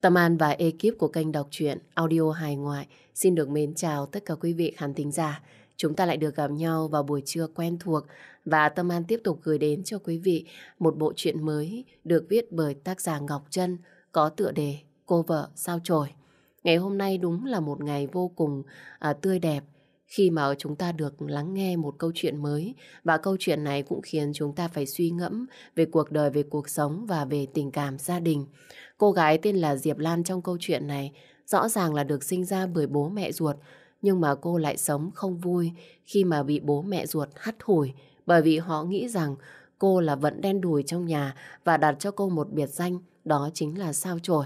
Tâm An và ekip của kênh đọc truyện audio hài ngoại xin được mến chào tất cả quý vị khán thính giả. Chúng ta lại được gặp nhau vào buổi trưa quen thuộc và Tâm An tiếp tục gửi đến cho quý vị một bộ truyện mới được viết bởi tác giả Ngọc Trân có tựa đề Cô vợ sao trời. Ngày hôm nay đúng là một ngày vô cùng à, tươi đẹp khi mà chúng ta được lắng nghe một câu chuyện mới và câu chuyện này cũng khiến chúng ta phải suy ngẫm về cuộc đời, về cuộc sống và về tình cảm gia đình. Cô gái tên là Diệp Lan trong câu chuyện này rõ ràng là được sinh ra bởi bố mẹ ruột nhưng mà cô lại sống không vui khi mà bị bố mẹ ruột hắt hủi bởi vì họ nghĩ rằng cô là vẫn đen đùi trong nhà và đặt cho cô một biệt danh đó chính là sao chổi.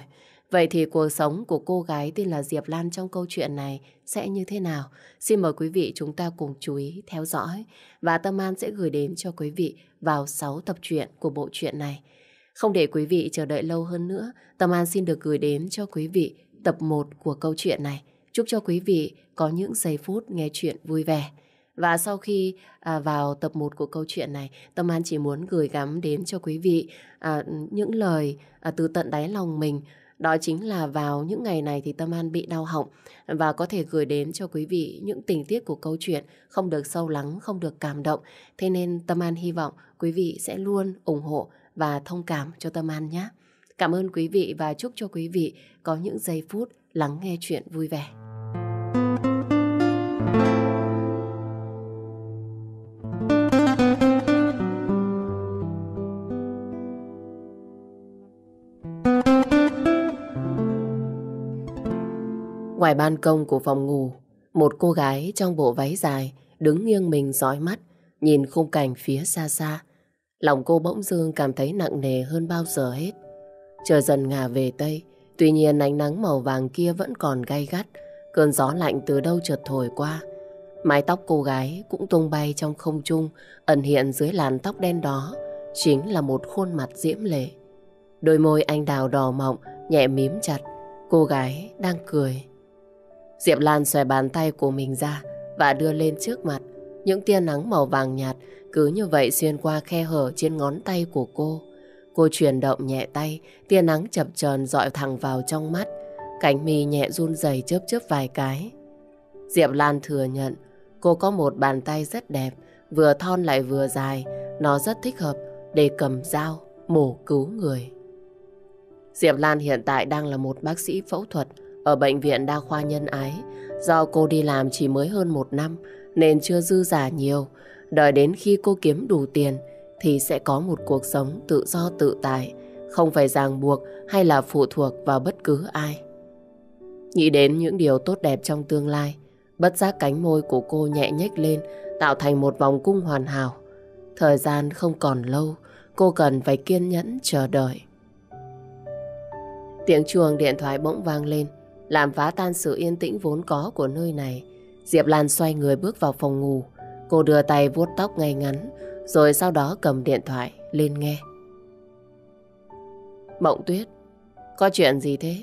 Vậy thì cuộc sống của cô gái tên là Diệp Lan trong câu chuyện này sẽ như thế nào? Xin mời quý vị chúng ta cùng chú ý theo dõi và Tâm An sẽ gửi đến cho quý vị vào 6 tập truyện của bộ truyện này. Không để quý vị chờ đợi lâu hơn nữa, Tâm An xin được gửi đến cho quý vị tập 1 của câu chuyện này. Chúc cho quý vị có những giây phút nghe chuyện vui vẻ. Và sau khi à, vào tập 1 của câu chuyện này, Tâm An chỉ muốn gửi gắm đến cho quý vị à, những lời à, từ tận đáy lòng mình đó chính là vào những ngày này thì Tâm An bị đau họng và có thể gửi đến cho quý vị những tình tiết của câu chuyện không được sâu lắng, không được cảm động. Thế nên Tâm An hy vọng quý vị sẽ luôn ủng hộ và thông cảm cho Tâm An nhé. Cảm ơn quý vị và chúc cho quý vị có những giây phút lắng nghe chuyện vui vẻ. Ngoài ban công của phòng ngủ, một cô gái trong bộ váy dài đứng nghiêng mình dõi mắt, nhìn khung cảnh phía xa xa. Lòng cô bỗng dưng cảm thấy nặng nề hơn bao giờ hết. Trời dần ngả về Tây, tuy nhiên ánh nắng màu vàng kia vẫn còn gay gắt, cơn gió lạnh từ đâu chợt thổi qua. Mái tóc cô gái cũng tung bay trong không trung, ẩn hiện dưới làn tóc đen đó, chính là một khuôn mặt diễm lệ. Đôi môi anh đào đỏ mọng, nhẹ mím chặt, cô gái đang cười. Diệp Lan xòe bàn tay của mình ra và đưa lên trước mặt. Những tia nắng màu vàng nhạt cứ như vậy xuyên qua khe hở trên ngón tay của cô. Cô chuyển động nhẹ tay, tia nắng chập chờn dọi thẳng vào trong mắt. Cánh mi nhẹ run rẩy chớp chớp vài cái. Diệp Lan thừa nhận cô có một bàn tay rất đẹp, vừa thon lại vừa dài. Nó rất thích hợp để cầm dao, mổ cứu người. Diệp Lan hiện tại đang là một bác sĩ phẫu thuật ở bệnh viện đa khoa nhân ái, do cô đi làm chỉ mới hơn một năm nên chưa dư giả nhiều. Đợi đến khi cô kiếm đủ tiền thì sẽ có một cuộc sống tự do tự tại, không phải ràng buộc hay là phụ thuộc vào bất cứ ai. Nghĩ đến những điều tốt đẹp trong tương lai, bất giác cánh môi của cô nhẹ nhếch lên tạo thành một vòng cung hoàn hảo. Thời gian không còn lâu, cô cần phải kiên nhẫn chờ đợi. Tiếng chuông điện thoại bỗng vang lên, làm phá tan sự yên tĩnh vốn có của nơi này. Diệp Lan xoay người bước vào phòng ngủ. Cô đưa tay vuốt tóc ngay ngắn, rồi sau đó cầm điện thoại lên nghe. Mộng Tuyết, có chuyện gì thế?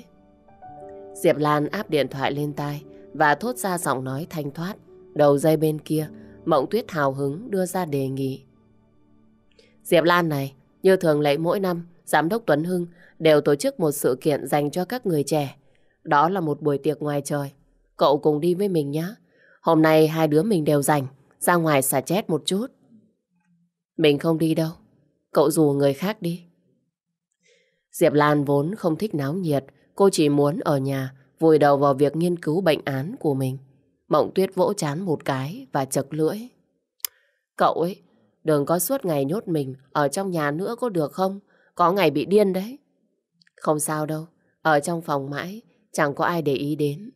Diệp Lan áp điện thoại lên tai và thốt ra giọng nói thanh thoát. Đầu dây bên kia, Mộng Tuyết hào hứng đưa ra đề nghị. Diệp Lan này, như thường lệ mỗi năm, Giám đốc Tuấn Hưng đều tổ chức một sự kiện dành cho các người trẻ. Đó là một buổi tiệc ngoài trời. Cậu cùng đi với mình nhé. Hôm nay hai đứa mình đều rảnh, ra ngoài xả chết một chút. Mình không đi đâu. Cậu rủ người khác đi. Diệp Lan vốn không thích náo nhiệt. Cô chỉ muốn ở nhà vùi đầu vào việc nghiên cứu bệnh án của mình. Mộng Tuyết vỗ chán một cái và chật lưỡi. Cậu ấy, đừng có suốt ngày nhốt mình ở trong nhà nữa có được không? Có ngày bị điên đấy. Không sao đâu, ở trong phòng mãi chẳng có ai để ý đến.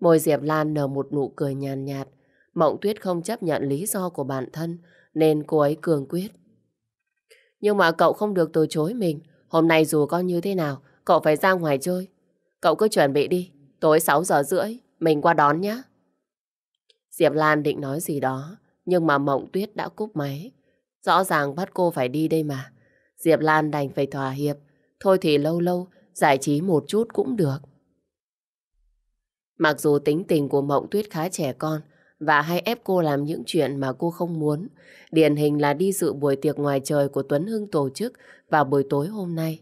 Môi Diệp Lan nở một nụ cười nhàn nhạt, Mộng Tuyết không chấp nhận lý do của bản thân nên cô ấy cường quyết. Nhưng mà cậu không được từ chối mình, hôm nay dù con như thế nào, cậu phải ra ngoài chơi. Cậu cứ chuẩn bị đi, tối 6 giờ rưỡi, mình qua đón nhé. Diệp Lan định nói gì đó, nhưng mà Mộng Tuyết đã cúp máy. Rõ ràng bắt cô phải đi đây mà. Diệp Lan đành phải thỏa hiệp. Thôi thì lâu lâu giải trí một chút cũng được. Mặc dù tính tình của Mộng Tuyết khá trẻ con và hay ép cô làm những chuyện mà cô không muốn, điển hình là đi dự buổi tiệc ngoài trời của Tuấn Hưng tổ chức vào buổi tối hôm nay.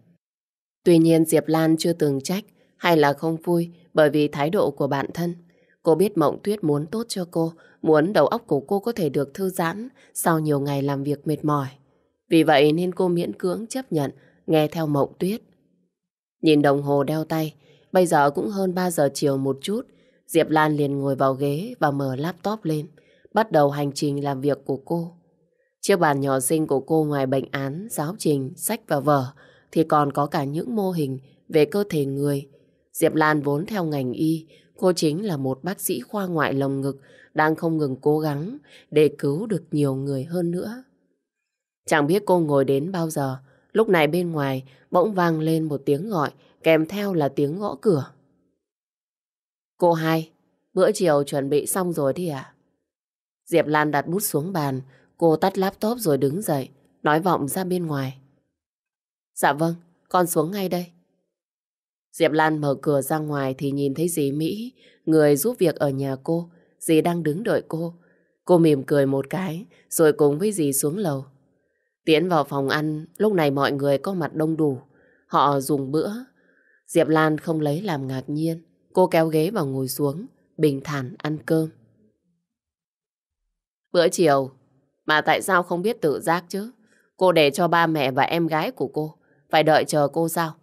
Tuy nhiên Diệp Lan chưa từng trách hay là không vui bởi vì thái độ của bản thân. Cô biết Mộng Tuyết muốn tốt cho cô, muốn đầu óc của cô có thể được thư giãn sau nhiều ngày làm việc mệt mỏi. Vì vậy nên cô miễn cưỡng chấp nhận nghe theo Mộng Tuyết Nhìn đồng hồ đeo tay, bây giờ cũng hơn 3 giờ chiều một chút. Diệp Lan liền ngồi vào ghế và mở laptop lên, bắt đầu hành trình làm việc của cô. Chiếc bàn nhỏ xinh của cô ngoài bệnh án, giáo trình, sách và vở thì còn có cả những mô hình về cơ thể người. Diệp Lan vốn theo ngành y, cô chính là một bác sĩ khoa ngoại lồng ngực đang không ngừng cố gắng để cứu được nhiều người hơn nữa. Chẳng biết cô ngồi đến bao giờ Lúc này bên ngoài bỗng vang lên một tiếng gọi kèm theo là tiếng gõ cửa. Cô hai, bữa chiều chuẩn bị xong rồi thì à? Diệp Lan đặt bút xuống bàn, cô tắt laptop rồi đứng dậy, nói vọng ra bên ngoài. Dạ vâng, con xuống ngay đây. Diệp Lan mở cửa ra ngoài thì nhìn thấy dì Mỹ, người giúp việc ở nhà cô. Dì đang đứng đợi cô. Cô mỉm cười một cái, rồi cùng với dì xuống lầu. Tiến vào phòng ăn, lúc này mọi người có mặt đông đủ. Họ dùng bữa. Diệp Lan không lấy làm ngạc nhiên. Cô kéo ghế vào ngồi xuống, bình thản ăn cơm. Bữa chiều, mà tại sao không biết tự giác chứ? Cô để cho ba mẹ và em gái của cô phải đợi chờ cô sao?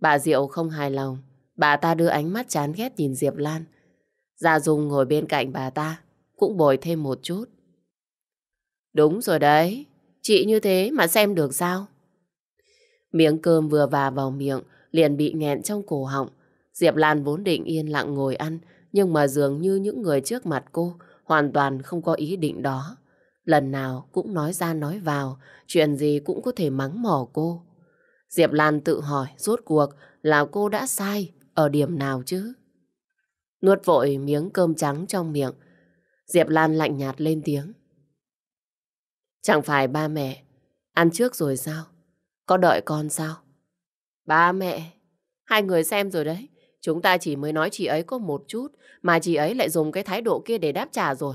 Bà Diệu không hài lòng. Bà ta đưa ánh mắt chán ghét nhìn Diệp Lan. Gia Dung ngồi bên cạnh bà ta, cũng bồi thêm một chút. Đúng rồi đấy, Chị như thế mà xem được sao? Miếng cơm vừa và vào miệng, liền bị nghẹn trong cổ họng. Diệp Lan vốn định yên lặng ngồi ăn, nhưng mà dường như những người trước mặt cô hoàn toàn không có ý định đó. Lần nào cũng nói ra nói vào, chuyện gì cũng có thể mắng mỏ cô. Diệp Lan tự hỏi rốt cuộc là cô đã sai ở điểm nào chứ? Nuốt vội miếng cơm trắng trong miệng, Diệp Lan lạnh nhạt lên tiếng. Chẳng phải ba mẹ ăn trước rồi sao? Có đợi con sao? Ba mẹ, hai người xem rồi đấy. Chúng ta chỉ mới nói chị ấy có một chút mà chị ấy lại dùng cái thái độ kia để đáp trả rồi.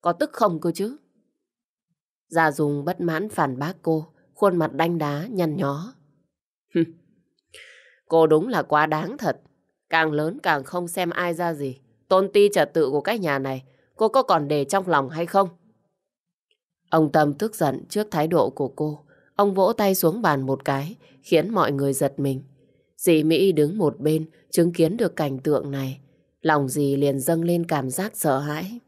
Có tức không cơ chứ? Gia dùng bất mãn phản bác cô, khuôn mặt đanh đá, nhăn nhó. cô đúng là quá đáng thật. Càng lớn càng không xem ai ra gì. Tôn ti trật tự của cái nhà này, cô có còn để trong lòng hay không? Ông Tâm tức giận trước thái độ của cô. Ông vỗ tay xuống bàn một cái, khiến mọi người giật mình. Dì Mỹ đứng một bên, chứng kiến được cảnh tượng này. Lòng dì liền dâng lên cảm giác sợ hãi.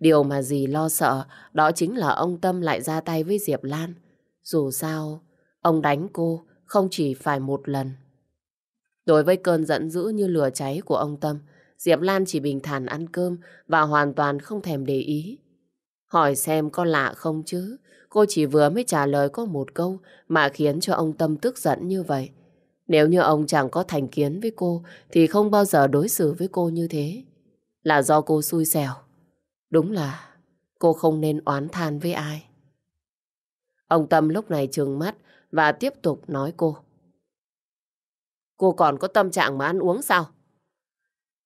Điều mà dì lo sợ, đó chính là ông Tâm lại ra tay với Diệp Lan. Dù sao, ông đánh cô không chỉ phải một lần. Đối với cơn giận dữ như lửa cháy của ông Tâm, Diệp Lan chỉ bình thản ăn cơm và hoàn toàn không thèm để ý. Hỏi xem có lạ không chứ? Cô chỉ vừa mới trả lời có một câu mà khiến cho ông Tâm tức giận như vậy. Nếu như ông chẳng có thành kiến với cô thì không bao giờ đối xử với cô như thế. Là do cô xui xẻo. Đúng là cô không nên oán than với ai. Ông Tâm lúc này trừng mắt và tiếp tục nói cô. Cô còn có tâm trạng mà ăn uống sao?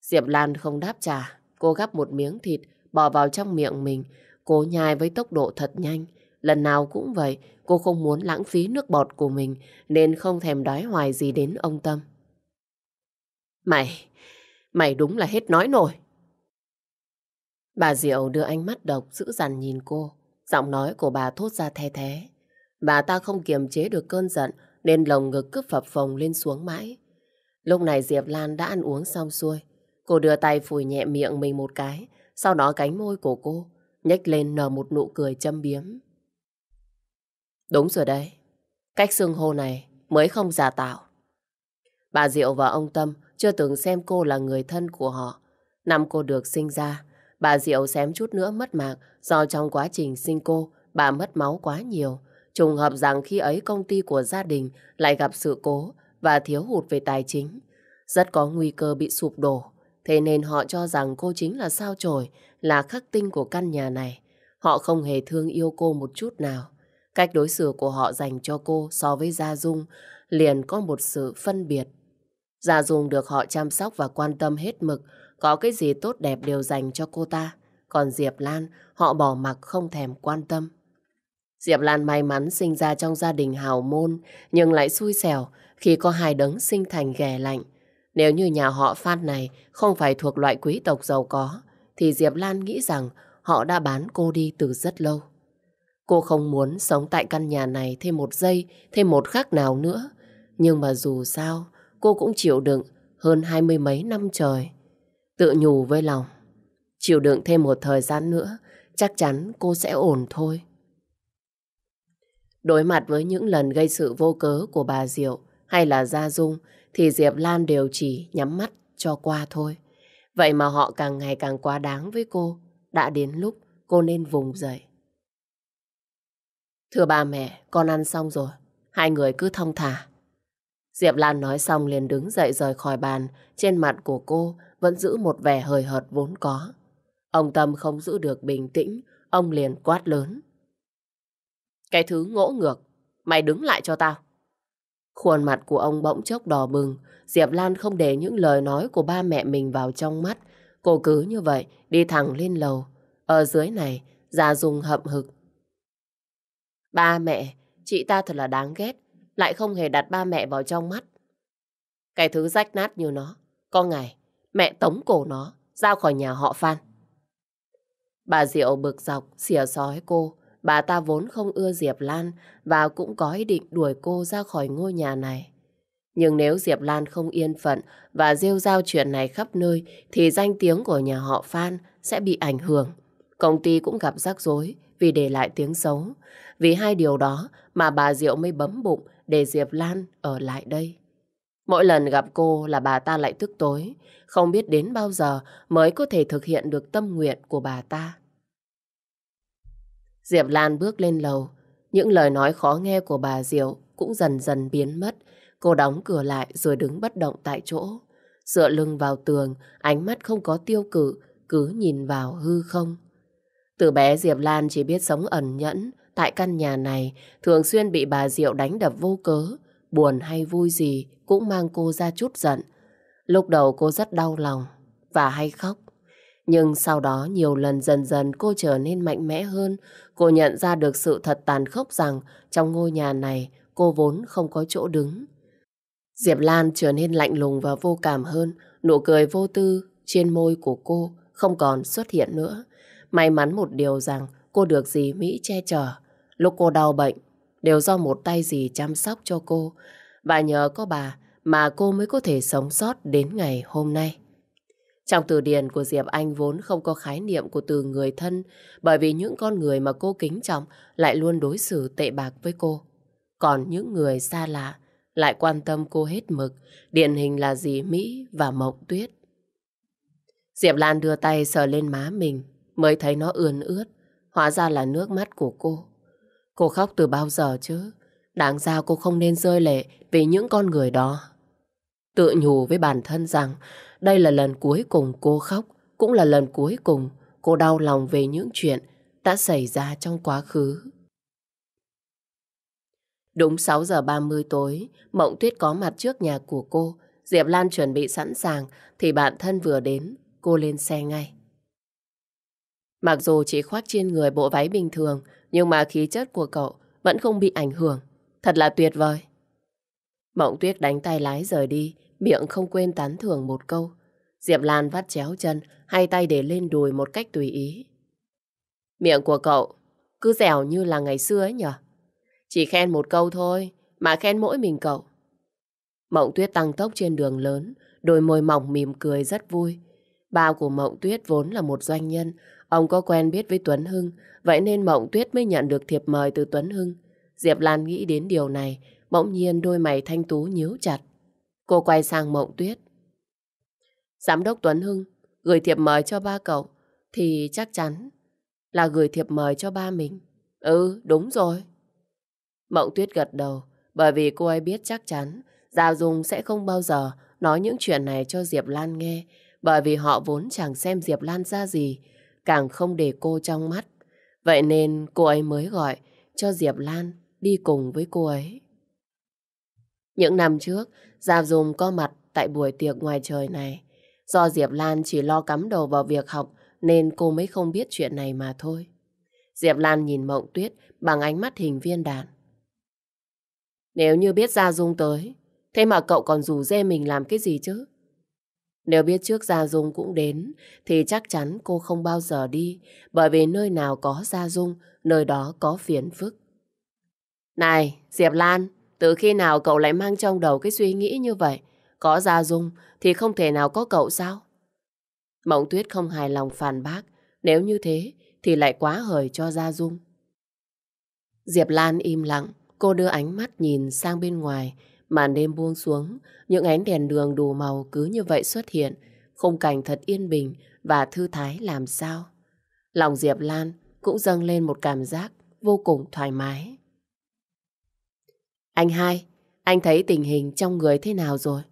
Diệp Lan không đáp trả, cô gắp một miếng thịt bỏ vào trong miệng mình Cô nhai với tốc độ thật nhanh. Lần nào cũng vậy, cô không muốn lãng phí nước bọt của mình nên không thèm đói hoài gì đến ông Tâm. Mày, mày đúng là hết nói nổi. Bà Diệu đưa ánh mắt độc giữ dằn nhìn cô. Giọng nói của bà thốt ra the thế. Bà ta không kiềm chế được cơn giận nên lồng ngực cứ phập phồng lên xuống mãi. Lúc này Diệp Lan đã ăn uống xong xuôi. Cô đưa tay phủi nhẹ miệng mình một cái, sau đó cánh môi của cô nhếch lên nở một nụ cười châm biếm. Đúng rồi đấy, cách xưng hô này mới không giả tạo. Bà Diệu và ông Tâm chưa từng xem cô là người thân của họ. Năm cô được sinh ra, bà Diệu xém chút nữa mất mạng do trong quá trình sinh cô, bà mất máu quá nhiều. Trùng hợp rằng khi ấy công ty của gia đình lại gặp sự cố và thiếu hụt về tài chính. Rất có nguy cơ bị sụp đổ, thế nên họ cho rằng cô chính là sao trời là khắc tinh của căn nhà này. Họ không hề thương yêu cô một chút nào. Cách đối xử của họ dành cho cô so với Gia Dung liền có một sự phân biệt. Gia Dung được họ chăm sóc và quan tâm hết mực, có cái gì tốt đẹp đều dành cho cô ta. Còn Diệp Lan, họ bỏ mặc không thèm quan tâm. Diệp Lan may mắn sinh ra trong gia đình hào môn, nhưng lại xui xẻo khi có hai đấng sinh thành ghẻ lạnh. Nếu như nhà họ Phan này không phải thuộc loại quý tộc giàu có, thì Diệp Lan nghĩ rằng họ đã bán cô đi từ rất lâu. Cô không muốn sống tại căn nhà này thêm một giây, thêm một khắc nào nữa. Nhưng mà dù sao, cô cũng chịu đựng hơn hai mươi mấy năm trời. Tự nhủ với lòng, chịu đựng thêm một thời gian nữa, chắc chắn cô sẽ ổn thôi. Đối mặt với những lần gây sự vô cớ của bà Diệu hay là Gia Dung thì Diệp Lan đều chỉ nhắm mắt cho qua thôi. Vậy mà họ càng ngày càng quá đáng với cô. Đã đến lúc cô nên vùng dậy. Thưa ba mẹ, con ăn xong rồi. Hai người cứ thông thả. Diệp Lan nói xong liền đứng dậy rời khỏi bàn. Trên mặt của cô vẫn giữ một vẻ hời hợt vốn có. Ông Tâm không giữ được bình tĩnh. Ông liền quát lớn. Cái thứ ngỗ ngược, mày đứng lại cho tao. Khuôn mặt của ông bỗng chốc đỏ bừng, Diệp Lan không để những lời nói của ba mẹ mình vào trong mắt. Cô cứ như vậy, đi thẳng lên lầu. Ở dưới này, già dùng hậm hực. Ba mẹ, chị ta thật là đáng ghét. Lại không hề đặt ba mẹ vào trong mắt. Cái thứ rách nát như nó. Có ngày, mẹ tống cổ nó, ra khỏi nhà họ Phan. Bà Diệu bực dọc, xỉa sói cô. Bà ta vốn không ưa Diệp Lan và cũng có ý định đuổi cô ra khỏi ngôi nhà này. Nhưng nếu Diệp Lan không yên phận và rêu rao chuyện này khắp nơi thì danh tiếng của nhà họ Phan sẽ bị ảnh hưởng. Công ty cũng gặp rắc rối vì để lại tiếng xấu. Vì hai điều đó mà bà Diệu mới bấm bụng để Diệp Lan ở lại đây. Mỗi lần gặp cô là bà ta lại thức tối, không biết đến bao giờ mới có thể thực hiện được tâm nguyện của bà ta. Diệp Lan bước lên lầu, những lời nói khó nghe của bà Diệu cũng dần dần biến mất. Cô đóng cửa lại rồi đứng bất động tại chỗ. Dựa lưng vào tường, ánh mắt không có tiêu cự, cứ nhìn vào hư không. Từ bé Diệp Lan chỉ biết sống ẩn nhẫn, tại căn nhà này thường xuyên bị bà Diệu đánh đập vô cớ, buồn hay vui gì cũng mang cô ra chút giận. Lúc đầu cô rất đau lòng và hay khóc. Nhưng sau đó nhiều lần dần dần cô trở nên mạnh mẽ hơn, cô nhận ra được sự thật tàn khốc rằng trong ngôi nhà này cô vốn không có chỗ đứng. Diệp Lan trở nên lạnh lùng và vô cảm hơn, nụ cười vô tư trên môi của cô không còn xuất hiện nữa. May mắn một điều rằng cô được dì Mỹ che chở. Lúc cô đau bệnh, đều do một tay dì chăm sóc cho cô. Và nhờ có bà mà cô mới có thể sống sót đến ngày hôm nay. Trong từ điển của Diệp Anh vốn không có khái niệm của từ người thân bởi vì những con người mà cô kính trọng lại luôn đối xử tệ bạc với cô. Còn những người xa lạ lại quan tâm cô hết mực, điển hình là dì Mỹ và Mộng Tuyết. Diệp Lan đưa tay sờ lên má mình, mới thấy nó ươn ướt, hóa ra là nước mắt của cô. Cô khóc từ bao giờ chứ? Đáng ra cô không nên rơi lệ vì những con người đó. Tự nhủ với bản thân rằng đây là lần cuối cùng cô khóc, cũng là lần cuối cùng cô đau lòng về những chuyện đã xảy ra trong quá khứ. Đúng 6 giờ 30 tối, Mộng Tuyết có mặt trước nhà của cô. Diệp Lan chuẩn bị sẵn sàng, thì bạn thân vừa đến, cô lên xe ngay. Mặc dù chỉ khoác trên người bộ váy bình thường, nhưng mà khí chất của cậu vẫn không bị ảnh hưởng. Thật là tuyệt vời. Mộng Tuyết đánh tay lái rời đi, miệng không quên tán thưởng một câu. Diệp Lan vắt chéo chân, hai tay để lên đùi một cách tùy ý. Miệng của cậu cứ dẻo như là ngày xưa ấy nhở? Chỉ khen một câu thôi, mà khen mỗi mình cậu. Mộng Tuyết tăng tốc trên đường lớn, đôi môi mỏng mỉm cười rất vui. Ba của Mộng Tuyết vốn là một doanh nhân, ông có quen biết với Tuấn Hưng, vậy nên Mộng Tuyết mới nhận được thiệp mời từ Tuấn Hưng. Diệp Lan nghĩ đến điều này, bỗng nhiên đôi mày thanh tú nhíu chặt. Cô quay sang Mộng Tuyết. Giám đốc Tuấn Hưng gửi thiệp mời cho ba cậu, thì chắc chắn là gửi thiệp mời cho ba mình. Ừ, đúng rồi. Mộng Tuyết gật đầu, bởi vì cô ấy biết chắc chắn Gia Dung sẽ không bao giờ nói những chuyện này cho Diệp Lan nghe, bởi vì họ vốn chẳng xem Diệp Lan ra gì, càng không để cô trong mắt. Vậy nên cô ấy mới gọi cho Diệp Lan đi cùng với cô ấy. Những năm trước, Gia Dung có mặt tại buổi tiệc ngoài trời này. Do Diệp Lan chỉ lo cắm đầu vào việc học nên cô mới không biết chuyện này mà thôi. Diệp Lan nhìn Mộng Tuyết bằng ánh mắt hình viên đạn. Nếu như biết Gia Dung tới, thế mà cậu còn rủ dê mình làm cái gì chứ? Nếu biết trước Gia Dung cũng đến, thì chắc chắn cô không bao giờ đi, bởi vì nơi nào có Gia Dung, nơi đó có phiền phức. Này, Diệp Lan, từ khi nào cậu lại mang trong đầu cái suy nghĩ như vậy? Có Gia Dung thì không thể nào có cậu sao? Mộng Tuyết không hài lòng phản bác, nếu như thế thì lại quá hời cho Gia Dung. Diệp Lan im lặng, Cô đưa ánh mắt nhìn sang bên ngoài, màn đêm buông xuống, những ánh đèn đường đủ màu cứ như vậy xuất hiện, khung cảnh thật yên bình và thư thái làm sao. Lòng Diệp Lan cũng dâng lên một cảm giác vô cùng thoải mái. Anh hai, anh thấy tình hình trong người thế nào rồi?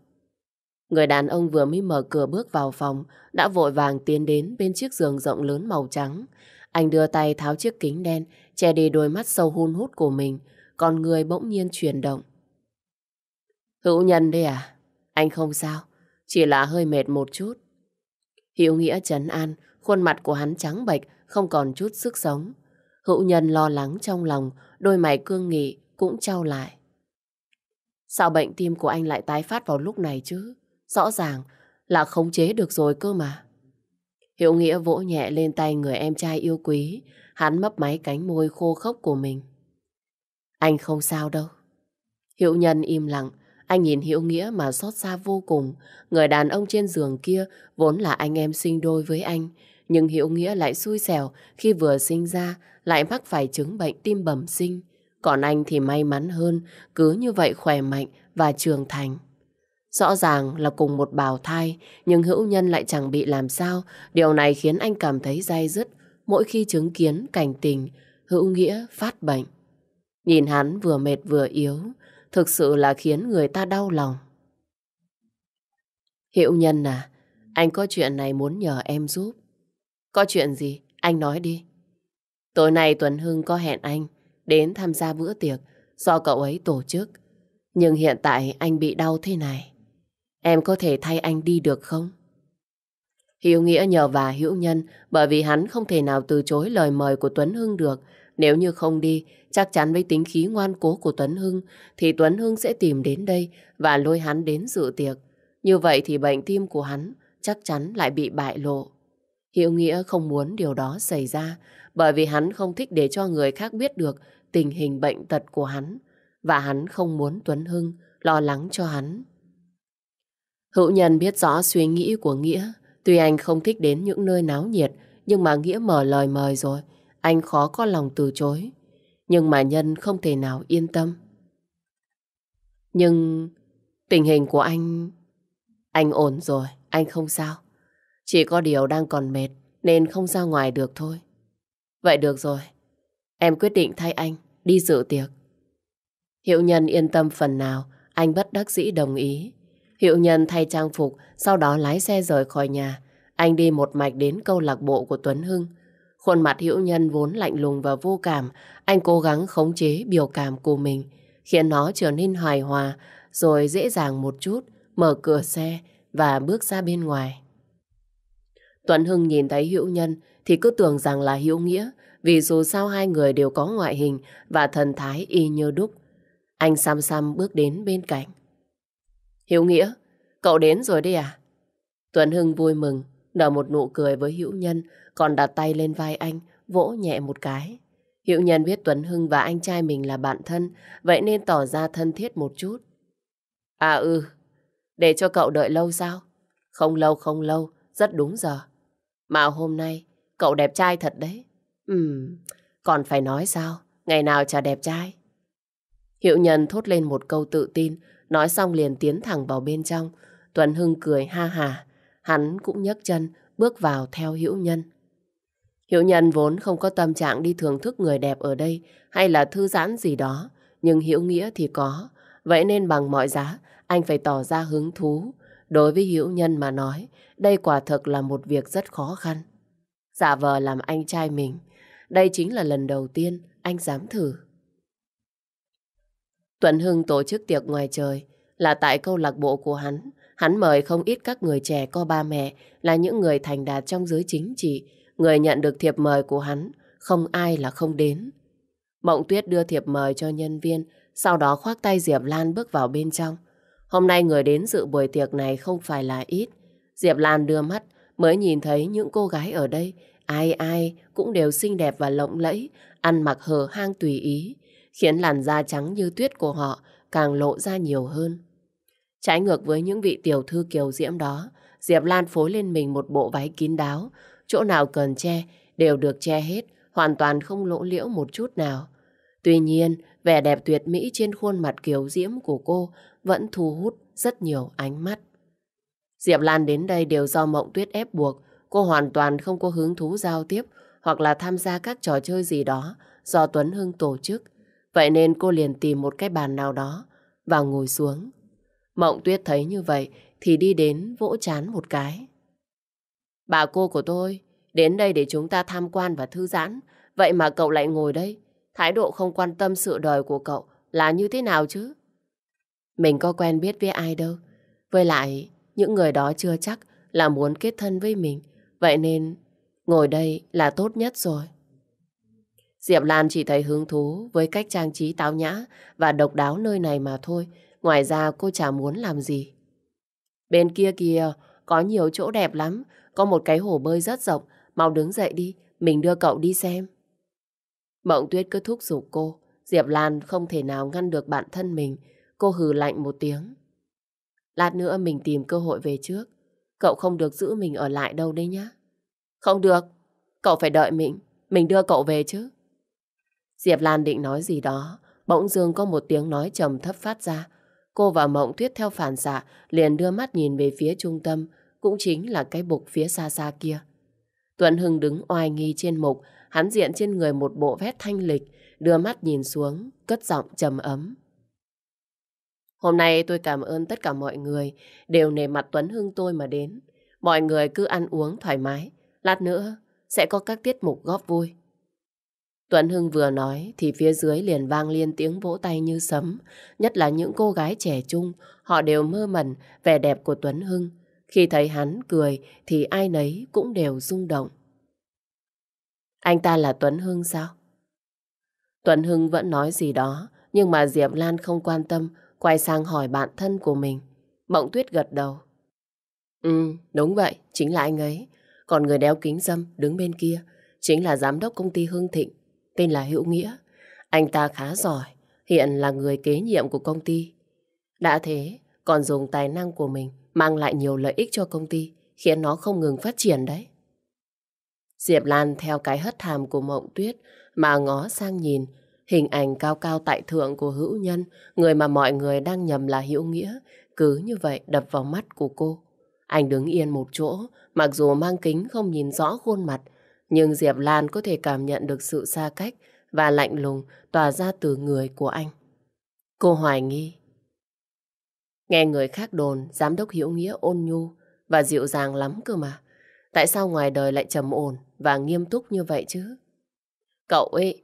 Người đàn ông vừa mới mở cửa bước vào phòng đã vội vàng tiến đến bên chiếc giường rộng lớn màu trắng. Anh đưa tay tháo chiếc kính đen che đi đôi mắt sâu hun hút của mình con người bỗng nhiên chuyển động. Hữu nhân đây à? Anh không sao, chỉ là hơi mệt một chút. Hiếu Nghĩa trấn an, khuôn mặt của hắn trắng bệch, không còn chút sức sống. Hữu nhân lo lắng trong lòng, đôi mày cương nghị cũng trao lại. Sao bệnh tim của anh lại tái phát vào lúc này chứ? Rõ ràng là khống chế được rồi cơ mà. Hiệu Nghĩa vỗ nhẹ lên tay người em trai yêu quý, hắn mấp máy cánh môi khô khốc của mình. Anh không sao đâu. Hiệu nhân im lặng, anh nhìn Hiệu Nghĩa mà xót xa vô cùng. Người đàn ông trên giường kia vốn là anh em sinh đôi với anh. Nhưng Hiệu Nghĩa lại xui xẻo khi vừa sinh ra lại mắc phải chứng bệnh tim bẩm sinh. Còn anh thì may mắn hơn, cứ như vậy khỏe mạnh và trưởng thành. Rõ ràng là cùng một bào thai, nhưng hữu nhân lại chẳng bị làm sao. Điều này khiến anh cảm thấy dai dứt mỗi khi chứng kiến cảnh tình hữu nghĩa phát bệnh. Nhìn hắn vừa mệt vừa yếu, thực sự là khiến người ta đau lòng. Hiệu nhân à, anh có chuyện này muốn nhờ em giúp. Có chuyện gì? Anh nói đi. Tối nay Tuấn Hưng có hẹn anh đến tham gia bữa tiệc do cậu ấy tổ chức. Nhưng hiện tại anh bị đau thế này. Em có thể thay anh đi được không? Hiếu Nghĩa nhờ và Hữu Nhân bởi vì hắn không thể nào từ chối lời mời của Tuấn Hưng được nếu như không đi, chắc chắn với tính khí ngoan cố của Tuấn Hưng thì Tuấn Hưng sẽ tìm đến đây và lôi hắn đến dự tiệc. Như vậy thì bệnh tim của hắn chắc chắn lại bị bại lộ. Hiệu Nghĩa không muốn điều đó xảy ra bởi vì hắn không thích để cho người khác biết được tình hình bệnh tật của hắn và hắn không muốn Tuấn Hưng lo lắng cho hắn. Hữu Nhân biết rõ suy nghĩ của Nghĩa, tuy anh không thích đến những nơi náo nhiệt nhưng mà Nghĩa mở lời mời rồi anh khó có lòng từ chối. Nhưng mà Nhân không thể nào yên tâm. Nhưng tình hình của anh... Anh ổn rồi, anh không sao. Chỉ có điều đang còn mệt nên không ra ngoài được thôi. Vậy được rồi, em quyết định thay anh đi dự tiệc. Hiệu nhân yên tâm phần nào, anh bất đắc dĩ đồng ý. Hiệu nhân thay trang phục, sau đó lái xe rời khỏi nhà. Anh đi một mạch đến câu lạc bộ của Tuấn Hưng. Khuôn mặt hữu nhân vốn lạnh lùng và vô cảm, anh cố gắng khống chế biểu cảm của mình, khiến nó trở nên hài hòa, rồi dễ dàng một chút, mở cửa xe và bước ra bên ngoài. Tuấn Hưng nhìn thấy hữu nhân thì cứ tưởng rằng là hữu nghĩa, vì dù sao hai người đều có ngoại hình và thần thái y như đúc. Anh xăm xăm bước đến bên cạnh. Hiếu Nghĩa, cậu đến rồi đây à? Tuấn Hưng vui mừng, nở một nụ cười với Hữu Nhân còn đặt tay lên vai anh, vỗ nhẹ một cái. Hiệu nhân biết Tuấn Hưng và anh trai mình là bạn thân, vậy nên tỏ ra thân thiết một chút. À ừ, để cho cậu đợi lâu sao? Không lâu không lâu, rất đúng giờ. Mà hôm nay, cậu đẹp trai thật đấy. Ừm, còn phải nói sao? Ngày nào chả đẹp trai. Hiệu nhân thốt lên một câu tự tin, nói xong liền tiến thẳng vào bên trong. Tuấn Hưng cười ha hà, hắn cũng nhấc chân, bước vào theo Hiệu nhân. Hiếu Nhân vốn không có tâm trạng đi thưởng thức người đẹp ở đây hay là thư giãn gì đó, nhưng Hiếu Nghĩa thì có. Vậy nên bằng mọi giá, anh phải tỏ ra hứng thú. Đối với Hiếu Nhân mà nói, đây quả thực là một việc rất khó khăn. Giả vờ làm anh trai mình, đây chính là lần đầu tiên anh dám thử. Tuấn Hưng tổ chức tiệc ngoài trời là tại câu lạc bộ của hắn. Hắn mời không ít các người trẻ có ba mẹ là những người thành đạt trong giới chính trị, Người nhận được thiệp mời của hắn, không ai là không đến. Mộng Tuyết đưa thiệp mời cho nhân viên, sau đó khoác tay Diệp Lan bước vào bên trong. Hôm nay người đến dự buổi tiệc này không phải là ít. Diệp Lan đưa mắt mới nhìn thấy những cô gái ở đây, ai ai cũng đều xinh đẹp và lộng lẫy, ăn mặc hờ hang tùy ý, khiến làn da trắng như tuyết của họ càng lộ ra nhiều hơn. Trái ngược với những vị tiểu thư kiều diễm đó, Diệp Lan phối lên mình một bộ váy kín đáo, chỗ nào cần che đều được che hết, hoàn toàn không lỗ liễu một chút nào. Tuy nhiên, vẻ đẹp tuyệt mỹ trên khuôn mặt kiều diễm của cô vẫn thu hút rất nhiều ánh mắt. Diệp Lan đến đây đều do Mộng Tuyết ép buộc, cô hoàn toàn không có hứng thú giao tiếp hoặc là tham gia các trò chơi gì đó do Tuấn Hưng tổ chức. Vậy nên cô liền tìm một cái bàn nào đó và ngồi xuống. Mộng Tuyết thấy như vậy thì đi đến vỗ chán một cái. Bà cô của tôi đến đây để chúng ta tham quan và thư giãn. Vậy mà cậu lại ngồi đây. Thái độ không quan tâm sự đời của cậu là như thế nào chứ? Mình có quen biết với ai đâu. Với lại, những người đó chưa chắc là muốn kết thân với mình. Vậy nên, ngồi đây là tốt nhất rồi. Diệp Lan chỉ thấy hứng thú với cách trang trí táo nhã và độc đáo nơi này mà thôi. Ngoài ra cô chả muốn làm gì. Bên kia kìa, có nhiều chỗ đẹp lắm. Có một cái hồ bơi rất rộng, mau đứng dậy đi, mình đưa cậu đi xem. Mộng Tuyết cứ thúc giục cô, Diệp Lan không thể nào ngăn được bản thân mình, cô hừ lạnh một tiếng. Lát nữa mình tìm cơ hội về trước, cậu không được giữ mình ở lại đâu đấy nhá. Không được, cậu phải đợi mình, mình đưa cậu về chứ. Diệp Lan định nói gì đó, bỗng dương có một tiếng nói trầm thấp phát ra. Cô và Mộng Tuyết theo phản xạ liền đưa mắt nhìn về phía trung tâm, cũng chính là cái bục phía xa xa kia. Tuấn Hưng đứng oai nghi trên mục, hắn diện trên người một bộ vét thanh lịch, đưa mắt nhìn xuống, cất giọng trầm ấm. Hôm nay tôi cảm ơn tất cả mọi người, đều nề mặt Tuấn Hưng tôi mà đến. Mọi người cứ ăn uống thoải mái, lát nữa sẽ có các tiết mục góp vui. Tuấn Hưng vừa nói thì phía dưới liền vang lên tiếng vỗ tay như sấm, nhất là những cô gái trẻ trung, họ đều mơ mẩn vẻ đẹp của Tuấn Hưng, khi thấy hắn cười thì ai nấy cũng đều rung động. Anh ta là Tuấn Hưng sao? Tuấn Hưng vẫn nói gì đó, nhưng mà Diệp Lan không quan tâm, quay sang hỏi bạn thân của mình. Mộng Tuyết gật đầu. Ừ, đúng vậy, chính là anh ấy. Còn người đeo kính dâm đứng bên kia, chính là giám đốc công ty Hưng Thịnh, tên là Hữu Nghĩa. Anh ta khá giỏi, hiện là người kế nhiệm của công ty. Đã thế, còn dùng tài năng của mình mang lại nhiều lợi ích cho công ty, khiến nó không ngừng phát triển đấy. Diệp Lan theo cái hất hàm của Mộng Tuyết mà ngó sang nhìn, hình ảnh cao cao tại thượng của hữu nhân, người mà mọi người đang nhầm là hữu nghĩa, cứ như vậy đập vào mắt của cô. Anh đứng yên một chỗ, mặc dù mang kính không nhìn rõ khuôn mặt, nhưng Diệp Lan có thể cảm nhận được sự xa cách và lạnh lùng tỏa ra từ người của anh. Cô hoài nghi Nghe người khác đồn, giám đốc hiểu nghĩa ôn nhu và dịu dàng lắm cơ mà. Tại sao ngoài đời lại trầm ổn và nghiêm túc như vậy chứ? Cậu ấy,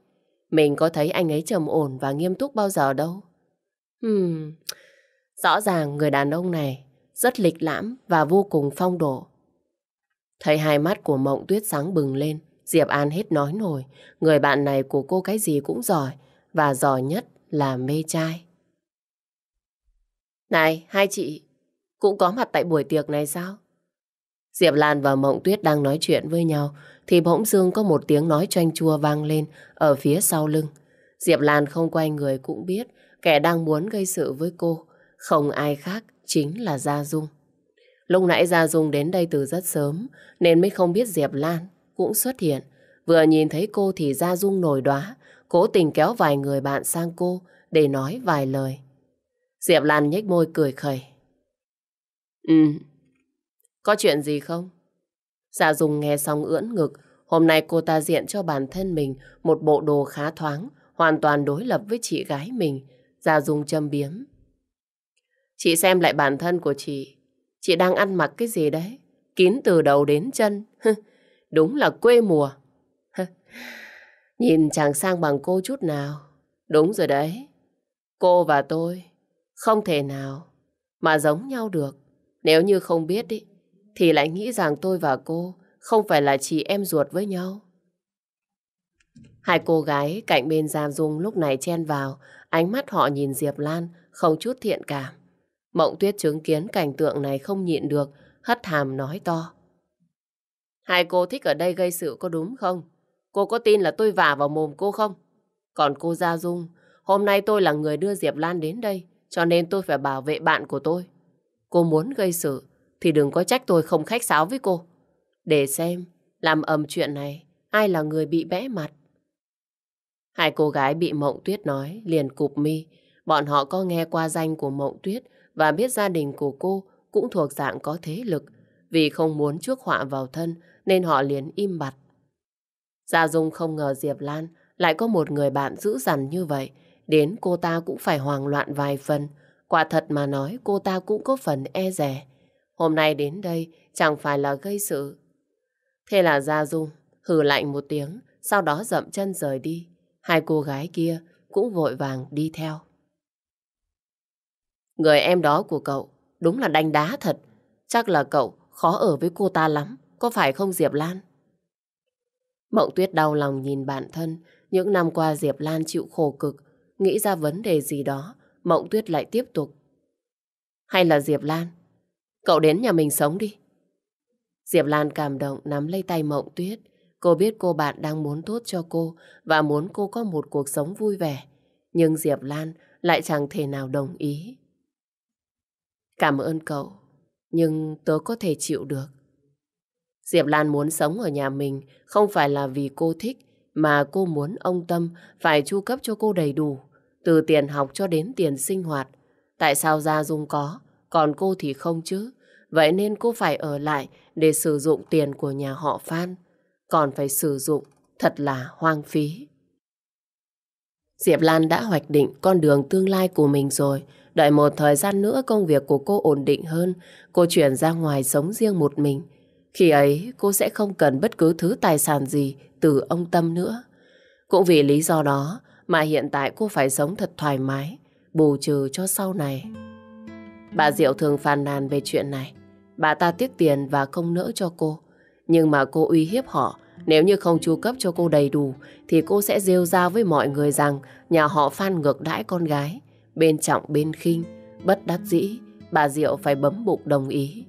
mình có thấy anh ấy trầm ổn và nghiêm túc bao giờ đâu. Hmm, rõ ràng người đàn ông này rất lịch lãm và vô cùng phong độ. Thấy hai mắt của mộng tuyết sáng bừng lên, Diệp An hết nói nổi. Người bạn này của cô cái gì cũng giỏi, và giỏi nhất là mê trai. Này, hai chị, cũng có mặt tại buổi tiệc này sao? Diệp Lan và Mộng Tuyết đang nói chuyện với nhau thì bỗng Dương có một tiếng nói chanh chua vang lên ở phía sau lưng. Diệp Lan không quay người cũng biết kẻ đang muốn gây sự với cô không ai khác chính là Gia Dung. Lúc nãy Gia Dung đến đây từ rất sớm nên mới không biết Diệp Lan cũng xuất hiện. Vừa nhìn thấy cô thì Gia Dung nổi đoá cố tình kéo vài người bạn sang cô để nói vài lời. Diệp Lan nhếch môi cười khẩy. Ừ, có chuyện gì không? Dạ Dung nghe xong ưỡn ngực, hôm nay cô ta diện cho bản thân mình một bộ đồ khá thoáng, hoàn toàn đối lập với chị gái mình. Dạ Dung châm biếm. Chị xem lại bản thân của chị, chị đang ăn mặc cái gì đấy? Kín từ đầu đến chân, đúng là quê mùa. Nhìn chẳng sang bằng cô chút nào. Đúng rồi đấy, cô và tôi không thể nào mà giống nhau được. Nếu như không biết ý, thì lại nghĩ rằng tôi và cô không phải là chị em ruột với nhau. Hai cô gái cạnh bên Giang Dung lúc này chen vào, ánh mắt họ nhìn Diệp Lan không chút thiện cảm. Mộng Tuyết chứng kiến cảnh tượng này không nhịn được, hất hàm nói to. Hai cô thích ở đây gây sự có đúng không? Cô có tin là tôi vả vào mồm cô không? Còn cô Gia Dung, hôm nay tôi là người đưa Diệp Lan đến đây cho nên tôi phải bảo vệ bạn của tôi. Cô muốn gây sự thì đừng có trách tôi không khách sáo với cô. Để xem, làm ầm chuyện này, ai là người bị bẽ mặt. Hai cô gái bị Mộng Tuyết nói liền cụp mi. Bọn họ có nghe qua danh của Mộng Tuyết và biết gia đình của cô cũng thuộc dạng có thế lực. Vì không muốn trước họa vào thân nên họ liền im bặt. Gia Dung không ngờ Diệp Lan lại có một người bạn dữ dằn như vậy đến cô ta cũng phải hoang loạn vài phần. Quả thật mà nói cô ta cũng có phần e rẻ. Hôm nay đến đây chẳng phải là gây sự. Thế là Gia Dung hừ lạnh một tiếng, sau đó dậm chân rời đi. Hai cô gái kia cũng vội vàng đi theo. Người em đó của cậu đúng là đanh đá thật. Chắc là cậu khó ở với cô ta lắm, có phải không Diệp Lan? Mộng Tuyết đau lòng nhìn bản thân, những năm qua Diệp Lan chịu khổ cực, nghĩ ra vấn đề gì đó, Mộng Tuyết lại tiếp tục. Hay là Diệp Lan, cậu đến nhà mình sống đi. Diệp Lan cảm động nắm lấy tay Mộng Tuyết. Cô biết cô bạn đang muốn tốt cho cô và muốn cô có một cuộc sống vui vẻ. Nhưng Diệp Lan lại chẳng thể nào đồng ý. Cảm ơn cậu, nhưng tớ có thể chịu được. Diệp Lan muốn sống ở nhà mình không phải là vì cô thích, mà cô muốn ông Tâm phải chu cấp cho cô đầy đủ. Từ tiền học cho đến tiền sinh hoạt. Tại sao Gia Dung có, còn cô thì không chứ? Vậy nên cô phải ở lại để sử dụng tiền của nhà họ Phan. Còn phải sử dụng thật là hoang phí. Diệp Lan đã hoạch định con đường tương lai của mình rồi. Đợi một thời gian nữa công việc của cô ổn định hơn, cô chuyển ra ngoài sống riêng một mình. Khi ấy, cô sẽ không cần bất cứ thứ tài sản gì từ ông Tâm nữa. Cũng vì lý do đó mà hiện tại cô phải sống thật thoải mái, bù trừ cho sau này. Bà Diệu thường phàn nàn về chuyện này. Bà ta tiếc tiền và không nỡ cho cô. Nhưng mà cô uy hiếp họ, nếu như không chu cấp cho cô đầy đủ, thì cô sẽ rêu ra với mọi người rằng nhà họ phan ngược đãi con gái. Bên trọng bên khinh, bất đắc dĩ, bà Diệu phải bấm bụng đồng ý.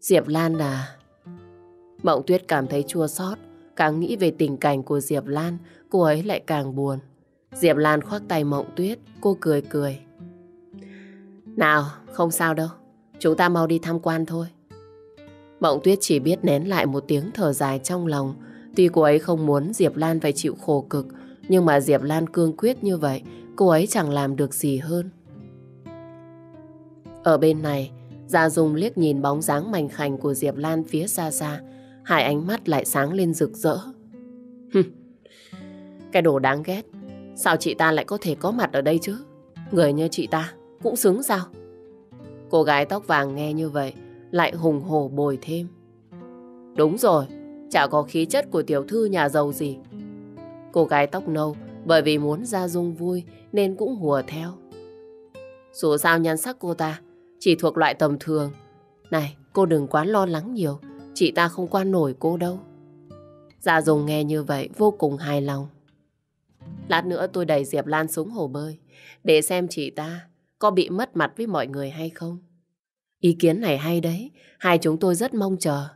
Diệp Lan à... Mộng Tuyết cảm thấy chua xót càng nghĩ về tình cảnh của Diệp Lan, cô ấy lại càng buồn. Diệp Lan khoác tay mộng tuyết, cô cười cười. Nào, không sao đâu, chúng ta mau đi tham quan thôi. Mộng tuyết chỉ biết nén lại một tiếng thở dài trong lòng. Tuy cô ấy không muốn Diệp Lan phải chịu khổ cực, nhưng mà Diệp Lan cương quyết như vậy, cô ấy chẳng làm được gì hơn. Ở bên này, Gia Dung liếc nhìn bóng dáng mảnh khảnh của Diệp Lan phía xa xa, hai ánh mắt lại sáng lên rực rỡ. Cái đồ đáng ghét Sao chị ta lại có thể có mặt ở đây chứ Người như chị ta cũng xứng sao Cô gái tóc vàng nghe như vậy Lại hùng hổ bồi thêm Đúng rồi Chả có khí chất của tiểu thư nhà giàu gì Cô gái tóc nâu Bởi vì muốn ra dung vui Nên cũng hùa theo Dù sao nhan sắc cô ta Chỉ thuộc loại tầm thường Này cô đừng quá lo lắng nhiều Chị ta không qua nổi cô đâu Gia Dung nghe như vậy vô cùng hài lòng Lát nữa tôi đẩy Diệp Lan xuống hồ bơi để xem chị ta có bị mất mặt với mọi người hay không. Ý kiến này hay đấy, hai chúng tôi rất mong chờ.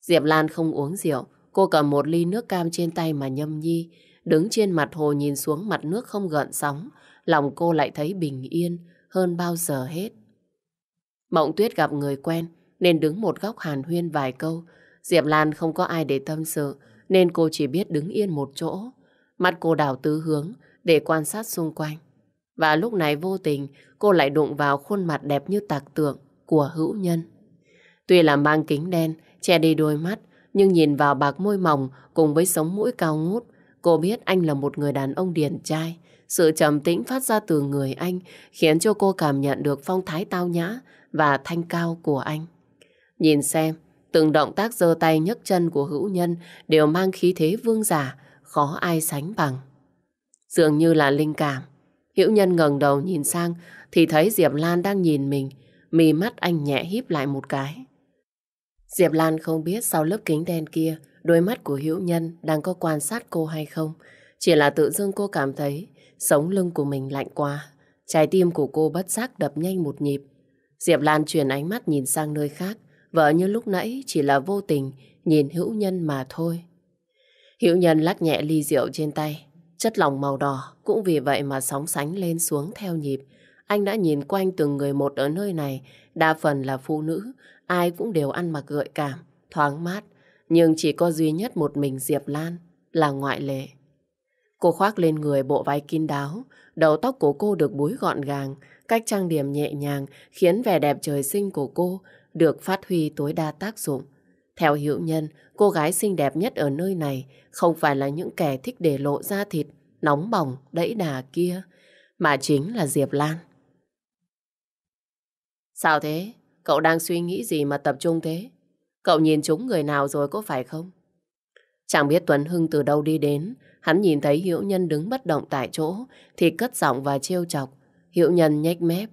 Diệp Lan không uống rượu, cô cầm một ly nước cam trên tay mà nhâm nhi, đứng trên mặt hồ nhìn xuống mặt nước không gợn sóng, lòng cô lại thấy bình yên hơn bao giờ hết. Mộng Tuyết gặp người quen nên đứng một góc hàn huyên vài câu, Diệp Lan không có ai để tâm sự nên cô chỉ biết đứng yên một chỗ, Mắt cô đảo tứ hướng để quan sát xung quanh. Và lúc này vô tình cô lại đụng vào khuôn mặt đẹp như tạc tượng của hữu nhân. Tuy là mang kính đen, che đi đôi mắt, nhưng nhìn vào bạc môi mỏng cùng với sống mũi cao ngút, cô biết anh là một người đàn ông điển trai. Sự trầm tĩnh phát ra từ người anh khiến cho cô cảm nhận được phong thái tao nhã và thanh cao của anh. Nhìn xem, từng động tác giơ tay nhấc chân của hữu nhân đều mang khí thế vương giả, khó ai sánh bằng. Dường như là linh cảm, Hữu Nhân ngẩng đầu nhìn sang thì thấy Diệp Lan đang nhìn mình, mí mắt anh nhẹ híp lại một cái. Diệp Lan không biết sau lớp kính đen kia, đôi mắt của Hữu Nhân đang có quan sát cô hay không, chỉ là tự dưng cô cảm thấy sống lưng của mình lạnh quá, trái tim của cô bất giác đập nhanh một nhịp. Diệp Lan chuyển ánh mắt nhìn sang nơi khác, vợ như lúc nãy chỉ là vô tình nhìn Hữu Nhân mà thôi. Hữu Nhân lắc nhẹ ly rượu trên tay. Chất lỏng màu đỏ cũng vì vậy mà sóng sánh lên xuống theo nhịp. Anh đã nhìn quanh từng người một ở nơi này, đa phần là phụ nữ, ai cũng đều ăn mặc gợi cảm, thoáng mát. Nhưng chỉ có duy nhất một mình Diệp Lan là ngoại lệ. Cô khoác lên người bộ váy kín đáo, đầu tóc của cô được búi gọn gàng, cách trang điểm nhẹ nhàng khiến vẻ đẹp trời sinh của cô được phát huy tối đa tác dụng. Theo Hữu Nhân, cô gái xinh đẹp nhất ở nơi này không phải là những kẻ thích để lộ da thịt, nóng bỏng, đẫy đà kia, mà chính là Diệp Lan. Sao thế? Cậu đang suy nghĩ gì mà tập trung thế? Cậu nhìn chúng người nào rồi có phải không? Chẳng biết Tuấn Hưng từ đâu đi đến, hắn nhìn thấy hiệu Nhân đứng bất động tại chỗ, thì cất giọng và trêu chọc. hiệu Nhân nhách mép.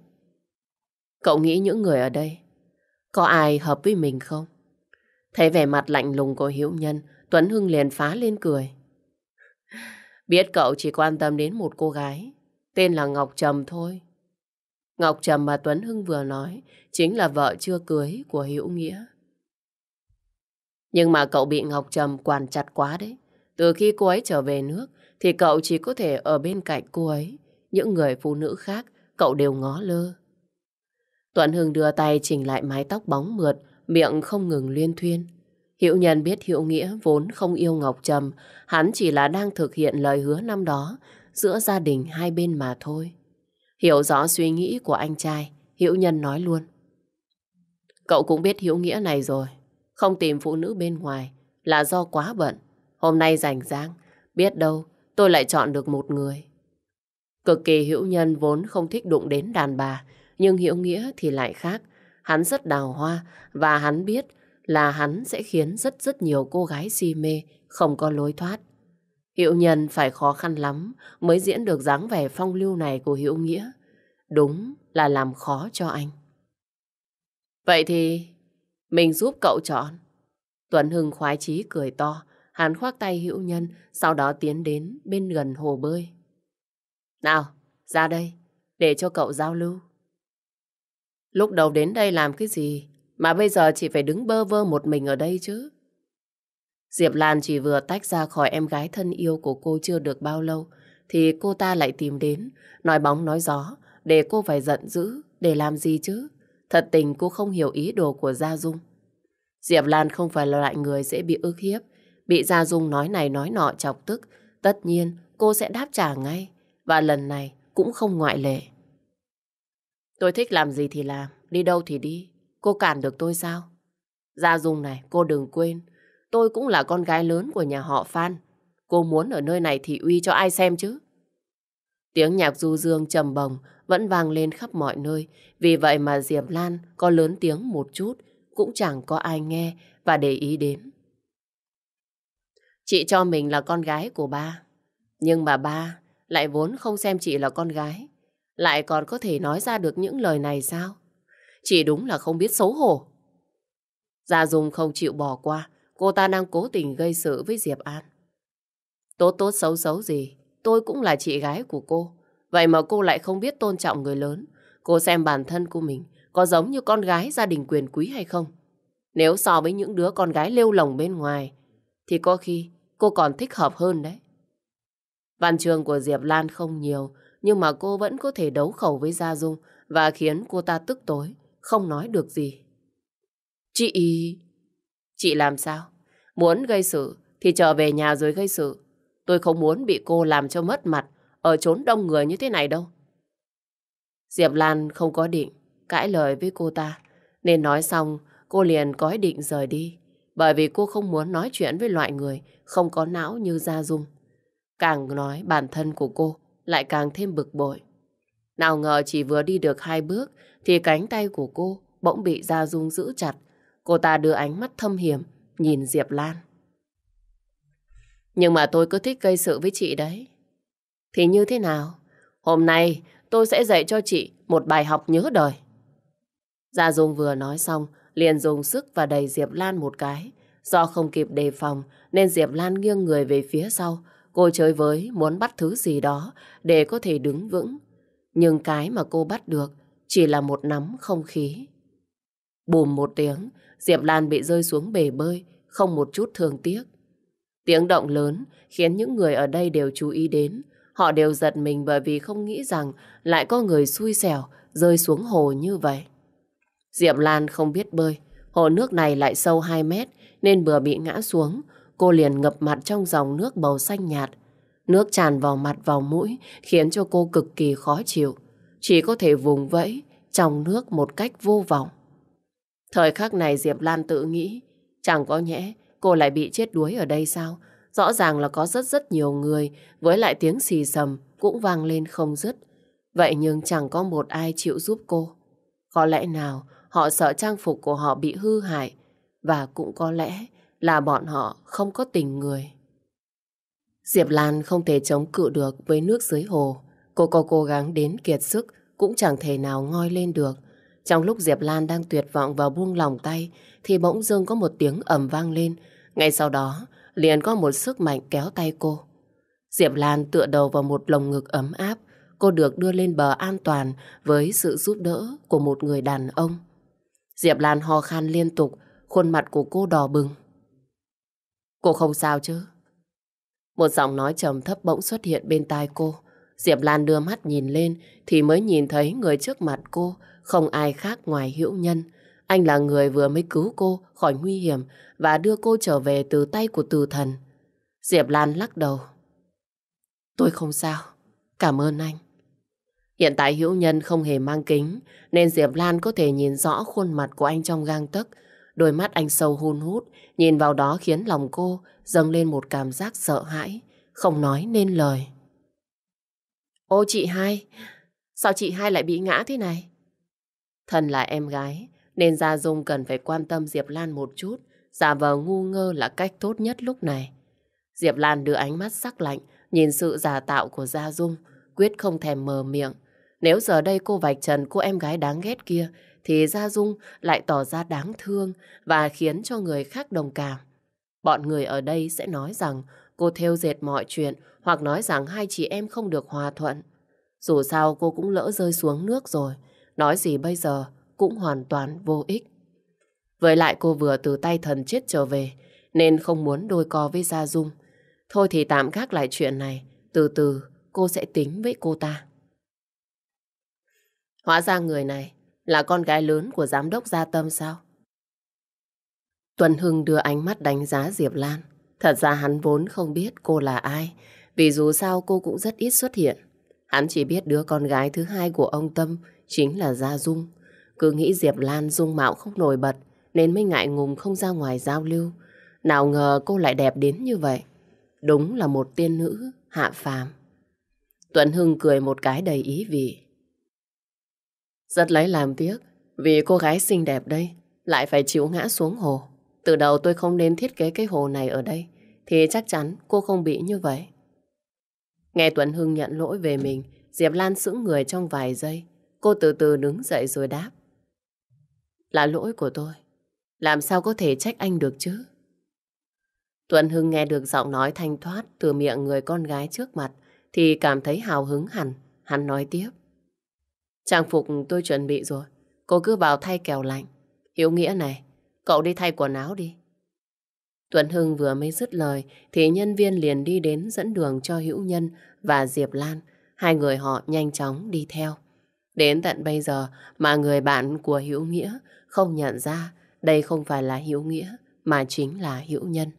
Cậu nghĩ những người ở đây, có ai hợp với mình không? Thấy vẻ mặt lạnh lùng của Hiếu Nhân, Tuấn Hưng liền phá lên cười. Biết cậu chỉ quan tâm đến một cô gái, tên là Ngọc Trầm thôi. Ngọc Trầm mà Tuấn Hưng vừa nói chính là vợ chưa cưới của Hữu Nghĩa. Nhưng mà cậu bị Ngọc Trầm quản chặt quá đấy. Từ khi cô ấy trở về nước thì cậu chỉ có thể ở bên cạnh cô ấy. Những người phụ nữ khác cậu đều ngó lơ. Tuấn Hưng đưa tay chỉnh lại mái tóc bóng mượt miệng không ngừng liên thuyên. Hiệu nhân biết Hiệu Nghĩa vốn không yêu Ngọc Trầm, hắn chỉ là đang thực hiện lời hứa năm đó giữa gia đình hai bên mà thôi. Hiểu rõ suy nghĩ của anh trai, Hiệu nhân nói luôn. Cậu cũng biết Hiệu Nghĩa này rồi, không tìm phụ nữ bên ngoài là do quá bận. Hôm nay rảnh rang, biết đâu tôi lại chọn được một người. Cực kỳ Hiệu nhân vốn không thích đụng đến đàn bà, nhưng Hiệu Nghĩa thì lại khác hắn rất đào hoa và hắn biết là hắn sẽ khiến rất rất nhiều cô gái si mê, không có lối thoát. Hiệu nhân phải khó khăn lắm mới diễn được dáng vẻ phong lưu này của Hiệu Nghĩa. Đúng là làm khó cho anh. Vậy thì mình giúp cậu chọn. Tuấn Hưng khoái chí cười to, hắn khoác tay hiệu Nhân, sau đó tiến đến bên gần hồ bơi. Nào, ra đây, để cho cậu giao lưu. Lúc đầu đến đây làm cái gì mà bây giờ chị phải đứng bơ vơ một mình ở đây chứ? Diệp Lan chỉ vừa tách ra khỏi em gái thân yêu của cô chưa được bao lâu thì cô ta lại tìm đến, nói bóng nói gió để cô phải giận dữ, để làm gì chứ? Thật tình cô không hiểu ý đồ của Gia Dung. Diệp Lan không phải là loại người dễ bị ức hiếp, bị Gia Dung nói này nói nọ chọc tức. Tất nhiên, cô sẽ đáp trả ngay. Và lần này cũng không ngoại lệ. Tôi thích làm gì thì làm, đi đâu thì đi. Cô cản được tôi sao? Gia Dung này, cô đừng quên. Tôi cũng là con gái lớn của nhà họ Phan. Cô muốn ở nơi này thì uy cho ai xem chứ? Tiếng nhạc du dương trầm bồng vẫn vang lên khắp mọi nơi. Vì vậy mà Diệp Lan có lớn tiếng một chút cũng chẳng có ai nghe và để ý đến. Chị cho mình là con gái của ba. Nhưng mà ba lại vốn không xem chị là con gái lại còn có thể nói ra được những lời này sao? Chỉ đúng là không biết xấu hổ. Gia Dung không chịu bỏ qua, cô ta đang cố tình gây sự với Diệp An. Tốt tốt xấu xấu gì, tôi cũng là chị gái của cô. Vậy mà cô lại không biết tôn trọng người lớn. Cô xem bản thân của mình có giống như con gái gia đình quyền quý hay không? Nếu so với những đứa con gái lêu lồng bên ngoài, thì có khi cô còn thích hợp hơn đấy. Văn trường của Diệp Lan không nhiều, nhưng mà cô vẫn có thể đấu khẩu với Gia Dung và khiến cô ta tức tối, không nói được gì. Chị... Chị làm sao? Muốn gây sự thì trở về nhà rồi gây sự. Tôi không muốn bị cô làm cho mất mặt ở chốn đông người như thế này đâu. Diệp Lan không có định cãi lời với cô ta, nên nói xong cô liền có ý định rời đi, bởi vì cô không muốn nói chuyện với loại người không có não như Gia Dung. Càng nói bản thân của cô lại càng thêm bực bội. Nào ngờ chỉ vừa đi được hai bước thì cánh tay của cô bỗng bị Gia Dung giữ chặt. Cô ta đưa ánh mắt thâm hiểm nhìn Diệp Lan. Nhưng mà tôi cứ thích gây sự với chị đấy. Thì như thế nào? Hôm nay tôi sẽ dạy cho chị một bài học nhớ đời. Gia Dung vừa nói xong, liền dùng sức và đẩy Diệp Lan một cái. Do không kịp đề phòng nên Diệp Lan nghiêng người về phía sau, Cô chơi với muốn bắt thứ gì đó để có thể đứng vững. Nhưng cái mà cô bắt được chỉ là một nắm không khí. Bùm một tiếng, Diệp Lan bị rơi xuống bể bơi, không một chút thương tiếc. Tiếng động lớn khiến những người ở đây đều chú ý đến. Họ đều giật mình bởi vì không nghĩ rằng lại có người xui xẻo rơi xuống hồ như vậy. Diệp Lan không biết bơi, hồ nước này lại sâu 2 mét nên vừa bị ngã xuống, cô liền ngập mặt trong dòng nước màu xanh nhạt. Nước tràn vào mặt vào mũi khiến cho cô cực kỳ khó chịu. Chỉ có thể vùng vẫy trong nước một cách vô vọng. Thời khắc này Diệp Lan tự nghĩ chẳng có nhẽ cô lại bị chết đuối ở đây sao? Rõ ràng là có rất rất nhiều người với lại tiếng xì sầm cũng vang lên không dứt. Vậy nhưng chẳng có một ai chịu giúp cô. Có lẽ nào họ sợ trang phục của họ bị hư hại và cũng có lẽ là bọn họ không có tình người. Diệp Lan không thể chống cự được với nước dưới hồ. Cô có cố gắng đến kiệt sức cũng chẳng thể nào ngoi lên được. Trong lúc Diệp Lan đang tuyệt vọng và buông lòng tay thì bỗng dưng có một tiếng ầm vang lên. Ngay sau đó liền có một sức mạnh kéo tay cô. Diệp Lan tựa đầu vào một lồng ngực ấm áp. Cô được đưa lên bờ an toàn với sự giúp đỡ của một người đàn ông. Diệp Lan ho khan liên tục, khuôn mặt của cô đỏ bừng. Cô không sao chứ? Một giọng nói trầm thấp bỗng xuất hiện bên tai cô. Diệp Lan đưa mắt nhìn lên thì mới nhìn thấy người trước mặt cô không ai khác ngoài Hữu Nhân. Anh là người vừa mới cứu cô khỏi nguy hiểm và đưa cô trở về từ tay của tử thần. Diệp Lan lắc đầu. Tôi không sao. Cảm ơn anh. Hiện tại Hữu Nhân không hề mang kính nên Diệp Lan có thể nhìn rõ khuôn mặt của anh trong gang tấc Đôi mắt anh sâu hun hút, nhìn vào đó khiến lòng cô dâng lên một cảm giác sợ hãi, không nói nên lời. Ô chị hai, sao chị hai lại bị ngã thế này? Thần là em gái, nên Gia Dung cần phải quan tâm Diệp Lan một chút, giả vờ ngu ngơ là cách tốt nhất lúc này. Diệp Lan đưa ánh mắt sắc lạnh, nhìn sự giả tạo của Gia Dung, quyết không thèm mờ miệng. Nếu giờ đây cô vạch trần cô em gái đáng ghét kia, thì Gia Dung lại tỏ ra đáng thương và khiến cho người khác đồng cảm. Bọn người ở đây sẽ nói rằng cô theo dệt mọi chuyện hoặc nói rằng hai chị em không được hòa thuận. Dù sao cô cũng lỡ rơi xuống nước rồi, nói gì bây giờ cũng hoàn toàn vô ích. Với lại cô vừa từ tay thần chết trở về, nên không muốn đôi co với Gia Dung. Thôi thì tạm gác lại chuyện này, từ từ cô sẽ tính với cô ta. Hóa ra người này là con gái lớn của giám đốc Gia Tâm sao? Tuần Hưng đưa ánh mắt đánh giá Diệp Lan. Thật ra hắn vốn không biết cô là ai, vì dù sao cô cũng rất ít xuất hiện. Hắn chỉ biết đứa con gái thứ hai của ông Tâm chính là Gia Dung. Cứ nghĩ Diệp Lan dung mạo không nổi bật, nên mới ngại ngùng không ra ngoài giao lưu. Nào ngờ cô lại đẹp đến như vậy. Đúng là một tiên nữ hạ phàm. Tuấn Hưng cười một cái đầy ý vị. Rất lấy làm tiếc vì cô gái xinh đẹp đây lại phải chịu ngã xuống hồ. Từ đầu tôi không nên thiết kế cái hồ này ở đây thì chắc chắn cô không bị như vậy. Nghe Tuấn Hưng nhận lỗi về mình Diệp Lan sững người trong vài giây Cô từ từ đứng dậy rồi đáp Là lỗi của tôi Làm sao có thể trách anh được chứ Tuấn Hưng nghe được giọng nói thanh thoát Từ miệng người con gái trước mặt Thì cảm thấy hào hứng hẳn Hắn nói tiếp Trang phục tôi chuẩn bị rồi. Cô cứ vào thay kèo lạnh. Hiếu Nghĩa này, cậu đi thay quần áo đi. Tuấn Hưng vừa mới dứt lời thì nhân viên liền đi đến dẫn đường cho Hữu Nhân và Diệp Lan. Hai người họ nhanh chóng đi theo. Đến tận bây giờ mà người bạn của Hữu Nghĩa không nhận ra đây không phải là Hữu Nghĩa mà chính là Hữu Nhân.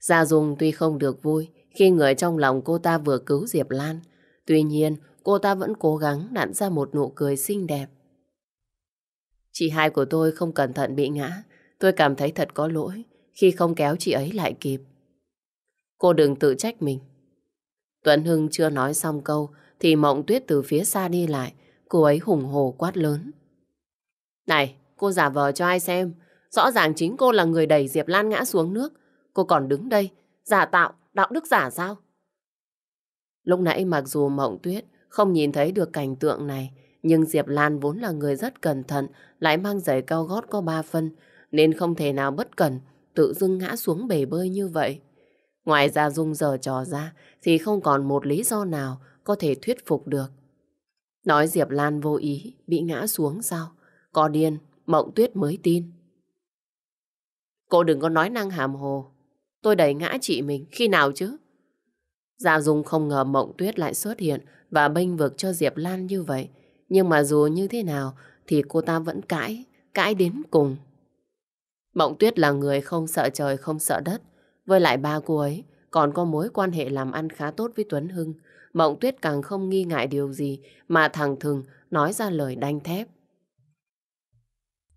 Gia Dung tuy không được vui khi người trong lòng cô ta vừa cứu Diệp Lan. Tuy nhiên cô ta vẫn cố gắng nặn ra một nụ cười xinh đẹp. Chị hai của tôi không cẩn thận bị ngã, tôi cảm thấy thật có lỗi khi không kéo chị ấy lại kịp. Cô đừng tự trách mình. Tuấn Hưng chưa nói xong câu thì Mộng Tuyết từ phía xa đi lại, cô ấy hùng hồ quát lớn. Này, cô giả vờ cho ai xem, rõ ràng chính cô là người đẩy Diệp Lan ngã xuống nước, cô còn đứng đây, giả tạo, đạo đức giả sao? Lúc nãy mặc dù Mộng Tuyết không nhìn thấy được cảnh tượng này, nhưng Diệp Lan vốn là người rất cẩn thận, lại mang giày cao gót có ba phân, nên không thể nào bất cẩn, tự dưng ngã xuống bể bơi như vậy. Ngoài ra Dung giờ trò ra, thì không còn một lý do nào có thể thuyết phục được. Nói Diệp Lan vô ý, bị ngã xuống sao? Có điên, Mộng Tuyết mới tin. Cô đừng có nói năng hàm hồ. Tôi đẩy ngã chị mình, khi nào chứ? Gia dạ Dung không ngờ Mộng Tuyết lại xuất hiện, và bênh vực cho Diệp Lan như vậy. Nhưng mà dù như thế nào thì cô ta vẫn cãi, cãi đến cùng. Mộng Tuyết là người không sợ trời không sợ đất. Với lại ba cô ấy còn có mối quan hệ làm ăn khá tốt với Tuấn Hưng. Mộng Tuyết càng không nghi ngại điều gì mà thẳng thừng nói ra lời đanh thép.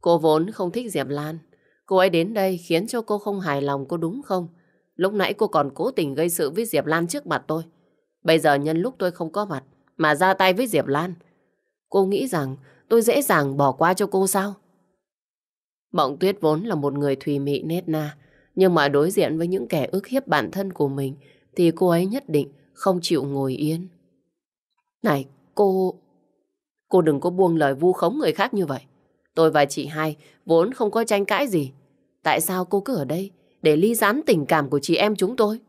Cô vốn không thích Diệp Lan. Cô ấy đến đây khiến cho cô không hài lòng cô đúng không? Lúc nãy cô còn cố tình gây sự với Diệp Lan trước mặt tôi. Bây giờ nhân lúc tôi không có mặt mà ra tay với Diệp Lan. Cô nghĩ rằng tôi dễ dàng bỏ qua cho cô sao? Mộng Tuyết vốn là một người thùy mị nét na, nhưng mà đối diện với những kẻ ức hiếp bản thân của mình thì cô ấy nhất định không chịu ngồi yên. Này, cô... Cô đừng có buông lời vu khống người khác như vậy. Tôi và chị hai vốn không có tranh cãi gì. Tại sao cô cứ ở đây để ly gián tình cảm của chị em chúng tôi?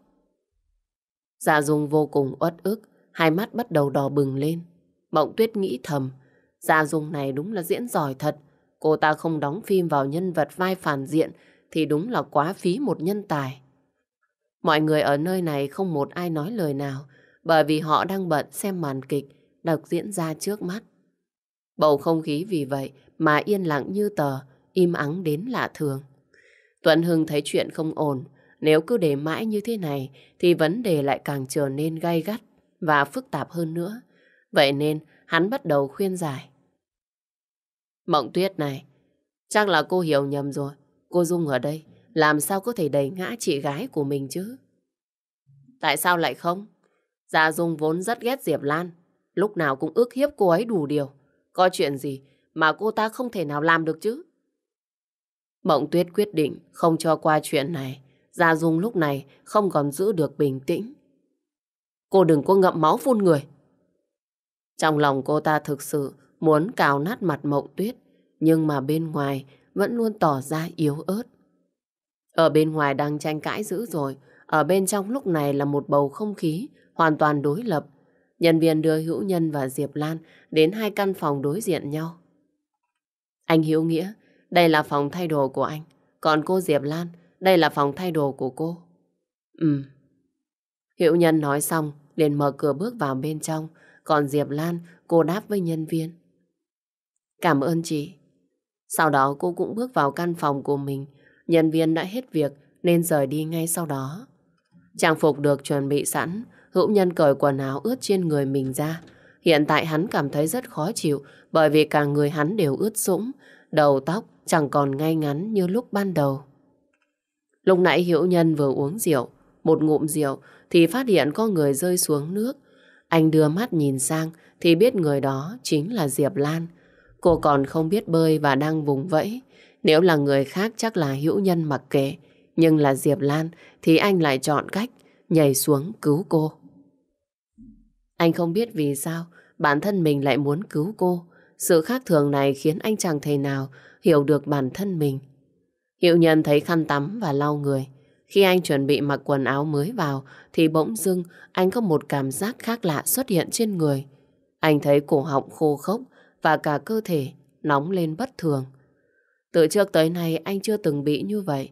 Gia Dung vô cùng uất ức, hai mắt bắt đầu đỏ bừng lên. Mộng Tuyết nghĩ thầm, Gia Dung này đúng là diễn giỏi thật. Cô ta không đóng phim vào nhân vật vai phản diện thì đúng là quá phí một nhân tài. Mọi người ở nơi này không một ai nói lời nào bởi vì họ đang bận xem màn kịch được diễn ra trước mắt. Bầu không khí vì vậy mà yên lặng như tờ, im ắng đến lạ thường. Tuấn Hưng thấy chuyện không ổn, nếu cứ để mãi như thế này thì vấn đề lại càng trở nên gay gắt và phức tạp hơn nữa. Vậy nên hắn bắt đầu khuyên giải. Mộng tuyết này, chắc là cô hiểu nhầm rồi. Cô Dung ở đây, làm sao có thể đẩy ngã chị gái của mình chứ? Tại sao lại không? Gia Dung vốn rất ghét Diệp Lan, lúc nào cũng ước hiếp cô ấy đủ điều. Có chuyện gì mà cô ta không thể nào làm được chứ? Mộng tuyết quyết định không cho qua chuyện này. Gia Dung lúc này không còn giữ được bình tĩnh. Cô đừng có ngậm máu phun người. Trong lòng cô ta thực sự muốn cào nát mặt mộng tuyết, nhưng mà bên ngoài vẫn luôn tỏ ra yếu ớt. Ở bên ngoài đang tranh cãi dữ rồi, ở bên trong lúc này là một bầu không khí hoàn toàn đối lập. Nhân viên đưa Hữu Nhân và Diệp Lan đến hai căn phòng đối diện nhau. Anh Hiếu Nghĩa, đây là phòng thay đồ của anh, còn cô Diệp Lan đây là phòng thay đồ của cô. Ừ. Hiệu nhân nói xong, liền mở cửa bước vào bên trong. Còn Diệp Lan, cô đáp với nhân viên. Cảm ơn chị. Sau đó cô cũng bước vào căn phòng của mình. Nhân viên đã hết việc nên rời đi ngay sau đó. Trang phục được chuẩn bị sẵn, hữu nhân cởi quần áo ướt trên người mình ra. Hiện tại hắn cảm thấy rất khó chịu bởi vì cả người hắn đều ướt sũng, đầu tóc chẳng còn ngay ngắn như lúc ban đầu. Lúc nãy Hiễu Nhân vừa uống rượu, một ngụm rượu thì phát hiện có người rơi xuống nước. Anh đưa mắt nhìn sang thì biết người đó chính là Diệp Lan. Cô còn không biết bơi và đang vùng vẫy. Nếu là người khác chắc là hữu Nhân mặc kệ. Nhưng là Diệp Lan thì anh lại chọn cách nhảy xuống cứu cô. Anh không biết vì sao bản thân mình lại muốn cứu cô. Sự khác thường này khiến anh chẳng thể nào hiểu được bản thân mình. Hiệu nhân thấy khăn tắm và lau người. Khi anh chuẩn bị mặc quần áo mới vào thì bỗng dưng anh có một cảm giác khác lạ xuất hiện trên người. Anh thấy cổ họng khô khốc và cả cơ thể nóng lên bất thường. Từ trước tới nay anh chưa từng bị như vậy.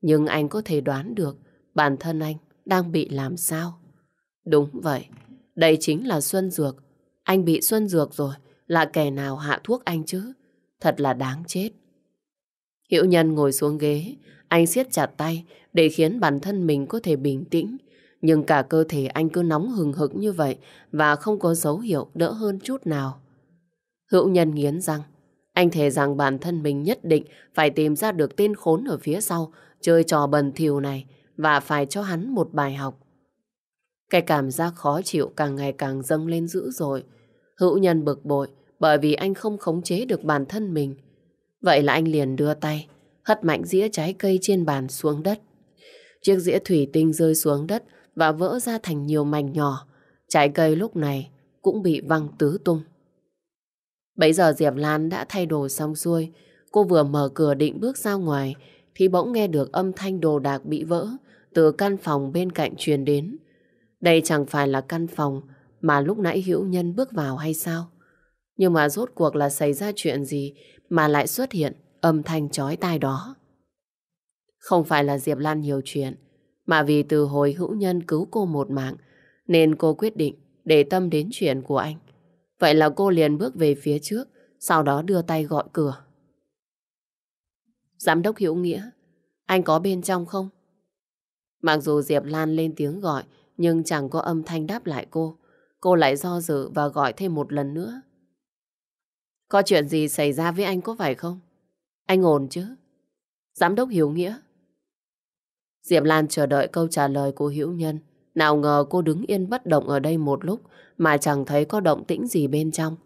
Nhưng anh có thể đoán được bản thân anh đang bị làm sao. Đúng vậy, đây chính là Xuân Dược. Anh bị Xuân Dược rồi, là kẻ nào hạ thuốc anh chứ? Thật là đáng chết. Hiệu nhân ngồi xuống ghế, anh siết chặt tay để khiến bản thân mình có thể bình tĩnh. Nhưng cả cơ thể anh cứ nóng hừng hực như vậy và không có dấu hiệu đỡ hơn chút nào. Hữu nhân nghiến răng, anh thề rằng bản thân mình nhất định phải tìm ra được tên khốn ở phía sau chơi trò bần thiều này và phải cho hắn một bài học. Cái cảm giác khó chịu càng ngày càng dâng lên dữ dội. Hữu nhân bực bội bởi vì anh không khống chế được bản thân mình. Vậy là anh liền đưa tay, hất mạnh dĩa trái cây trên bàn xuống đất. Chiếc dĩa thủy tinh rơi xuống đất và vỡ ra thành nhiều mảnh nhỏ. Trái cây lúc này cũng bị văng tứ tung. bây giờ Diệp Lan đã thay đồ xong xuôi. Cô vừa mở cửa định bước ra ngoài thì bỗng nghe được âm thanh đồ đạc bị vỡ từ căn phòng bên cạnh truyền đến. Đây chẳng phải là căn phòng mà lúc nãy Hữu Nhân bước vào hay sao? Nhưng mà rốt cuộc là xảy ra chuyện gì mà lại xuất hiện âm thanh chói tai đó. Không phải là Diệp Lan nhiều chuyện, mà vì từ hồi hữu nhân cứu cô một mạng, nên cô quyết định để tâm đến chuyện của anh. Vậy là cô liền bước về phía trước, sau đó đưa tay gọi cửa. Giám đốc Hữu Nghĩa, anh có bên trong không? Mặc dù Diệp Lan lên tiếng gọi, nhưng chẳng có âm thanh đáp lại cô. Cô lại do dự và gọi thêm một lần nữa. Có chuyện gì xảy ra với anh có phải không? Anh ổn chứ? Giám đốc Hiếu Nghĩa. Diệp Lan chờ đợi câu trả lời của Hiễu Nhân. Nào ngờ cô đứng yên bất động ở đây một lúc mà chẳng thấy có động tĩnh gì bên trong.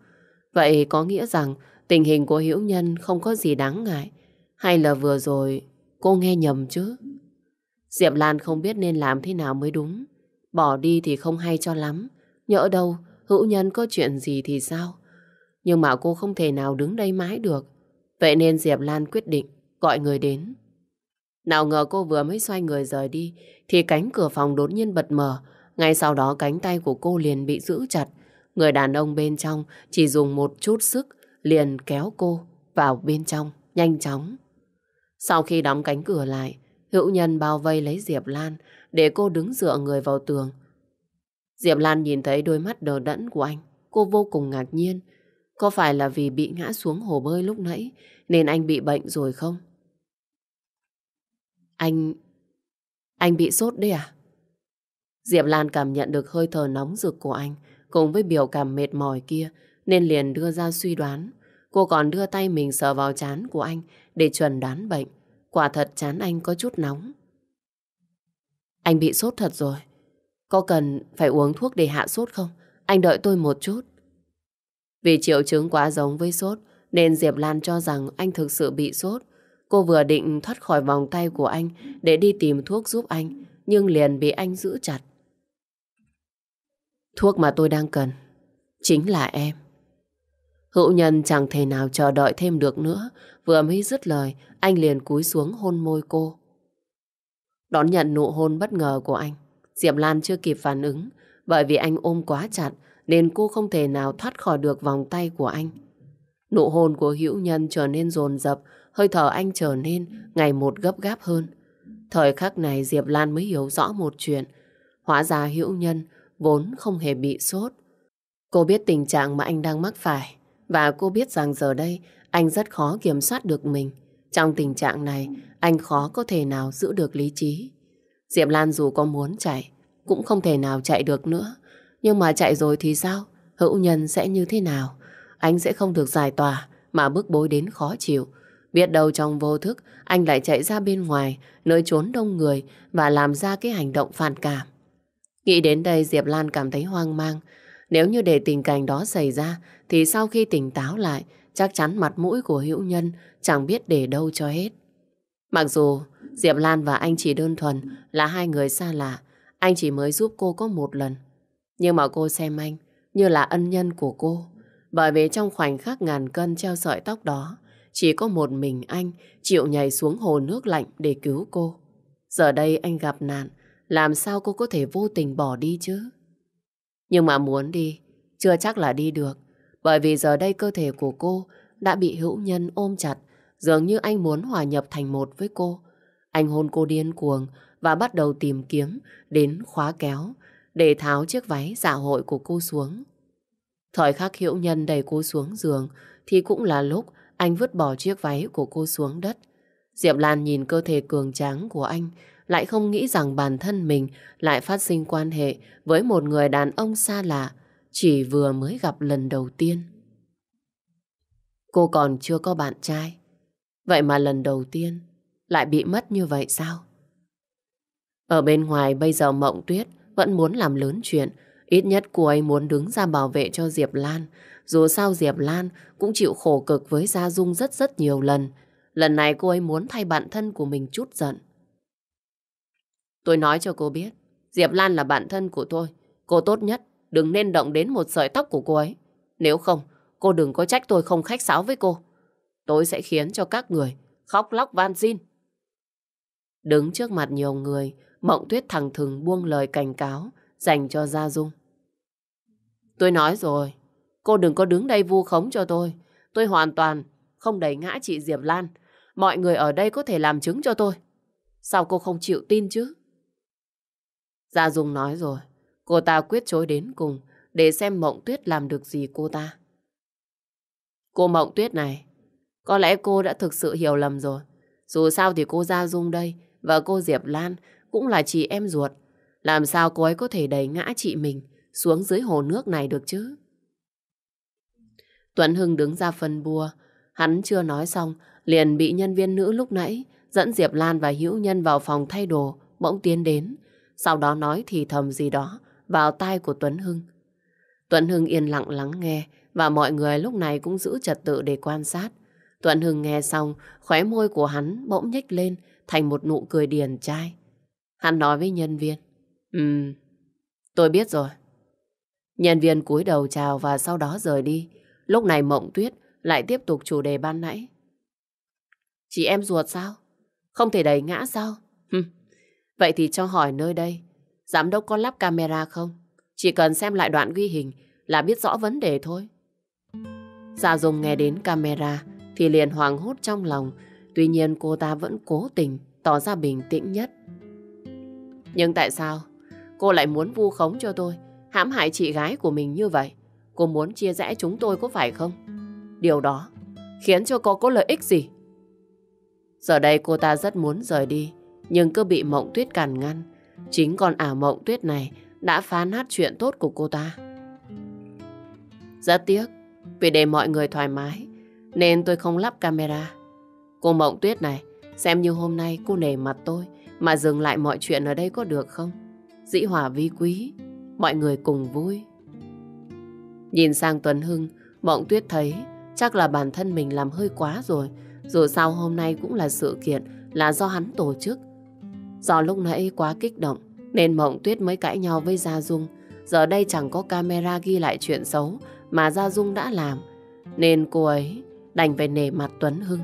Vậy có nghĩa rằng tình hình của Hiễu Nhân không có gì đáng ngại. Hay là vừa rồi cô nghe nhầm chứ? Diệp Lan không biết nên làm thế nào mới đúng. Bỏ đi thì không hay cho lắm. Nhỡ đâu, hữu nhân có chuyện gì thì sao? Nhưng mà cô không thể nào đứng đây mãi được. Vậy nên Diệp Lan quyết định gọi người đến. Nào ngờ cô vừa mới xoay người rời đi thì cánh cửa phòng đột nhiên bật mở. Ngay sau đó cánh tay của cô liền bị giữ chặt. Người đàn ông bên trong chỉ dùng một chút sức liền kéo cô vào bên trong nhanh chóng. Sau khi đóng cánh cửa lại, hữu nhân bao vây lấy Diệp Lan để cô đứng dựa người vào tường. Diệp Lan nhìn thấy đôi mắt đờ đẫn của anh. Cô vô cùng ngạc nhiên có phải là vì bị ngã xuống hồ bơi lúc nãy nên anh bị bệnh rồi không? Anh... Anh bị sốt đấy à? Diệp Lan cảm nhận được hơi thở nóng rực của anh cùng với biểu cảm mệt mỏi kia nên liền đưa ra suy đoán. Cô còn đưa tay mình sờ vào chán của anh để chuẩn đoán bệnh. Quả thật chán anh có chút nóng. Anh bị sốt thật rồi. Có cần phải uống thuốc để hạ sốt không? Anh đợi tôi một chút. Vì triệu chứng quá giống với sốt, nên Diệp Lan cho rằng anh thực sự bị sốt. Cô vừa định thoát khỏi vòng tay của anh để đi tìm thuốc giúp anh, nhưng liền bị anh giữ chặt. Thuốc mà tôi đang cần, chính là em. Hữu nhân chẳng thể nào chờ đợi thêm được nữa. Vừa mới dứt lời, anh liền cúi xuống hôn môi cô. Đón nhận nụ hôn bất ngờ của anh, Diệp Lan chưa kịp phản ứng, bởi vì anh ôm quá chặt nên cô không thể nào thoát khỏi được vòng tay của anh. Nụ hôn của Hữu Nhân trở nên dồn dập, hơi thở anh trở nên ngày một gấp gáp hơn. Thời khắc này Diệp Lan mới hiểu rõ một chuyện. Hóa ra Hữu Nhân vốn không hề bị sốt. Cô biết tình trạng mà anh đang mắc phải và cô biết rằng giờ đây anh rất khó kiểm soát được mình. Trong tình trạng này, anh khó có thể nào giữ được lý trí. Diệp Lan dù có muốn chạy, cũng không thể nào chạy được nữa. Nhưng mà chạy rồi thì sao? Hữu nhân sẽ như thế nào? Anh sẽ không được giải tỏa mà bức bối đến khó chịu. Biết đâu trong vô thức anh lại chạy ra bên ngoài nơi trốn đông người và làm ra cái hành động phản cảm. Nghĩ đến đây Diệp Lan cảm thấy hoang mang. Nếu như để tình cảnh đó xảy ra thì sau khi tỉnh táo lại chắc chắn mặt mũi của hữu nhân chẳng biết để đâu cho hết. Mặc dù Diệp Lan và anh chỉ đơn thuần là hai người xa lạ, anh chỉ mới giúp cô có một lần. Nhưng mà cô xem anh như là ân nhân của cô. Bởi vì trong khoảnh khắc ngàn cân treo sợi tóc đó, chỉ có một mình anh chịu nhảy xuống hồ nước lạnh để cứu cô. Giờ đây anh gặp nạn, làm sao cô có thể vô tình bỏ đi chứ? Nhưng mà muốn đi, chưa chắc là đi được. Bởi vì giờ đây cơ thể của cô đã bị hữu nhân ôm chặt, dường như anh muốn hòa nhập thành một với cô. Anh hôn cô điên cuồng và bắt đầu tìm kiếm đến khóa kéo, để tháo chiếc váy dạ hội của cô xuống. Thời khắc hiệu nhân đẩy cô xuống giường thì cũng là lúc anh vứt bỏ chiếc váy của cô xuống đất. Diệp Lan nhìn cơ thể cường tráng của anh lại không nghĩ rằng bản thân mình lại phát sinh quan hệ với một người đàn ông xa lạ chỉ vừa mới gặp lần đầu tiên. Cô còn chưa có bạn trai. Vậy mà lần đầu tiên lại bị mất như vậy sao? Ở bên ngoài bây giờ Mộng Tuyết vẫn muốn làm lớn chuyện. Ít nhất cô ấy muốn đứng ra bảo vệ cho Diệp Lan. Dù sao Diệp Lan cũng chịu khổ cực với Gia Dung rất rất nhiều lần. Lần này cô ấy muốn thay bạn thân của mình chút giận. Tôi nói cho cô biết, Diệp Lan là bạn thân của tôi. Cô tốt nhất đừng nên động đến một sợi tóc của cô ấy. Nếu không, cô đừng có trách tôi không khách sáo với cô. Tôi sẽ khiến cho các người khóc lóc van xin. Đứng trước mặt nhiều người, Mộng Tuyết thẳng thừng buông lời cảnh cáo dành cho Gia Dung. Tôi nói rồi, cô đừng có đứng đây vu khống cho tôi. Tôi hoàn toàn không đẩy ngã chị Diệp Lan. Mọi người ở đây có thể làm chứng cho tôi. Sao cô không chịu tin chứ? Gia Dung nói rồi, cô ta quyết chối đến cùng để xem Mộng Tuyết làm được gì cô ta. Cô Mộng Tuyết này, có lẽ cô đã thực sự hiểu lầm rồi. Dù sao thì cô Gia Dung đây và cô Diệp Lan cũng là chị em ruột. Làm sao cô ấy có thể đẩy ngã chị mình xuống dưới hồ nước này được chứ? Tuấn Hưng đứng ra phân bua. Hắn chưa nói xong, liền bị nhân viên nữ lúc nãy dẫn Diệp Lan và Hữu Nhân vào phòng thay đồ, bỗng tiến đến. Sau đó nói thì thầm gì đó vào tai của Tuấn Hưng. Tuấn Hưng yên lặng lắng nghe và mọi người lúc này cũng giữ trật tự để quan sát. Tuấn Hưng nghe xong, khóe môi của hắn bỗng nhếch lên thành một nụ cười điền trai. Hắn nói với nhân viên. Ừ, um, tôi biết rồi. Nhân viên cúi đầu chào và sau đó rời đi. Lúc này Mộng Tuyết lại tiếp tục chủ đề ban nãy. Chị em ruột sao? Không thể đẩy ngã sao? Vậy thì cho hỏi nơi đây, giám đốc có lắp camera không? Chỉ cần xem lại đoạn ghi hình là biết rõ vấn đề thôi. gia Dung nghe đến camera thì liền hoàng hốt trong lòng, tuy nhiên cô ta vẫn cố tình tỏ ra bình tĩnh nhất. Nhưng tại sao cô lại muốn vu khống cho tôi, hãm hại chị gái của mình như vậy? Cô muốn chia rẽ chúng tôi có phải không? Điều đó khiến cho cô có lợi ích gì? Giờ đây cô ta rất muốn rời đi, nhưng cứ bị mộng tuyết cản ngăn. Chính con ả mộng tuyết này đã phá nát chuyện tốt của cô ta. Rất tiếc, vì để mọi người thoải mái, nên tôi không lắp camera. Cô mộng tuyết này, xem như hôm nay cô nề mặt tôi, mà dừng lại mọi chuyện ở đây có được không? Dĩ hòa vi quý, mọi người cùng vui. Nhìn sang Tuấn Hưng, Mộng Tuyết thấy chắc là bản thân mình làm hơi quá rồi. Dù sao hôm nay cũng là sự kiện là do hắn tổ chức. Do lúc nãy quá kích động nên Mộng Tuyết mới cãi nhau với Gia Dung. Giờ đây chẳng có camera ghi lại chuyện xấu mà Gia Dung đã làm. Nên cô ấy đành về nể mặt Tuấn Hưng.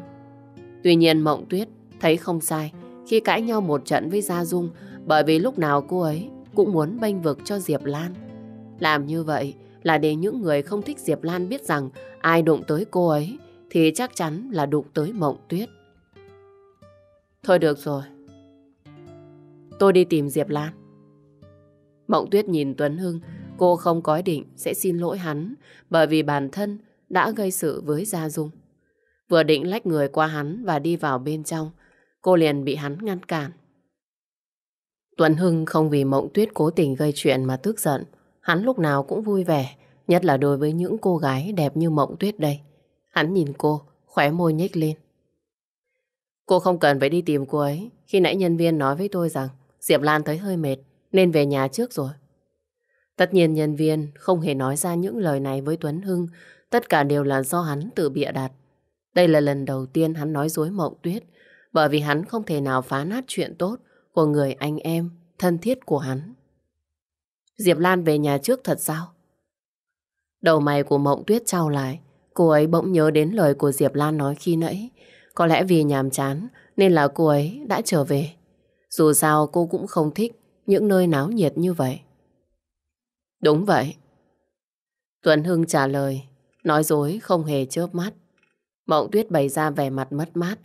Tuy nhiên Mộng Tuyết thấy không sai khi cãi nhau một trận với Gia Dung bởi vì lúc nào cô ấy cũng muốn bênh vực cho Diệp Lan. Làm như vậy là để những người không thích Diệp Lan biết rằng ai đụng tới cô ấy thì chắc chắn là đụng tới Mộng Tuyết. Thôi được rồi. Tôi đi tìm Diệp Lan. Mộng Tuyết nhìn Tuấn Hưng, cô không có ý định sẽ xin lỗi hắn bởi vì bản thân đã gây sự với Gia Dung. Vừa định lách người qua hắn và đi vào bên trong cô liền bị hắn ngăn cản. Tuấn Hưng không vì mộng tuyết cố tình gây chuyện mà tức giận. Hắn lúc nào cũng vui vẻ, nhất là đối với những cô gái đẹp như mộng tuyết đây. Hắn nhìn cô, khóe môi nhếch lên. Cô không cần phải đi tìm cô ấy. Khi nãy nhân viên nói với tôi rằng Diệp Lan thấy hơi mệt nên về nhà trước rồi. Tất nhiên nhân viên không hề nói ra những lời này với Tuấn Hưng. Tất cả đều là do hắn tự bịa đặt. Đây là lần đầu tiên hắn nói dối mộng tuyết bởi vì hắn không thể nào phá nát chuyện tốt của người anh em thân thiết của hắn. Diệp Lan về nhà trước thật sao? Đầu mày của Mộng Tuyết trao lại, cô ấy bỗng nhớ đến lời của Diệp Lan nói khi nãy. Có lẽ vì nhàm chán nên là cô ấy đã trở về. Dù sao cô cũng không thích những nơi náo nhiệt như vậy. Đúng vậy. Tuấn Hưng trả lời, nói dối không hề chớp mắt. Mộng Tuyết bày ra vẻ mặt mất mát,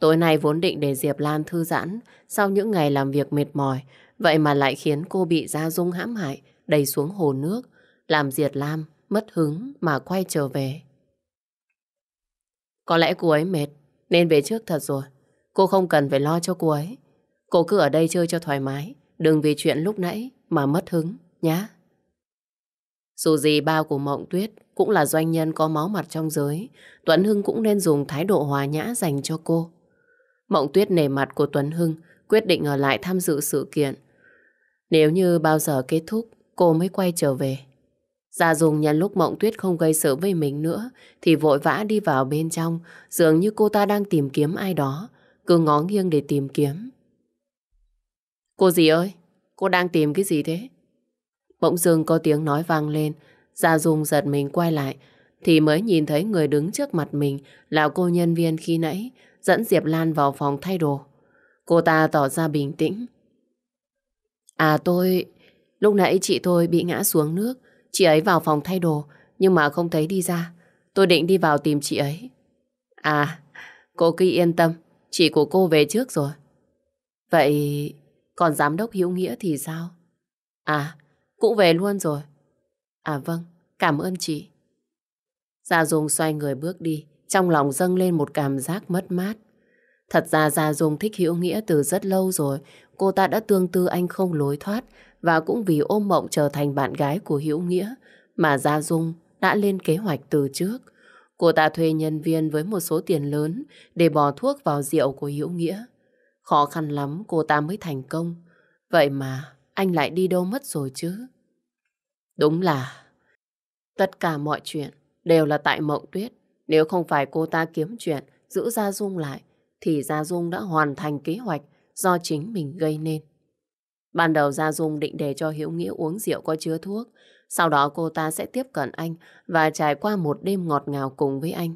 Tối nay vốn định để Diệp Lan thư giãn sau những ngày làm việc mệt mỏi, vậy mà lại khiến cô bị Gia Dung hãm hại, đầy xuống hồ nước, làm Diệp Lam mất hứng mà quay trở về. Có lẽ cô ấy mệt, nên về trước thật rồi. Cô không cần phải lo cho cô ấy. Cô cứ ở đây chơi cho thoải mái, đừng vì chuyện lúc nãy mà mất hứng, nhá. Dù gì ba của Mộng Tuyết cũng là doanh nhân có máu mặt trong giới, Tuấn Hưng cũng nên dùng thái độ hòa nhã dành cho cô. Mộng Tuyết nề mặt của Tuấn Hưng quyết định ở lại tham dự sự kiện. Nếu như bao giờ kết thúc, cô mới quay trở về. Gia Dung nhận lúc Mộng Tuyết không gây sự với mình nữa thì vội vã đi vào bên trong dường như cô ta đang tìm kiếm ai đó cứ ngó nghiêng để tìm kiếm. Cô gì ơi, cô đang tìm cái gì thế? Bỗng dưng có tiếng nói vang lên Gia Dung giật mình quay lại thì mới nhìn thấy người đứng trước mặt mình là cô nhân viên khi nãy dẫn Diệp Lan vào phòng thay đồ. Cô ta tỏ ra bình tĩnh. À tôi, lúc nãy chị tôi bị ngã xuống nước, chị ấy vào phòng thay đồ, nhưng mà không thấy đi ra. Tôi định đi vào tìm chị ấy. À, cô cứ yên tâm, chị của cô về trước rồi. Vậy, còn giám đốc hữu nghĩa thì sao? À, cũng về luôn rồi. À vâng, cảm ơn chị. Gia Dung xoay người bước đi, trong lòng dâng lên một cảm giác mất mát. Thật ra Gia Dung thích Hữu Nghĩa từ rất lâu rồi. Cô ta đã tương tư anh không lối thoát và cũng vì ôm mộng trở thành bạn gái của Hữu Nghĩa mà Gia Dung đã lên kế hoạch từ trước. Cô ta thuê nhân viên với một số tiền lớn để bỏ thuốc vào rượu của Hữu Nghĩa. Khó khăn lắm cô ta mới thành công. Vậy mà anh lại đi đâu mất rồi chứ? Đúng là tất cả mọi chuyện đều là tại Mộng Tuyết. Nếu không phải cô ta kiếm chuyện, giữ Gia Dung lại, thì Gia Dung đã hoàn thành kế hoạch do chính mình gây nên. Ban đầu Gia Dung định để cho Hiếu Nghĩa uống rượu có chứa thuốc, sau đó cô ta sẽ tiếp cận anh và trải qua một đêm ngọt ngào cùng với anh.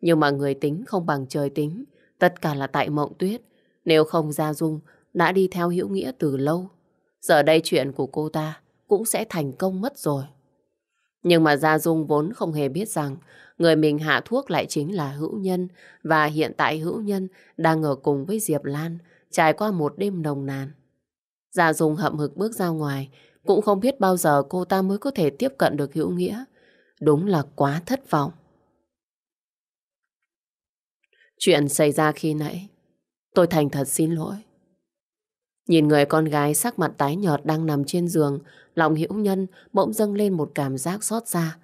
Nhưng mà người tính không bằng trời tính, tất cả là tại mộng tuyết. Nếu không Gia Dung đã đi theo Hiễu Nghĩa từ lâu, giờ đây chuyện của cô ta cũng sẽ thành công mất rồi. Nhưng mà Gia Dung vốn không hề biết rằng người mình hạ thuốc lại chính là Hữu Nhân và hiện tại Hữu Nhân đang ở cùng với Diệp Lan trải qua một đêm nồng nàn. Gia Dung hậm hực bước ra ngoài cũng không biết bao giờ cô ta mới có thể tiếp cận được Hữu Nghĩa. Đúng là quá thất vọng. Chuyện xảy ra khi nãy Tôi thành thật xin lỗi Nhìn người con gái sắc mặt tái nhợt đang nằm trên giường, lòng hữu nhân bỗng dâng lên một cảm giác xót xa.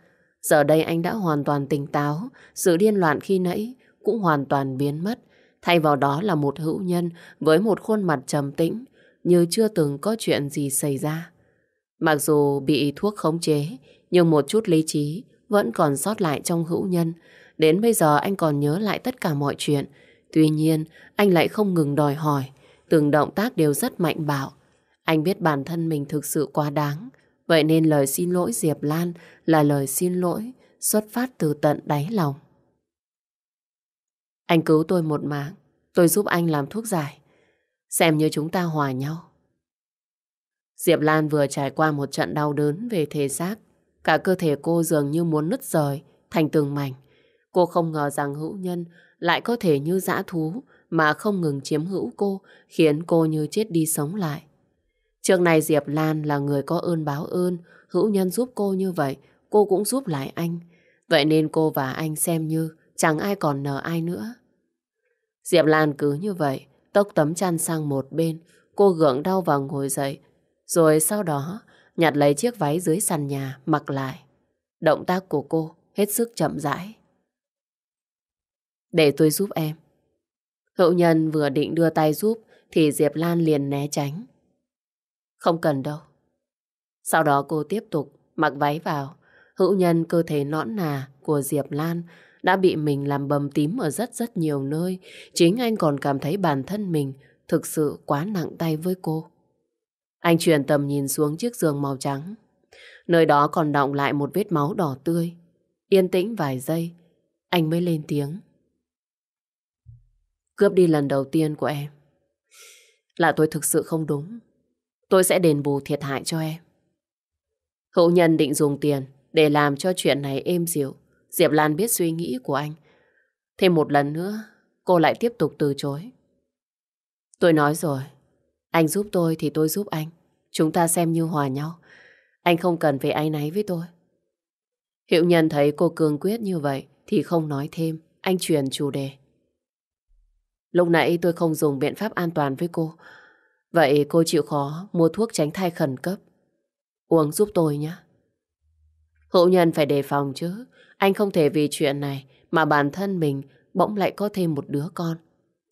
Giờ đây anh đã hoàn toàn tỉnh táo, sự điên loạn khi nãy cũng hoàn toàn biến mất. Thay vào đó là một hữu nhân với một khuôn mặt trầm tĩnh, như chưa từng có chuyện gì xảy ra. Mặc dù bị thuốc khống chế, nhưng một chút lý trí vẫn còn sót lại trong hữu nhân. Đến bây giờ anh còn nhớ lại tất cả mọi chuyện. Tuy nhiên, anh lại không ngừng đòi hỏi, từng động tác đều rất mạnh bạo. Anh biết bản thân mình thực sự quá đáng, vậy nên lời xin lỗi Diệp Lan là lời xin lỗi xuất phát từ tận đáy lòng. Anh cứu tôi một mạng, tôi giúp anh làm thuốc giải, xem như chúng ta hòa nhau. Diệp Lan vừa trải qua một trận đau đớn về thể xác, cả cơ thể cô dường như muốn nứt rời thành từng mảnh. Cô không ngờ rằng hữu nhân lại có thể như dã thú, mà không ngừng chiếm hữu cô, khiến cô như chết đi sống lại. Trước này Diệp Lan là người có ơn báo ơn, hữu nhân giúp cô như vậy, cô cũng giúp lại anh. Vậy nên cô và anh xem như chẳng ai còn nợ ai nữa. Diệp Lan cứ như vậy, tốc tấm chăn sang một bên, cô gượng đau và ngồi dậy. Rồi sau đó, nhặt lấy chiếc váy dưới sàn nhà, mặc lại. Động tác của cô hết sức chậm rãi. Để tôi giúp em. Hậu nhân vừa định đưa tay giúp thì Diệp Lan liền né tránh. Không cần đâu. Sau đó cô tiếp tục mặc váy vào. Hữu nhân cơ thể nõn nà của Diệp Lan đã bị mình làm bầm tím ở rất rất nhiều nơi. Chính anh còn cảm thấy bản thân mình thực sự quá nặng tay với cô. Anh chuyển tầm nhìn xuống chiếc giường màu trắng. Nơi đó còn đọng lại một vết máu đỏ tươi. Yên tĩnh vài giây, anh mới lên tiếng cướp đi lần đầu tiên của em. Là tôi thực sự không đúng. Tôi sẽ đền bù thiệt hại cho em. Hậu nhân định dùng tiền để làm cho chuyện này êm dịu. Diệp Lan biết suy nghĩ của anh. Thêm một lần nữa, cô lại tiếp tục từ chối. Tôi nói rồi, anh giúp tôi thì tôi giúp anh. Chúng ta xem như hòa nhau. Anh không cần phải áy náy với tôi. Hiệu nhân thấy cô cương quyết như vậy thì không nói thêm. Anh chuyển chủ đề. Lúc nãy tôi không dùng biện pháp an toàn với cô. Vậy cô chịu khó mua thuốc tránh thai khẩn cấp. Uống giúp tôi nhé. Hữu nhân phải đề phòng chứ. Anh không thể vì chuyện này mà bản thân mình bỗng lại có thêm một đứa con.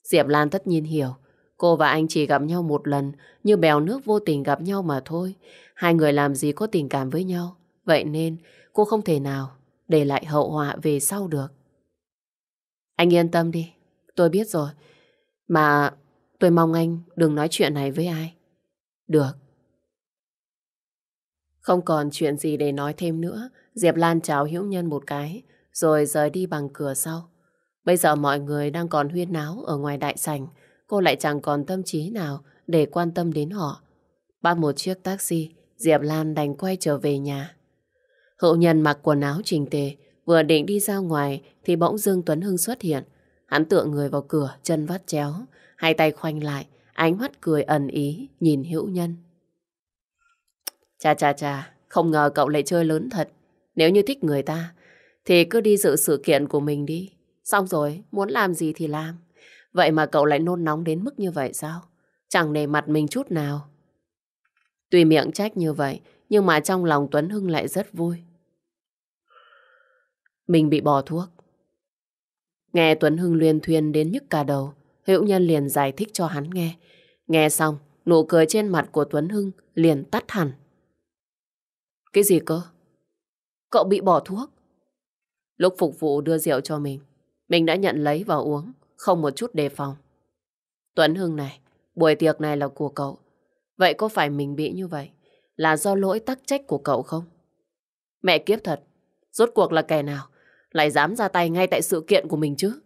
Diệp Lan tất nhiên hiểu. Cô và anh chỉ gặp nhau một lần như bèo nước vô tình gặp nhau mà thôi. Hai người làm gì có tình cảm với nhau. Vậy nên cô không thể nào để lại hậu họa về sau được. Anh yên tâm đi. Tôi biết rồi. Mà tôi mong anh đừng nói chuyện này với ai. Được. Không còn chuyện gì để nói thêm nữa. Diệp Lan chào Hiễu Nhân một cái, rồi rời đi bằng cửa sau. Bây giờ mọi người đang còn huyên náo ở ngoài đại sảnh. Cô lại chẳng còn tâm trí nào để quan tâm đến họ. Bắt một chiếc taxi, Diệp Lan đành quay trở về nhà. Hậu nhân mặc quần áo trình tề, vừa định đi ra ngoài thì bỗng Dương Tuấn Hưng xuất hiện. Hắn tựa người vào cửa, chân vắt chéo, hai tay khoanh lại, ánh mắt cười ẩn ý, nhìn hữu nhân. Chà chà chà, không ngờ cậu lại chơi lớn thật. Nếu như thích người ta, thì cứ đi dự sự kiện của mình đi. Xong rồi, muốn làm gì thì làm. Vậy mà cậu lại nôn nóng đến mức như vậy sao? Chẳng nề mặt mình chút nào. Tuy miệng trách như vậy, nhưng mà trong lòng Tuấn Hưng lại rất vui. Mình bị bỏ thuốc, Nghe Tuấn Hưng luyên thuyên đến nhức cả đầu, Hữu Nhân liền giải thích cho hắn nghe. Nghe xong, nụ cười trên mặt của Tuấn Hưng liền tắt hẳn. Cái gì cơ? Cậu bị bỏ thuốc. Lúc phục vụ đưa rượu cho mình, mình đã nhận lấy và uống, không một chút đề phòng. Tuấn Hưng này, buổi tiệc này là của cậu. Vậy có phải mình bị như vậy? Là do lỗi tắc trách của cậu không? Mẹ kiếp thật, rốt cuộc là kẻ nào lại dám ra tay ngay tại sự kiện của mình chứ?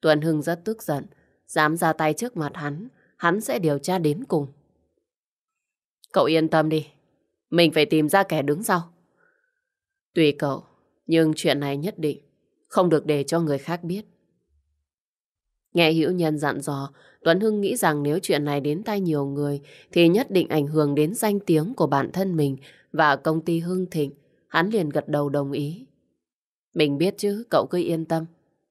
Tuần Hưng rất tức giận, dám ra tay trước mặt hắn, hắn sẽ điều tra đến cùng. Cậu yên tâm đi, mình phải tìm ra kẻ đứng sau. Tùy cậu, nhưng chuyện này nhất định không được để cho người khác biết. Nghe Hữu Nhân dặn dò, Tuấn Hưng nghĩ rằng nếu chuyện này đến tay nhiều người thì nhất định ảnh hưởng đến danh tiếng của bản thân mình và công ty Hưng Thịnh. Hắn liền gật đầu đồng ý. Mình biết chứ, cậu cứ yên tâm.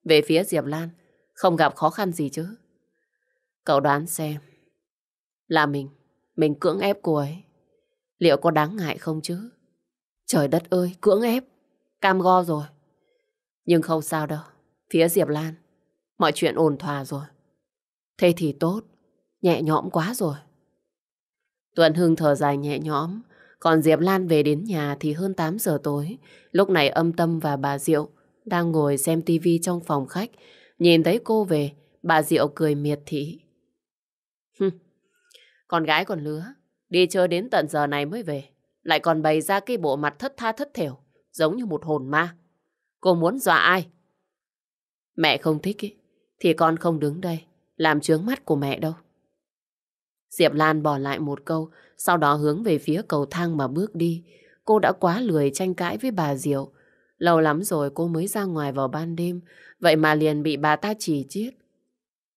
Về phía Diệp Lan, không gặp khó khăn gì chứ. Cậu đoán xem. Là mình, mình cưỡng ép cô ấy. Liệu có đáng ngại không chứ? Trời đất ơi, cưỡng ép. Cam go rồi. Nhưng không sao đâu. Phía Diệp Lan, mọi chuyện ổn thỏa rồi. Thế thì tốt, nhẹ nhõm quá rồi. Tuần Hưng thở dài nhẹ nhõm, còn Diệp Lan về đến nhà thì hơn 8 giờ tối. Lúc này âm tâm và bà Diệu đang ngồi xem tivi trong phòng khách. Nhìn thấy cô về, bà Diệu cười miệt thị. Con gái còn lứa, đi chơi đến tận giờ này mới về. Lại còn bày ra cái bộ mặt thất tha thất thểu, giống như một hồn ma. Cô muốn dọa ai? Mẹ không thích ý, thì con không đứng đây, làm trướng mắt của mẹ đâu. Diệp Lan bỏ lại một câu, sau đó hướng về phía cầu thang mà bước đi. Cô đã quá lười tranh cãi với bà Diệu. Lâu lắm rồi cô mới ra ngoài vào ban đêm, vậy mà liền bị bà ta chỉ chiết.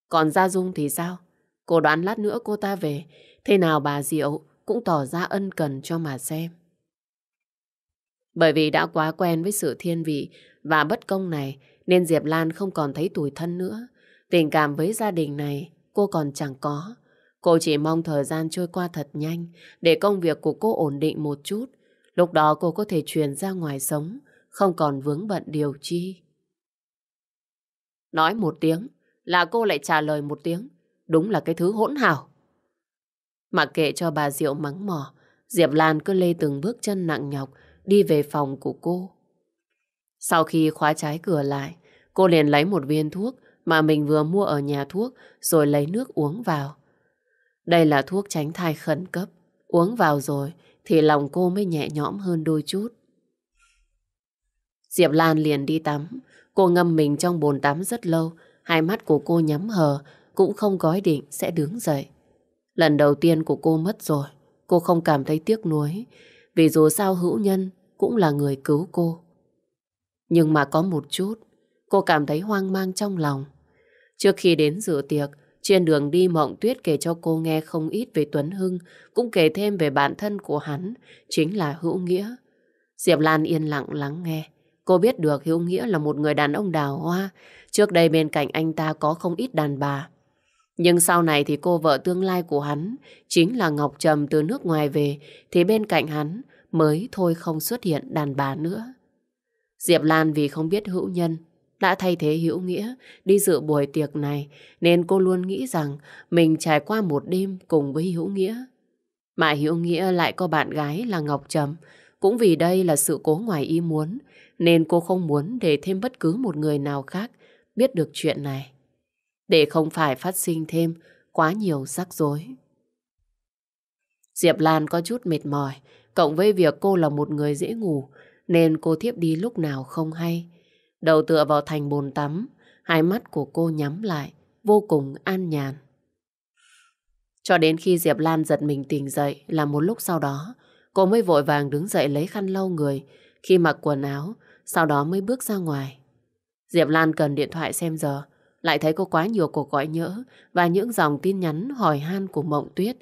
Còn Gia Dung thì sao? Cô đoán lát nữa cô ta về, thế nào bà Diệu cũng tỏ ra ân cần cho mà xem. Bởi vì đã quá quen với sự thiên vị và bất công này, nên Diệp Lan không còn thấy tủi thân nữa. Tình cảm với gia đình này cô còn chẳng có. Cô chỉ mong thời gian trôi qua thật nhanh để công việc của cô ổn định một chút. Lúc đó cô có thể truyền ra ngoài sống, không còn vướng bận điều chi. Nói một tiếng là cô lại trả lời một tiếng. Đúng là cái thứ hỗn hảo. Mặc kệ cho bà Diệu mắng mỏ, Diệp Lan cứ lê từng bước chân nặng nhọc đi về phòng của cô. Sau khi khóa trái cửa lại, cô liền lấy một viên thuốc mà mình vừa mua ở nhà thuốc rồi lấy nước uống vào. Đây là thuốc tránh thai khẩn cấp. Uống vào rồi thì lòng cô mới nhẹ nhõm hơn đôi chút. Diệp Lan liền đi tắm. Cô ngâm mình trong bồn tắm rất lâu. Hai mắt của cô nhắm hờ, cũng không có ý định sẽ đứng dậy. Lần đầu tiên của cô mất rồi. Cô không cảm thấy tiếc nuối. Vì dù sao hữu nhân cũng là người cứu cô. Nhưng mà có một chút, cô cảm thấy hoang mang trong lòng. Trước khi đến dự tiệc, trên đường đi Mộng Tuyết kể cho cô nghe không ít về Tuấn Hưng, cũng kể thêm về bản thân của hắn, chính là Hữu Nghĩa. Diệp Lan yên lặng lắng nghe. Cô biết được Hữu Nghĩa là một người đàn ông đào hoa, trước đây bên cạnh anh ta có không ít đàn bà. Nhưng sau này thì cô vợ tương lai của hắn chính là Ngọc Trầm từ nước ngoài về thì bên cạnh hắn mới thôi không xuất hiện đàn bà nữa. Diệp Lan vì không biết hữu nhân đã thay thế hữu nghĩa đi dự buổi tiệc này nên cô luôn nghĩ rằng mình trải qua một đêm cùng với hữu nghĩa. Mà hữu nghĩa lại có bạn gái là Ngọc Trầm. Cũng vì đây là sự cố ngoài ý muốn nên cô không muốn để thêm bất cứ một người nào khác biết được chuyện này. Để không phải phát sinh thêm quá nhiều rắc rối. Diệp Lan có chút mệt mỏi, cộng với việc cô là một người dễ ngủ, nên cô thiếp đi lúc nào không hay. Đầu tựa vào thành bồn tắm, hai mắt của cô nhắm lại, vô cùng an nhàn. Cho đến khi Diệp Lan giật mình tỉnh dậy là một lúc sau đó, cô mới vội vàng đứng dậy lấy khăn lau người khi mặc quần áo, sau đó mới bước ra ngoài. Diệp Lan cần điện thoại xem giờ, lại thấy có quá nhiều cuộc gọi nhỡ và những dòng tin nhắn hỏi han của Mộng Tuyết.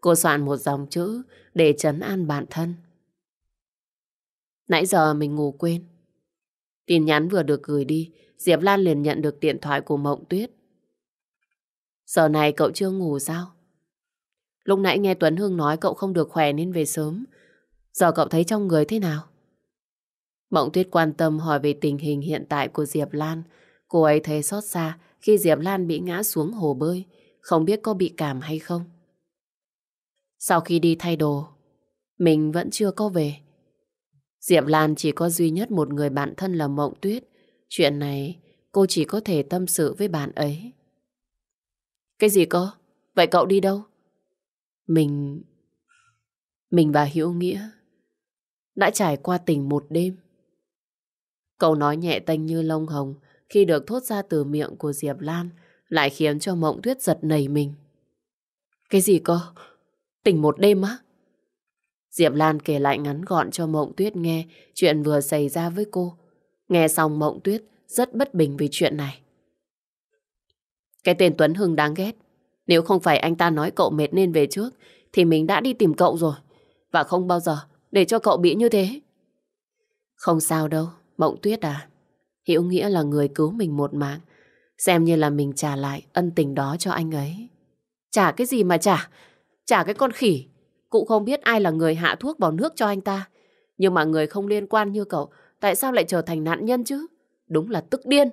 Cô soạn một dòng chữ để trấn an bản thân. Nãy giờ mình ngủ quên, Tin nhắn vừa được gửi đi, Diệp Lan liền nhận được điện thoại của Mộng Tuyết. Giờ này cậu chưa ngủ sao? Lúc nãy nghe Tuấn Hương nói cậu không được khỏe nên về sớm. Giờ cậu thấy trong người thế nào? Mộng Tuyết quan tâm hỏi về tình hình hiện tại của Diệp Lan. Cô ấy thấy xót xa khi Diệp Lan bị ngã xuống hồ bơi, không biết có bị cảm hay không. Sau khi đi thay đồ, mình vẫn chưa có về. Diệp Lan chỉ có duy nhất một người bạn thân là Mộng Tuyết. Chuyện này cô chỉ có thể tâm sự với bạn ấy. Cái gì cơ? Vậy cậu đi đâu? Mình... Mình và Hiễu Nghĩa đã trải qua tình một đêm. Cậu nói nhẹ tênh như lông hồng khi được thốt ra từ miệng của Diệp Lan lại khiến cho Mộng Tuyết giật nảy mình. Cái gì cơ? Tình một đêm á? Diệp Lan kể lại ngắn gọn cho Mộng Tuyết nghe chuyện vừa xảy ra với cô. Nghe xong Mộng Tuyết rất bất bình vì chuyện này. Cái tên Tuấn Hưng đáng ghét. Nếu không phải anh ta nói cậu mệt nên về trước, thì mình đã đi tìm cậu rồi. Và không bao giờ để cho cậu bị như thế. Không sao đâu, Mộng Tuyết à. Hiểu nghĩa là người cứu mình một mạng. Xem như là mình trả lại ân tình đó cho anh ấy. Trả cái gì mà trả? Trả cái con khỉ cụ không biết ai là người hạ thuốc vào nước cho anh ta. Nhưng mà người không liên quan như cậu, tại sao lại trở thành nạn nhân chứ? Đúng là tức điên.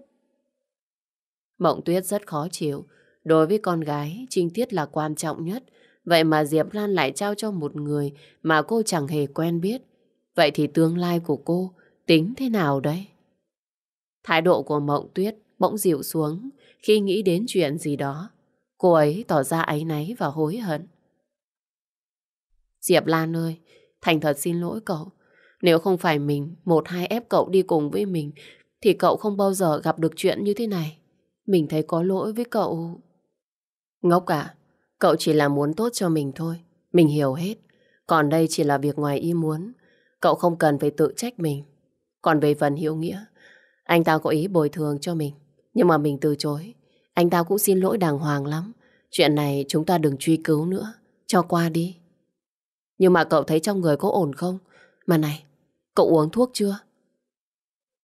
Mộng Tuyết rất khó chịu. Đối với con gái, trinh tiết là quan trọng nhất. Vậy mà Diệp Lan lại trao cho một người mà cô chẳng hề quen biết. Vậy thì tương lai của cô tính thế nào đấy? Thái độ của Mộng Tuyết bỗng dịu xuống khi nghĩ đến chuyện gì đó. Cô ấy tỏ ra áy náy và hối hận. Diệp Lan ơi, Thành thật xin lỗi cậu. Nếu không phải mình, một hai ép cậu đi cùng với mình, thì cậu không bao giờ gặp được chuyện như thế này. Mình thấy có lỗi với cậu. Ngốc à, cậu chỉ là muốn tốt cho mình thôi. Mình hiểu hết. Còn đây chỉ là việc ngoài ý muốn. Cậu không cần phải tự trách mình. Còn về phần hiếu nghĩa, anh ta có ý bồi thường cho mình. Nhưng mà mình từ chối. Anh ta cũng xin lỗi đàng hoàng lắm. Chuyện này chúng ta đừng truy cứu nữa. Cho qua đi. Nhưng mà cậu thấy trong người có ổn không? Mà này, cậu uống thuốc chưa?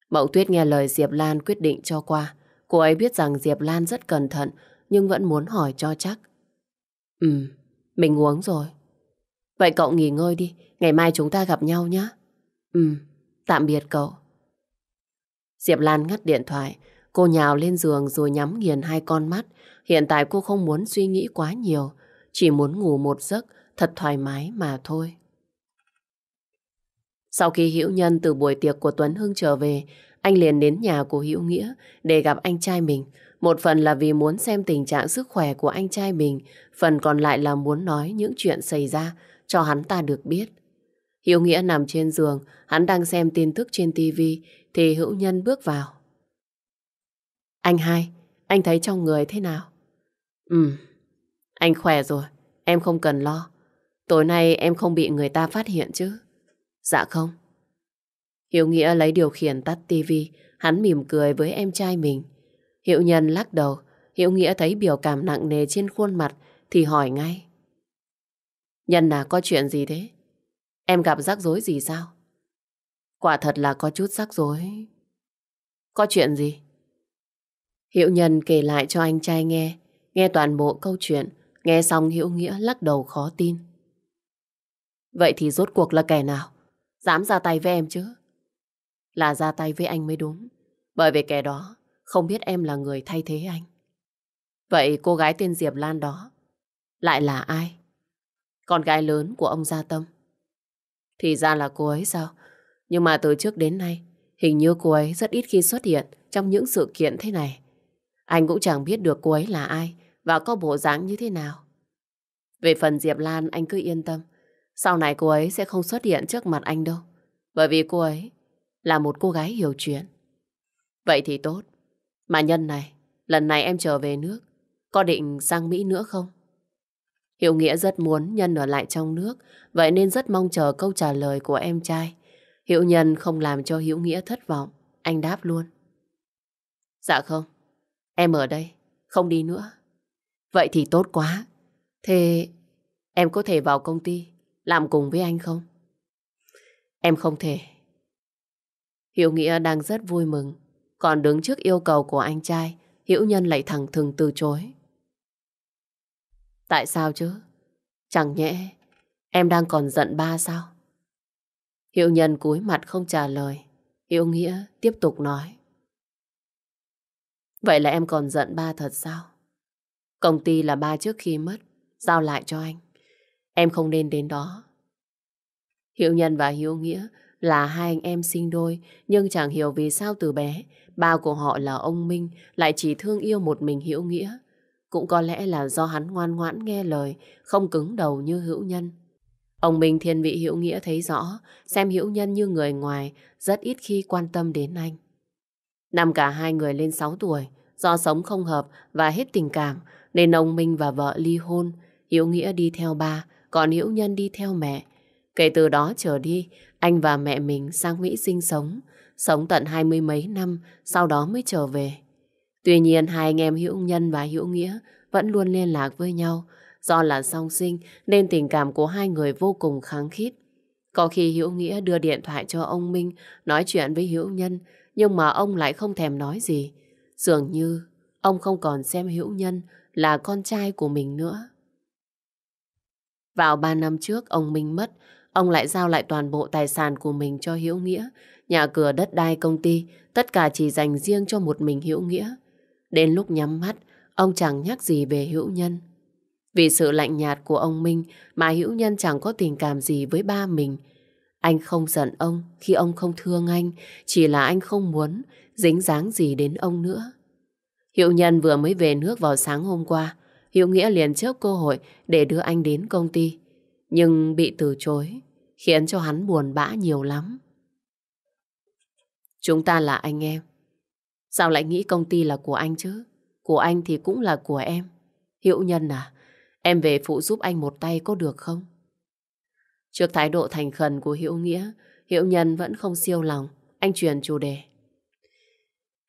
Mậu Tuyết nghe lời Diệp Lan quyết định cho qua. Cô ấy biết rằng Diệp Lan rất cẩn thận nhưng vẫn muốn hỏi cho chắc. Ừ, mình uống rồi. Vậy cậu nghỉ ngơi đi, ngày mai chúng ta gặp nhau nhé. Ừ, tạm biệt cậu. Diệp Lan ngắt điện thoại, cô nhào lên giường rồi nhắm nghiền hai con mắt. Hiện tại cô không muốn suy nghĩ quá nhiều, chỉ muốn ngủ một giấc thật thoải mái mà thôi. Sau khi Hữu Nhân từ buổi tiệc của Tuấn Hưng trở về, anh liền đến nhà của Hữu Nghĩa để gặp anh trai mình. Một phần là vì muốn xem tình trạng sức khỏe của anh trai mình, phần còn lại là muốn nói những chuyện xảy ra cho hắn ta được biết. Hữu Nghĩa nằm trên giường, hắn đang xem tin tức trên tivi thì Hữu Nhân bước vào. Anh hai, anh thấy trong người thế nào? Ừ, anh khỏe rồi, em không cần lo. Tối nay em không bị người ta phát hiện chứ? Dạ không. hiệu Nghĩa lấy điều khiển tắt tivi, hắn mỉm cười với em trai mình. Hiệu Nhân lắc đầu, hiệu Nghĩa thấy biểu cảm nặng nề trên khuôn mặt thì hỏi ngay. Nhân là có chuyện gì thế? Em gặp rắc rối gì sao? Quả thật là có chút rắc rối. Có chuyện gì? Hiệu Nhân kể lại cho anh trai nghe, nghe toàn bộ câu chuyện, nghe xong hiệu Nghĩa lắc đầu khó tin. Vậy thì rốt cuộc là kẻ nào? Dám ra tay với em chứ? Là ra tay với anh mới đúng. Bởi vì kẻ đó không biết em là người thay thế anh. Vậy cô gái tên Diệp Lan đó lại là ai? Con gái lớn của ông Gia Tâm. Thì ra là cô ấy sao? Nhưng mà từ trước đến nay, hình như cô ấy rất ít khi xuất hiện trong những sự kiện thế này. Anh cũng chẳng biết được cô ấy là ai và có bộ dáng như thế nào. Về phần Diệp Lan, anh cứ yên tâm. Sau này cô ấy sẽ không xuất hiện trước mặt anh đâu. Bởi vì cô ấy là một cô gái hiểu chuyện. Vậy thì tốt. Mà nhân này, lần này em trở về nước, có định sang Mỹ nữa không? Hiệu Nghĩa rất muốn Nhân ở lại trong nước, vậy nên rất mong chờ câu trả lời của em trai. Hiệu Nhân không làm cho Hiệu Nghĩa thất vọng, anh đáp luôn. Dạ không, em ở đây, không đi nữa. Vậy thì tốt quá. Thế em có thể vào công ty làm cùng với anh không? Em không thể. Hiệu Nghĩa đang rất vui mừng, còn đứng trước yêu cầu của anh trai, Hữu Nhân lại thẳng thừng từ chối. Tại sao chứ? Chẳng nhẽ em đang còn giận ba sao? Hiệu Nhân cúi mặt không trả lời, Hiệu Nghĩa tiếp tục nói. Vậy là em còn giận ba thật sao? Công ty là ba trước khi mất, giao lại cho anh. Em không nên đến đó. Hiệu Nhân và Hiếu Nghĩa là hai anh em sinh đôi, nhưng chẳng hiểu vì sao từ bé, ba của họ là ông Minh lại chỉ thương yêu một mình Hiếu Nghĩa. Cũng có lẽ là do hắn ngoan ngoãn nghe lời, không cứng đầu như Hữu Nhân. Ông Minh thiên vị Hữu Nghĩa thấy rõ, xem Hữu Nhân như người ngoài, rất ít khi quan tâm đến anh. Năm cả hai người lên 6 tuổi, do sống không hợp và hết tình cảm, nên ông Minh và vợ ly hôn, Hiếu Nghĩa đi theo ba, còn Hữu Nhân đi theo mẹ. Kể từ đó trở đi, anh và mẹ mình sang Mỹ sinh sống, sống tận hai mươi mấy năm, sau đó mới trở về. Tuy nhiên hai anh em Hữu Nhân và Hữu Nghĩa vẫn luôn liên lạc với nhau, do là song sinh nên tình cảm của hai người vô cùng kháng khít. Có khi Hữu Nghĩa đưa điện thoại cho ông Minh nói chuyện với Hữu Nhân, nhưng mà ông lại không thèm nói gì. Dường như ông không còn xem Hữu Nhân là con trai của mình nữa. Vào 3 năm trước, ông Minh mất, ông lại giao lại toàn bộ tài sản của mình cho Hiễu Nghĩa. Nhà cửa đất đai công ty, tất cả chỉ dành riêng cho một mình Hiễu Nghĩa. Đến lúc nhắm mắt, ông chẳng nhắc gì về Hữu Nhân. Vì sự lạnh nhạt của ông Minh mà Hữu Nhân chẳng có tình cảm gì với ba mình. Anh không giận ông khi ông không thương anh, chỉ là anh không muốn dính dáng gì đến ông nữa. Hiệu Nhân vừa mới về nước vào sáng hôm qua, Hiếu Nghĩa liền chớp cơ hội để đưa anh đến công ty. Nhưng bị từ chối, khiến cho hắn buồn bã nhiều lắm. Chúng ta là anh em. Sao lại nghĩ công ty là của anh chứ? Của anh thì cũng là của em. Hiệu nhân à, em về phụ giúp anh một tay có được không? Trước thái độ thành khẩn của Hiệu Nghĩa, Hiệu nhân vẫn không siêu lòng. Anh truyền chủ đề.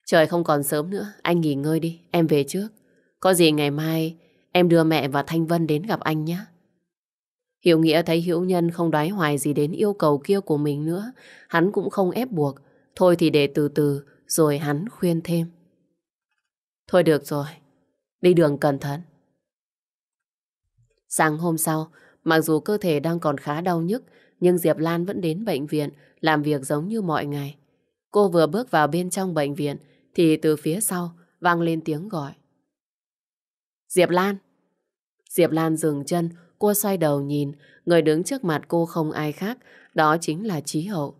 Trời không còn sớm nữa, anh nghỉ ngơi đi, em về trước. Có gì ngày mai Em đưa mẹ và Thanh Vân đến gặp anh nhé. Hiểu Nghĩa thấy Hiễu Nhân không đoái hoài gì đến yêu cầu kia của mình nữa. Hắn cũng không ép buộc. Thôi thì để từ từ, rồi hắn khuyên thêm. Thôi được rồi, đi đường cẩn thận. Sáng hôm sau, mặc dù cơ thể đang còn khá đau nhức, nhưng Diệp Lan vẫn đến bệnh viện làm việc giống như mọi ngày. Cô vừa bước vào bên trong bệnh viện thì từ phía sau vang lên tiếng gọi. Diệp Lan! Diệp Lan dừng chân, cô xoay đầu nhìn, người đứng trước mặt cô không ai khác, đó chính là Trí Hậu.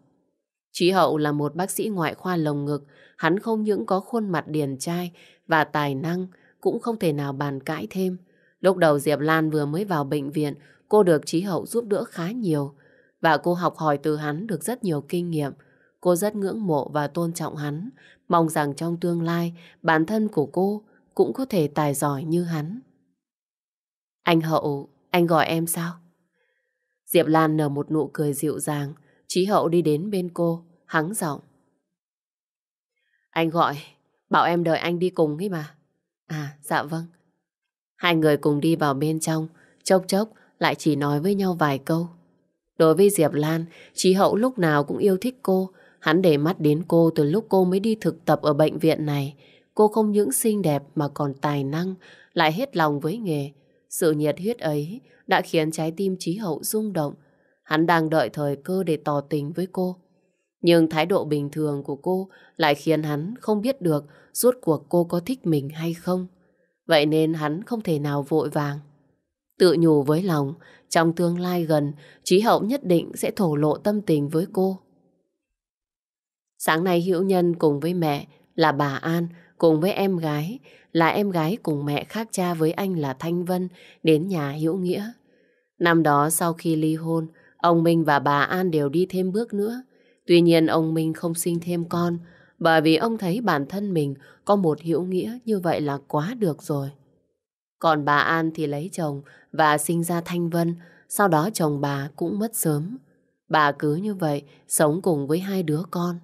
Trí Hậu là một bác sĩ ngoại khoa lồng ngực, hắn không những có khuôn mặt điển trai và tài năng, cũng không thể nào bàn cãi thêm. Lúc đầu Diệp Lan vừa mới vào bệnh viện, cô được Trí Hậu giúp đỡ khá nhiều, và cô học hỏi từ hắn được rất nhiều kinh nghiệm. Cô rất ngưỡng mộ và tôn trọng hắn, mong rằng trong tương lai bản thân của cô cũng có thể tài giỏi như hắn. Anh Hậu, anh gọi em sao? Diệp Lan nở một nụ cười dịu dàng. Chí Hậu đi đến bên cô, hắng giọng. Anh gọi, bảo em đợi anh đi cùng ấy mà. À, dạ vâng. Hai người cùng đi vào bên trong, chốc chốc lại chỉ nói với nhau vài câu. Đối với Diệp Lan, Chí Hậu lúc nào cũng yêu thích cô. Hắn để mắt đến cô từ lúc cô mới đi thực tập ở bệnh viện này. Cô không những xinh đẹp mà còn tài năng, lại hết lòng với nghề, sự nhiệt huyết ấy đã khiến trái tim Trí Hậu rung động. Hắn đang đợi thời cơ để tỏ tình với cô. Nhưng thái độ bình thường của cô lại khiến hắn không biết được rốt cuộc cô có thích mình hay không. Vậy nên hắn không thể nào vội vàng. Tự nhủ với lòng, trong tương lai gần, Trí Hậu nhất định sẽ thổ lộ tâm tình với cô. Sáng nay Hữu Nhân cùng với mẹ là bà An cùng với em gái, là em gái cùng mẹ khác cha với anh là Thanh Vân, đến nhà Hữu Nghĩa. Năm đó sau khi ly hôn, ông Minh và bà An đều đi thêm bước nữa. Tuy nhiên ông Minh không sinh thêm con, bởi vì ông thấy bản thân mình có một Hữu Nghĩa như vậy là quá được rồi. Còn bà An thì lấy chồng và sinh ra Thanh Vân, sau đó chồng bà cũng mất sớm. Bà cứ như vậy sống cùng với hai đứa con.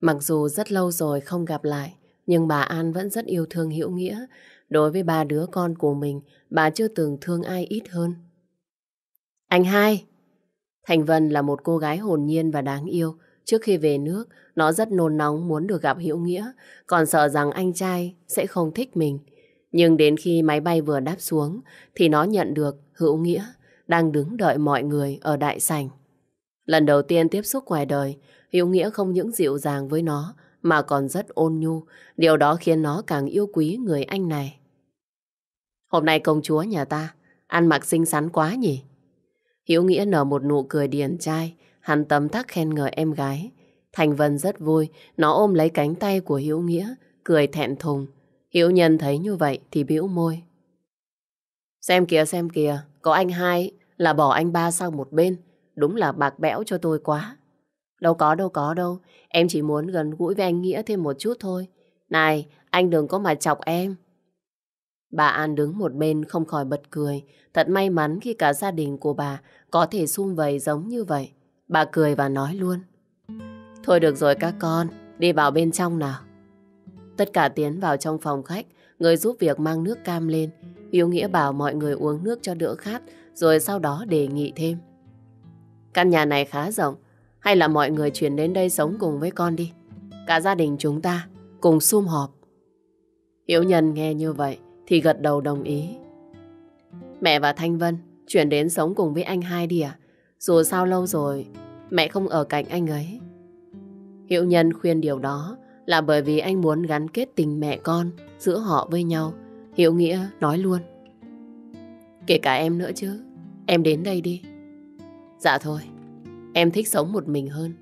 Mặc dù rất lâu rồi không gặp lại, nhưng bà An vẫn rất yêu thương Hữu Nghĩa. Đối với ba đứa con của mình, bà chưa từng thương ai ít hơn. Anh hai! Thành Vân là một cô gái hồn nhiên và đáng yêu. Trước khi về nước, nó rất nôn nóng muốn được gặp Hữu Nghĩa, còn sợ rằng anh trai sẽ không thích mình. Nhưng đến khi máy bay vừa đáp xuống, thì nó nhận được Hữu Nghĩa đang đứng đợi mọi người ở đại sảnh. Lần đầu tiên tiếp xúc ngoài đời, Hữu Nghĩa không những dịu dàng với nó, mà còn rất ôn nhu, điều đó khiến nó càng yêu quý người anh này. Hôm nay công chúa nhà ta ăn mặc xinh xắn quá nhỉ? Hiếu Nghĩa nở một nụ cười điển trai, hắn tấm tắc khen ngợi em gái. Thành Vân rất vui, nó ôm lấy cánh tay của Hiếu Nghĩa, cười thẹn thùng. Hiếu Nhân thấy như vậy thì bĩu môi. Xem kìa xem kìa, có anh hai là bỏ anh ba sang một bên, đúng là bạc bẽo cho tôi quá. Đâu có đâu có đâu, Em chỉ muốn gần gũi với anh Nghĩa thêm một chút thôi. Này, anh đừng có mà chọc em. Bà An đứng một bên không khỏi bật cười. Thật may mắn khi cả gia đình của bà có thể sum vầy giống như vậy. Bà cười và nói luôn. Thôi được rồi các con, đi vào bên trong nào. Tất cả tiến vào trong phòng khách, người giúp việc mang nước cam lên. yêu Nghĩa bảo mọi người uống nước cho đỡ khát, rồi sau đó đề nghị thêm. Căn nhà này khá rộng, hay là mọi người chuyển đến đây sống cùng với con đi. Cả gia đình chúng ta cùng sum họp. Hiếu Nhân nghe như vậy thì gật đầu đồng ý. Mẹ và Thanh Vân chuyển đến sống cùng với anh hai đi à? Dù sao lâu rồi mẹ không ở cạnh anh ấy. Hiễu Nhân khuyên điều đó là bởi vì anh muốn gắn kết tình mẹ con giữa họ với nhau. Hiễu Nghĩa nói luôn. Kể cả em nữa chứ, em đến đây đi. Dạ thôi, Em thích sống một mình hơn.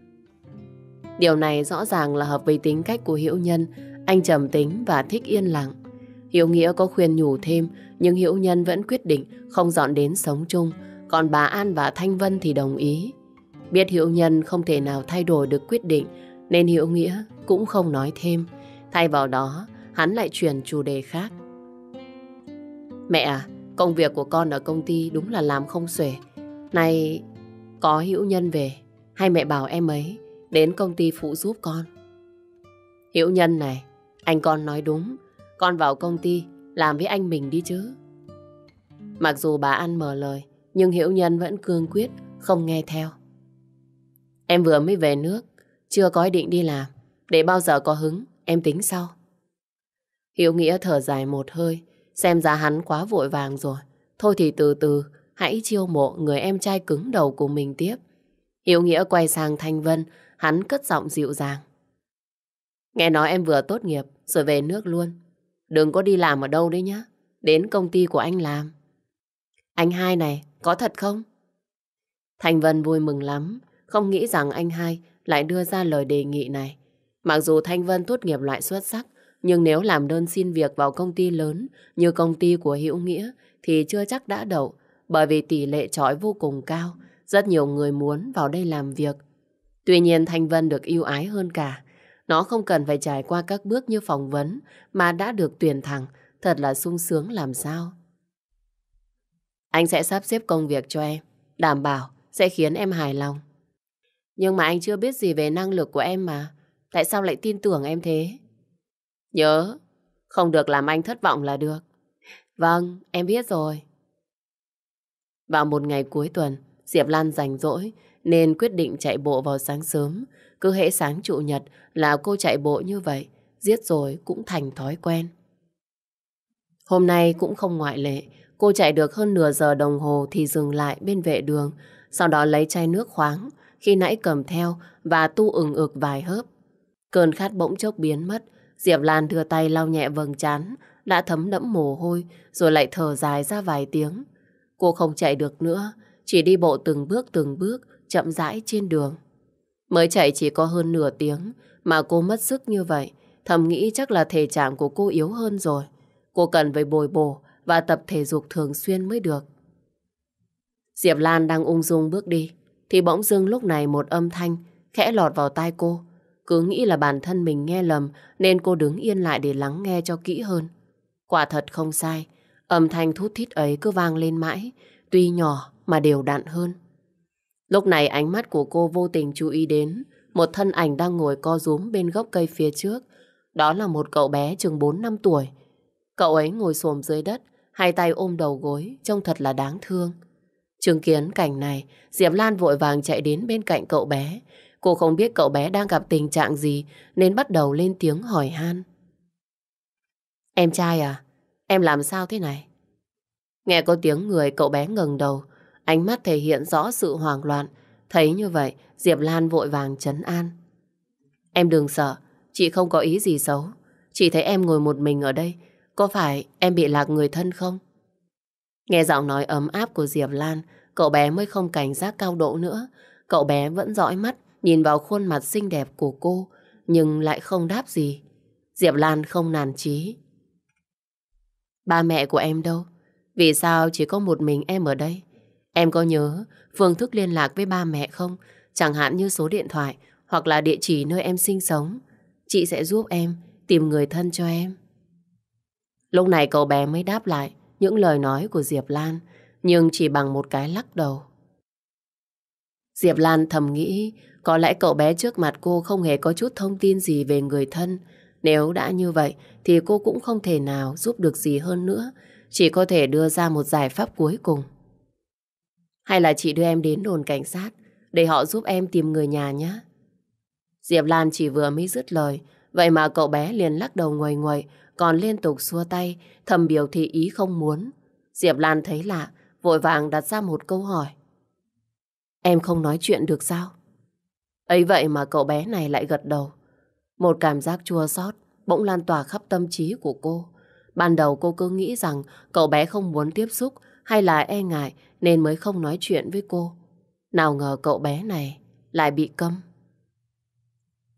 Điều này rõ ràng là hợp với tính cách của Hiễu Nhân, anh trầm tính và thích yên lặng. Hiễu Nghĩa có khuyên nhủ thêm, nhưng Hiễu Nhân vẫn quyết định không dọn đến sống chung, còn bà An và Thanh Vân thì đồng ý. Biết Hiễu Nhân không thể nào thay đổi được quyết định, nên Hiễu Nghĩa cũng không nói thêm. Thay vào đó, hắn lại chuyển chủ đề khác. Mẹ à, công việc của con ở công ty đúng là làm không xuể. Này, có Hữu Nhân về, hay mẹ bảo em ấy đến công ty phụ giúp con. Hữu Nhân này, anh con nói đúng, con vào công ty làm với anh mình đi chứ. Mặc dù bà ăn mở lời, nhưng Hữu Nhân vẫn cương quyết, không nghe theo. Em vừa mới về nước, chưa có ý định đi làm, để bao giờ có hứng, em tính sau. Hiếu Nghĩa thở dài một hơi, xem ra hắn quá vội vàng rồi. Thôi thì từ từ, hãy chiêu mộ người em trai cứng đầu của mình tiếp. Hiếu Nghĩa quay sang Thanh Vân, hắn cất giọng dịu dàng. Nghe nói em vừa tốt nghiệp, rồi về nước luôn. Đừng có đi làm ở đâu đấy nhá, đến công ty của anh làm. Anh hai này, có thật không? Thanh Vân vui mừng lắm, không nghĩ rằng anh hai lại đưa ra lời đề nghị này. Mặc dù Thanh Vân tốt nghiệp loại xuất sắc, nhưng nếu làm đơn xin việc vào công ty lớn như công ty của Hữu Nghĩa thì chưa chắc đã đậu bởi vì tỷ lệ trọi vô cùng cao, rất nhiều người muốn vào đây làm việc. Tuy nhiên Thanh Vân được yêu ái hơn cả. Nó không cần phải trải qua các bước như phỏng vấn mà đã được tuyển thẳng, thật là sung sướng làm sao. Anh sẽ sắp xếp công việc cho em, đảm bảo sẽ khiến em hài lòng. Nhưng mà anh chưa biết gì về năng lực của em mà, tại sao lại tin tưởng em thế? Nhớ, không được làm anh thất vọng là được. Vâng, em biết rồi. Vào một ngày cuối tuần, Diệp Lan rảnh rỗi nên quyết định chạy bộ vào sáng sớm. Cứ hễ sáng chủ nhật là cô chạy bộ như vậy, giết rồi cũng thành thói quen. Hôm nay cũng không ngoại lệ, cô chạy được hơn nửa giờ đồng hồ thì dừng lại bên vệ đường, sau đó lấy chai nước khoáng, khi nãy cầm theo và tu ừng ực vài hớp. Cơn khát bỗng chốc biến mất, Diệp Lan đưa tay lau nhẹ vầng chán đã thấm đẫm mồ hôi rồi lại thở dài ra vài tiếng. Cô không chạy được nữa, chỉ đi bộ từng bước từng bước, chậm rãi trên đường. Mới chạy chỉ có hơn nửa tiếng mà cô mất sức như vậy, thầm nghĩ chắc là thể trạng của cô yếu hơn rồi. Cô cần phải bồi bổ và tập thể dục thường xuyên mới được. Diệp Lan đang ung dung bước đi, thì bỗng dưng lúc này một âm thanh khẽ lọt vào tai cô. Cứ nghĩ là bản thân mình nghe lầm nên cô đứng yên lại để lắng nghe cho kỹ hơn. Quả thật không sai, Âm thanh thút thít ấy cứ vang lên mãi, tuy nhỏ mà đều đặn hơn. Lúc này ánh mắt của cô vô tình chú ý đến một thân ảnh đang ngồi co rúm bên gốc cây phía trước. Đó là một cậu bé chừng 4 năm tuổi. Cậu ấy ngồi xổm dưới đất, hai tay ôm đầu gối, trông thật là đáng thương. Chứng kiến cảnh này, Diệp Lan vội vàng chạy đến bên cạnh cậu bé. Cô không biết cậu bé đang gặp tình trạng gì nên bắt đầu lên tiếng hỏi han. Em trai à, Em làm sao thế này? Nghe có tiếng người cậu bé ngừng đầu, ánh mắt thể hiện rõ sự hoảng loạn. Thấy như vậy, Diệp Lan vội vàng chấn an. Em đừng sợ, chị không có ý gì xấu. Chị thấy em ngồi một mình ở đây, có phải em bị lạc người thân không? Nghe giọng nói ấm áp của Diệp Lan, cậu bé mới không cảnh giác cao độ nữa. Cậu bé vẫn dõi mắt, nhìn vào khuôn mặt xinh đẹp của cô, nhưng lại không đáp gì. Diệp Lan không nản chí, Ba mẹ của em đâu? Vì sao chỉ có một mình em ở đây? Em có nhớ phương thức liên lạc với ba mẹ không? Chẳng hạn như số điện thoại hoặc là địa chỉ nơi em sinh sống. Chị sẽ giúp em tìm người thân cho em. Lúc này cậu bé mới đáp lại những lời nói của Diệp Lan nhưng chỉ bằng một cái lắc đầu. Diệp Lan thầm nghĩ có lẽ cậu bé trước mặt cô không hề có chút thông tin gì về người thân nếu đã như vậy thì cô cũng không thể nào giúp được gì hơn nữa, chỉ có thể đưa ra một giải pháp cuối cùng. Hay là chị đưa em đến đồn cảnh sát để họ giúp em tìm người nhà nhé. Diệp Lan chỉ vừa mới dứt lời, vậy mà cậu bé liền lắc đầu ngoài ngoài, còn liên tục xua tay, thầm biểu thị ý không muốn. Diệp Lan thấy lạ, vội vàng đặt ra một câu hỏi. Em không nói chuyện được sao? ấy vậy mà cậu bé này lại gật đầu. Một cảm giác chua xót bỗng lan tỏa khắp tâm trí của cô. Ban đầu cô cứ nghĩ rằng cậu bé không muốn tiếp xúc hay là e ngại nên mới không nói chuyện với cô. Nào ngờ cậu bé này lại bị câm.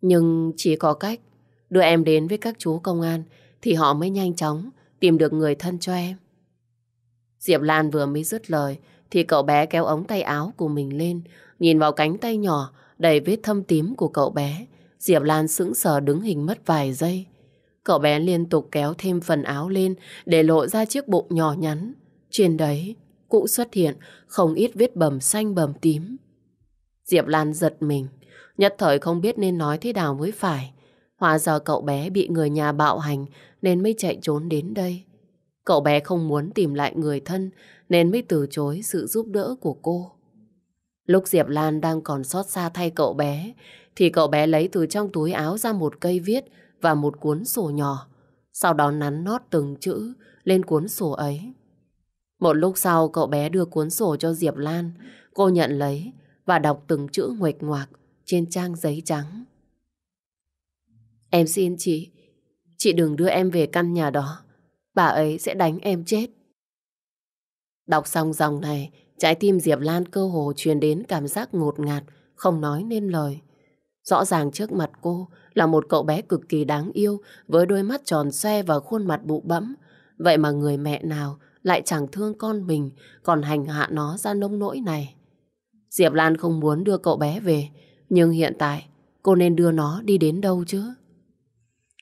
Nhưng chỉ có cách đưa em đến với các chú công an thì họ mới nhanh chóng tìm được người thân cho em. Diệp Lan vừa mới dứt lời thì cậu bé kéo ống tay áo của mình lên nhìn vào cánh tay nhỏ đầy vết thâm tím của cậu bé Diệp Lan sững sờ đứng hình mất vài giây. Cậu bé liên tục kéo thêm phần áo lên để lộ ra chiếc bụng nhỏ nhắn. Trên đấy cũng xuất hiện không ít vết bầm xanh bầm tím. Diệp Lan giật mình, nhất thời không biết nên nói thế nào mới phải. Hóa giờ cậu bé bị người nhà bạo hành nên mới chạy trốn đến đây. Cậu bé không muốn tìm lại người thân nên mới từ chối sự giúp đỡ của cô. Lúc Diệp Lan đang còn xót xa thay cậu bé thì cậu bé lấy từ trong túi áo ra một cây viết và một cuốn sổ nhỏ. Sau đó nắn nót từng chữ lên cuốn sổ ấy. Một lúc sau cậu bé đưa cuốn sổ cho Diệp Lan, cô nhận lấy và đọc từng chữ nguệch ngoạc trên trang giấy trắng. Em xin chị, chị đừng đưa em về căn nhà đó, bà ấy sẽ đánh em chết. Đọc xong dòng này, trái tim Diệp Lan cơ hồ truyền đến cảm giác ngột ngạt, không nói nên lời. Rõ ràng trước mặt cô là một cậu bé cực kỳ đáng yêu với đôi mắt tròn xoe và khuôn mặt bụ bẫm. Vậy mà người mẹ nào lại chẳng thương con mình còn hành hạ nó ra nông nỗi này. Diệp Lan không muốn đưa cậu bé về nhưng hiện tại cô nên đưa nó đi đến đâu chứ?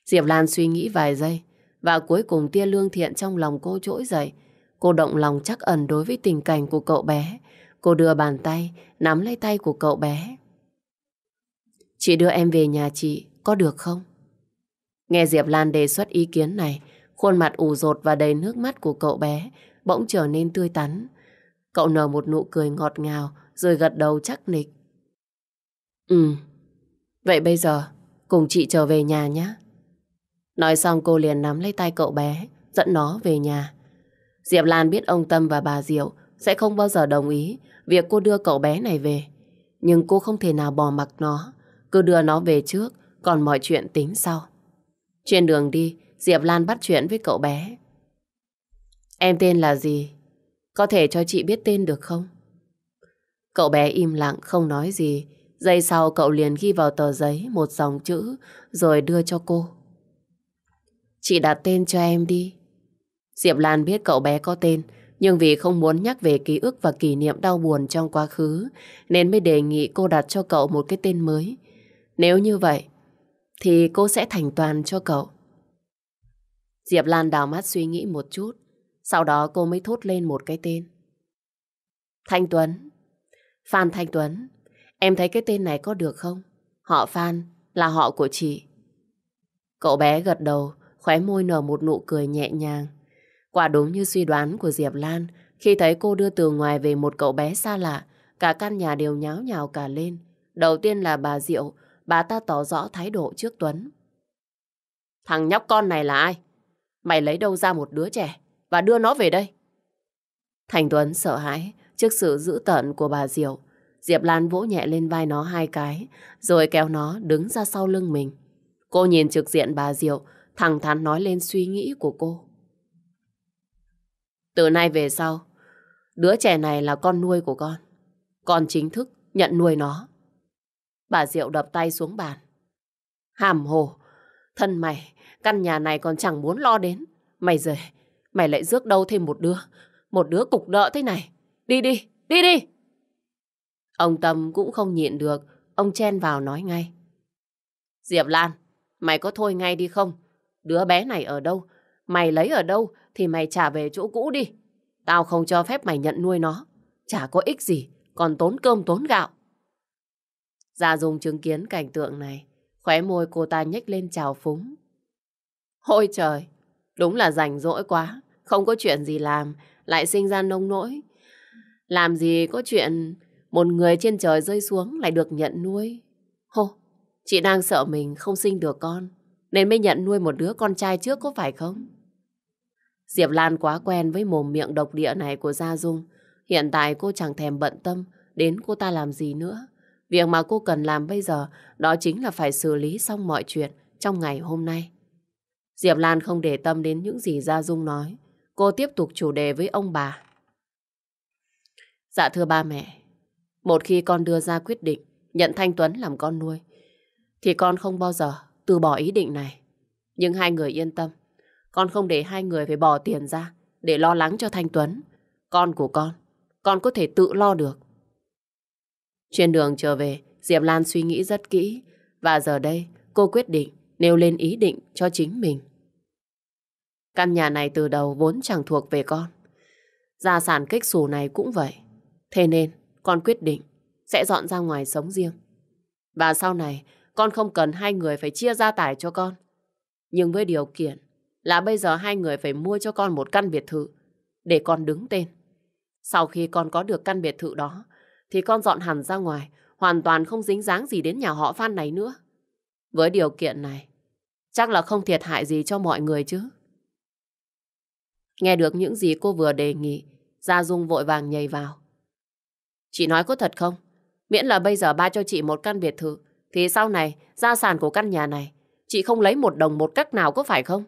Diệp Lan suy nghĩ vài giây và cuối cùng tia lương thiện trong lòng cô trỗi dậy. Cô động lòng chắc ẩn đối với tình cảnh của cậu bé. Cô đưa bàn tay nắm lấy tay của cậu bé. Chị đưa em về nhà chị có được không? Nghe Diệp Lan đề xuất ý kiến này, khuôn mặt ủ rột và đầy nước mắt của cậu bé bỗng trở nên tươi tắn. Cậu nở một nụ cười ngọt ngào rồi gật đầu chắc nịch. Ừ, vậy bây giờ cùng chị trở về nhà nhé. Nói xong cô liền nắm lấy tay cậu bé, dẫn nó về nhà. Diệp Lan biết ông Tâm và bà Diệu sẽ không bao giờ đồng ý việc cô đưa cậu bé này về. Nhưng cô không thể nào bỏ mặc nó. Cứ đưa nó về trước, còn mọi chuyện tính sau. Trên đường đi, Diệp Lan bắt chuyện với cậu bé. Em tên là gì? Có thể cho chị biết tên được không? Cậu bé im lặng không nói gì. Giây sau cậu liền ghi vào tờ giấy một dòng chữ rồi đưa cho cô. Chị đặt tên cho em đi. Diệp Lan biết cậu bé có tên nhưng vì không muốn nhắc về ký ức và kỷ niệm đau buồn trong quá khứ nên mới đề nghị cô đặt cho cậu một cái tên mới nếu như vậy, thì cô sẽ thành toàn cho cậu. Diệp Lan đào mắt suy nghĩ một chút, sau đó cô mới thốt lên một cái tên. Thanh Tuấn. Phan Thanh Tuấn. Em thấy cái tên này có được không? Họ Phan là họ của chị. Cậu bé gật đầu, khóe môi nở một nụ cười nhẹ nhàng. Quả đúng như suy đoán của Diệp Lan, khi thấy cô đưa từ ngoài về một cậu bé xa lạ, cả căn nhà đều nháo nhào cả lên. Đầu tiên là bà Diệu, bà ta tỏ rõ thái độ trước Tuấn. Thằng nhóc con này là ai? Mày lấy đâu ra một đứa trẻ và đưa nó về đây? Thành Tuấn sợ hãi trước sự dữ tợn của bà Diệu. Diệp Lan vỗ nhẹ lên vai nó hai cái, rồi kéo nó đứng ra sau lưng mình. Cô nhìn trực diện bà Diệu, thẳng thắn nói lên suy nghĩ của cô. Từ nay về sau, đứa trẻ này là con nuôi của con. Con chính thức nhận nuôi nó. Bà Diệu đập tay xuống bàn. Hàm hồ, thân mày, căn nhà này còn chẳng muốn lo đến. Mày rời, mày lại rước đâu thêm một đứa. Một đứa cục nợ thế này. Đi đi, đi đi. Ông Tâm cũng không nhịn được, ông chen vào nói ngay. Diệp Lan, mày có thôi ngay đi không? Đứa bé này ở đâu? Mày lấy ở đâu thì mày trả về chỗ cũ đi. Tao không cho phép mày nhận nuôi nó. Chả có ích gì, còn tốn cơm tốn gạo. Gia Dung chứng kiến cảnh tượng này, khóe môi cô ta nhếch lên trào phúng. Ôi trời, đúng là rảnh rỗi quá, không có chuyện gì làm, lại sinh ra nông nỗi. Làm gì có chuyện một người trên trời rơi xuống lại được nhận nuôi. Hô, chị đang sợ mình không sinh được con, nên mới nhận nuôi một đứa con trai trước có phải không? Diệp Lan quá quen với mồm miệng độc địa này của Gia Dung. Hiện tại cô chẳng thèm bận tâm đến cô ta làm gì nữa. Việc mà cô cần làm bây giờ đó chính là phải xử lý xong mọi chuyện trong ngày hôm nay. Diệp Lan không để tâm đến những gì Gia Dung nói. Cô tiếp tục chủ đề với ông bà. Dạ thưa ba mẹ, một khi con đưa ra quyết định nhận Thanh Tuấn làm con nuôi, thì con không bao giờ từ bỏ ý định này. Nhưng hai người yên tâm, con không để hai người phải bỏ tiền ra để lo lắng cho Thanh Tuấn. Con của con, con có thể tự lo được. Trên đường trở về, Diệp Lan suy nghĩ rất kỹ và giờ đây cô quyết định nêu lên ý định cho chính mình. Căn nhà này từ đầu vốn chẳng thuộc về con. Gia sản kích xù này cũng vậy. Thế nên con quyết định sẽ dọn ra ngoài sống riêng. Và sau này con không cần hai người phải chia gia tài cho con. Nhưng với điều kiện là bây giờ hai người phải mua cho con một căn biệt thự để con đứng tên. Sau khi con có được căn biệt thự đó, thì con dọn hẳn ra ngoài, hoàn toàn không dính dáng gì đến nhà họ Phan này nữa. Với điều kiện này, chắc là không thiệt hại gì cho mọi người chứ. Nghe được những gì cô vừa đề nghị, Gia Dung vội vàng nhảy vào. Chị nói có thật không? Miễn là bây giờ ba cho chị một căn biệt thự, thì sau này gia sản của căn nhà này, chị không lấy một đồng một cách nào có phải không?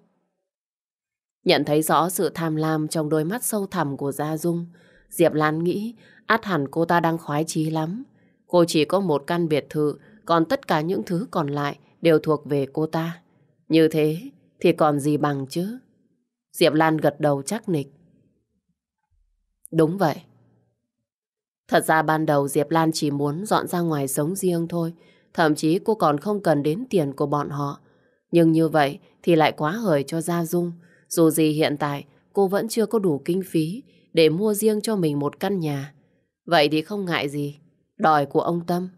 Nhận thấy rõ sự tham lam trong đôi mắt sâu thẳm của Gia Dung, Diệp Lan nghĩ át hẳn cô ta đang khoái chí lắm. Cô chỉ có một căn biệt thự, còn tất cả những thứ còn lại đều thuộc về cô ta. Như thế thì còn gì bằng chứ? Diệp Lan gật đầu chắc nịch. Đúng vậy. Thật ra ban đầu Diệp Lan chỉ muốn dọn ra ngoài sống riêng thôi, thậm chí cô còn không cần đến tiền của bọn họ. Nhưng như vậy thì lại quá hời cho Gia Dung, dù gì hiện tại cô vẫn chưa có đủ kinh phí để mua riêng cho mình một căn nhà. Vậy thì không ngại gì, đòi của ông Tâm.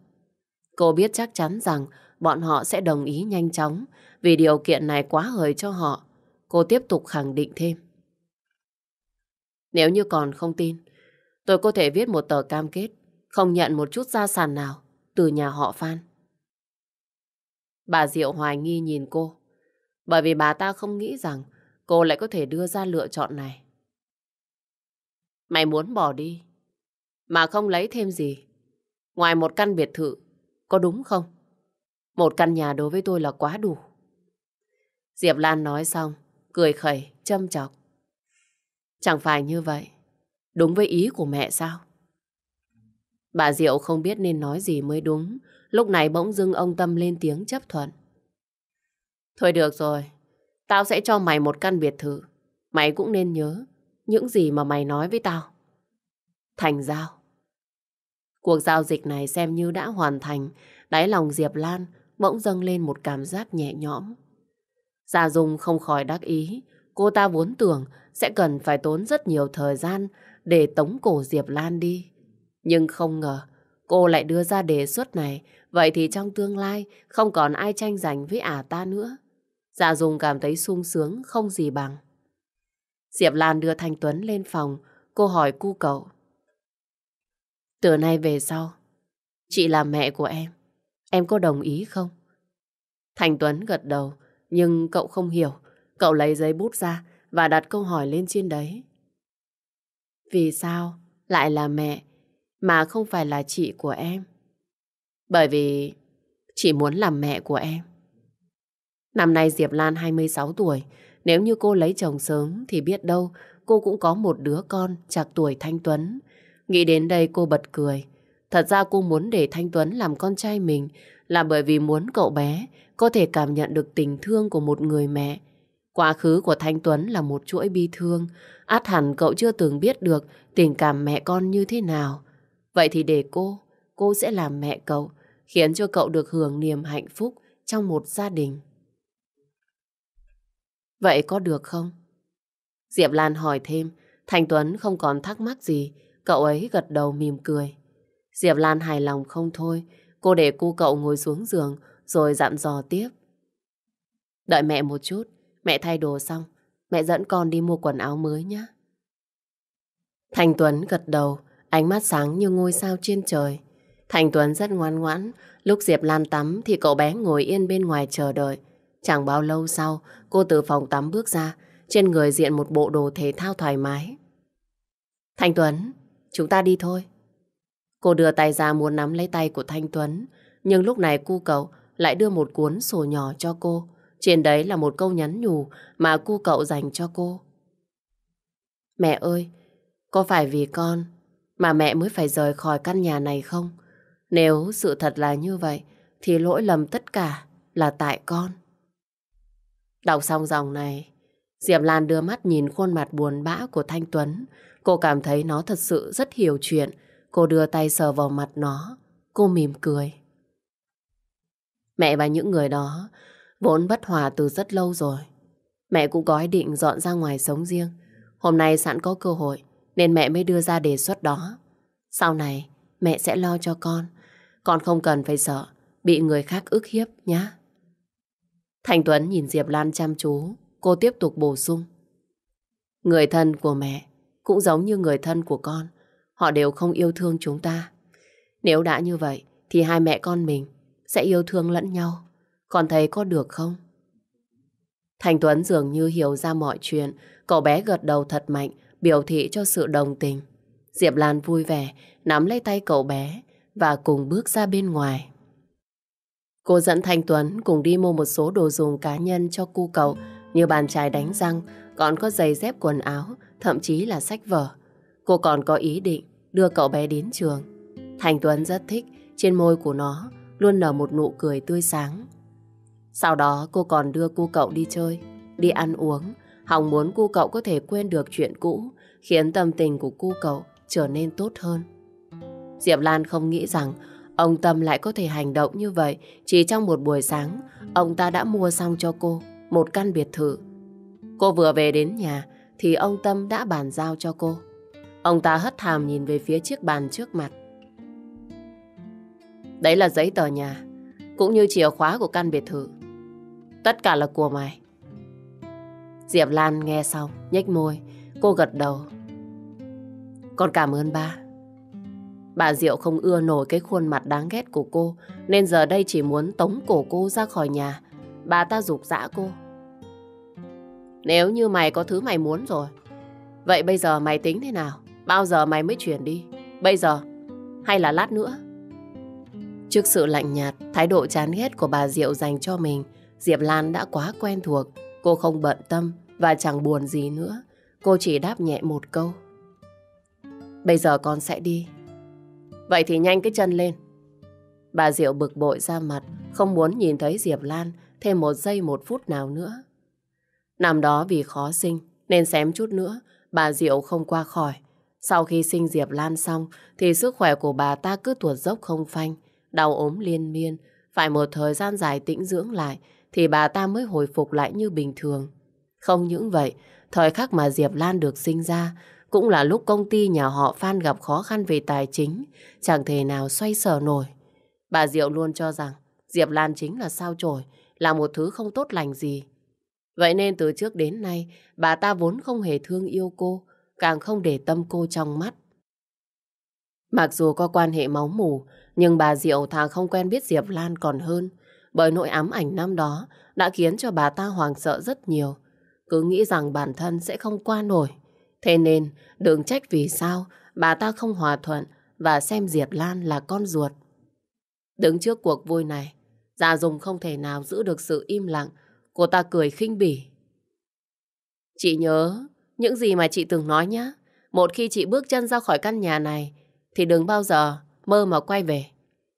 Cô biết chắc chắn rằng bọn họ sẽ đồng ý nhanh chóng vì điều kiện này quá hời cho họ. Cô tiếp tục khẳng định thêm. Nếu như còn không tin, tôi có thể viết một tờ cam kết không nhận một chút gia sản nào từ nhà họ Phan. Bà Diệu hoài nghi nhìn cô, bởi vì bà ta không nghĩ rằng cô lại có thể đưa ra lựa chọn này. Mày muốn bỏ đi mà không lấy thêm gì. Ngoài một căn biệt thự, có đúng không? Một căn nhà đối với tôi là quá đủ. Diệp Lan nói xong, cười khẩy, châm chọc. Chẳng phải như vậy, đúng với ý của mẹ sao? Bà Diệu không biết nên nói gì mới đúng, lúc này bỗng dưng ông Tâm lên tiếng chấp thuận. Thôi được rồi, tao sẽ cho mày một căn biệt thự, mày cũng nên nhớ, những gì mà mày nói với tao. Thành giao. Cuộc giao dịch này xem như đã hoàn thành, đáy lòng Diệp Lan bỗng dâng lên một cảm giác nhẹ nhõm. Gia Dung không khỏi đắc ý, cô ta vốn tưởng sẽ cần phải tốn rất nhiều thời gian để tống cổ Diệp Lan đi. Nhưng không ngờ, cô lại đưa ra đề xuất này, vậy thì trong tương lai không còn ai tranh giành với ả ta nữa. Dạ Dung cảm thấy sung sướng không gì bằng. Diệp Lan đưa Thanh Tuấn lên phòng, cô hỏi cu cậu. Từ nay về sau, chị là mẹ của em, em có đồng ý không? Thành Tuấn gật đầu, nhưng cậu không hiểu. Cậu lấy giấy bút ra và đặt câu hỏi lên trên đấy. Vì sao lại là mẹ mà không phải là chị của em? Bởi vì chị muốn làm mẹ của em. Năm nay Diệp Lan 26 tuổi, nếu như cô lấy chồng sớm thì biết đâu cô cũng có một đứa con chạc tuổi Thanh Tuấn. Nghĩ đến đây cô bật cười. Thật ra cô muốn để Thanh Tuấn làm con trai mình là bởi vì muốn cậu bé có thể cảm nhận được tình thương của một người mẹ. Quá khứ của Thanh Tuấn là một chuỗi bi thương, át hẳn cậu chưa từng biết được tình cảm mẹ con như thế nào. Vậy thì để cô, cô sẽ làm mẹ cậu, khiến cho cậu được hưởng niềm hạnh phúc trong một gia đình. Vậy có được không? Diệp Lan hỏi thêm, Thành Tuấn không còn thắc mắc gì, cậu ấy gật đầu mỉm cười. Diệp Lan hài lòng không thôi, cô để cu cậu ngồi xuống giường rồi dặn dò tiếp. Đợi mẹ một chút, mẹ thay đồ xong, mẹ dẫn con đi mua quần áo mới nhé. Thành Tuấn gật đầu, ánh mắt sáng như ngôi sao trên trời. Thành Tuấn rất ngoan ngoãn, lúc Diệp Lan tắm thì cậu bé ngồi yên bên ngoài chờ đợi. Chẳng bao lâu sau, cô từ phòng tắm bước ra, trên người diện một bộ đồ thể thao thoải mái. Thanh Tuấn, chúng ta đi thôi. Cô đưa tay ra muốn nắm lấy tay của Thanh Tuấn, nhưng lúc này cu cậu lại đưa một cuốn sổ nhỏ cho cô. Trên đấy là một câu nhắn nhủ mà cu cậu dành cho cô. Mẹ ơi, có phải vì con mà mẹ mới phải rời khỏi căn nhà này không? Nếu sự thật là như vậy, thì lỗi lầm tất cả là tại con. Đọc xong dòng này, Diệp Lan đưa mắt nhìn khuôn mặt buồn bã của Thanh Tuấn. Cô cảm thấy nó thật sự rất hiểu chuyện. Cô đưa tay sờ vào mặt nó. Cô mỉm cười. Mẹ và những người đó vốn bất hòa từ rất lâu rồi. Mẹ cũng có ý định dọn ra ngoài sống riêng. Hôm nay sẵn có cơ hội nên mẹ mới đưa ra đề xuất đó. Sau này mẹ sẽ lo cho con. Con không cần phải sợ bị người khác ức hiếp nhé. Thành Tuấn nhìn Diệp Lan chăm chú, cô tiếp tục bổ sung. Người thân của mẹ cũng giống như người thân của con, họ đều không yêu thương chúng ta. Nếu đã như vậy, thì hai mẹ con mình sẽ yêu thương lẫn nhau. còn thấy có được không? Thành Tuấn dường như hiểu ra mọi chuyện, cậu bé gật đầu thật mạnh, biểu thị cho sự đồng tình. Diệp Lan vui vẻ, nắm lấy tay cậu bé và cùng bước ra bên ngoài. Cô dẫn Thanh Tuấn cùng đi mua một số đồ dùng cá nhân cho cu cậu như bàn chải đánh răng, còn có giày dép quần áo, thậm chí là sách vở. Cô còn có ý định đưa cậu bé đến trường. Thanh Tuấn rất thích, trên môi của nó luôn nở một nụ cười tươi sáng. Sau đó cô còn đưa cu cậu đi chơi, đi ăn uống. hòng muốn cu cậu có thể quên được chuyện cũ, khiến tâm tình của cu cậu trở nên tốt hơn. Diệp Lan không nghĩ rằng Ông Tâm lại có thể hành động như vậy Chỉ trong một buổi sáng Ông ta đã mua xong cho cô Một căn biệt thự Cô vừa về đến nhà Thì ông Tâm đã bàn giao cho cô Ông ta hất hàm nhìn về phía chiếc bàn trước mặt Đấy là giấy tờ nhà Cũng như chìa khóa của căn biệt thự Tất cả là của mày Diệp Lan nghe xong nhếch môi Cô gật đầu Con cảm ơn ba Bà Diệu không ưa nổi cái khuôn mặt đáng ghét của cô, nên giờ đây chỉ muốn tống cổ cô ra khỏi nhà. Bà ta dục dã cô. Nếu như mày có thứ mày muốn rồi, vậy bây giờ mày tính thế nào? Bao giờ mày mới chuyển đi? Bây giờ? Hay là lát nữa? Trước sự lạnh nhạt, thái độ chán ghét của bà Diệu dành cho mình, Diệp Lan đã quá quen thuộc. Cô không bận tâm và chẳng buồn gì nữa. Cô chỉ đáp nhẹ một câu. Bây giờ con sẽ đi, Vậy thì nhanh cái chân lên. Bà Diệu bực bội ra mặt, không muốn nhìn thấy Diệp Lan thêm một giây một phút nào nữa. Năm đó vì khó sinh, nên xém chút nữa, bà Diệu không qua khỏi. Sau khi sinh Diệp Lan xong, thì sức khỏe của bà ta cứ tuột dốc không phanh, đau ốm liên miên. Phải một thời gian dài tĩnh dưỡng lại, thì bà ta mới hồi phục lại như bình thường. Không những vậy, thời khắc mà Diệp Lan được sinh ra, cũng là lúc công ty nhà họ Phan gặp khó khăn về tài chính, chẳng thể nào xoay sở nổi. Bà Diệu luôn cho rằng Diệp Lan chính là sao chổi, là một thứ không tốt lành gì. Vậy nên từ trước đến nay, bà ta vốn không hề thương yêu cô, càng không để tâm cô trong mắt. Mặc dù có quan hệ máu mủ, nhưng bà Diệu thà không quen biết Diệp Lan còn hơn, bởi nỗi ám ảnh năm đó đã khiến cho bà ta hoàng sợ rất nhiều, cứ nghĩ rằng bản thân sẽ không qua nổi. Thế nên đừng trách vì sao bà ta không hòa thuận và xem Diệp Lan là con ruột. Đứng trước cuộc vui này, Dạ dung không thể nào giữ được sự im lặng. Cô ta cười khinh bỉ. Chị nhớ những gì mà chị từng nói nhé. Một khi chị bước chân ra khỏi căn nhà này thì đừng bao giờ mơ mà quay về.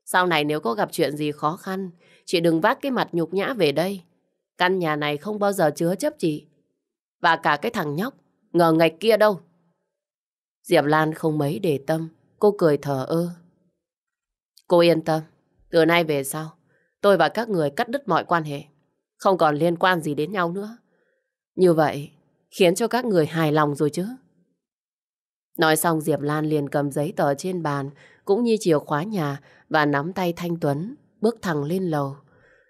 Sau này nếu có gặp chuyện gì khó khăn, chị đừng vác cái mặt nhục nhã về đây. Căn nhà này không bao giờ chứa chấp chị. Và cả cái thằng nhóc ngờ ngạch kia đâu. Diệp Lan không mấy để tâm, cô cười thở ơ. Cô yên tâm, từ nay về sau, tôi và các người cắt đứt mọi quan hệ, không còn liên quan gì đến nhau nữa. Như vậy, khiến cho các người hài lòng rồi chứ. Nói xong Diệp Lan liền cầm giấy tờ trên bàn, cũng như chìa khóa nhà và nắm tay Thanh Tuấn, bước thẳng lên lầu.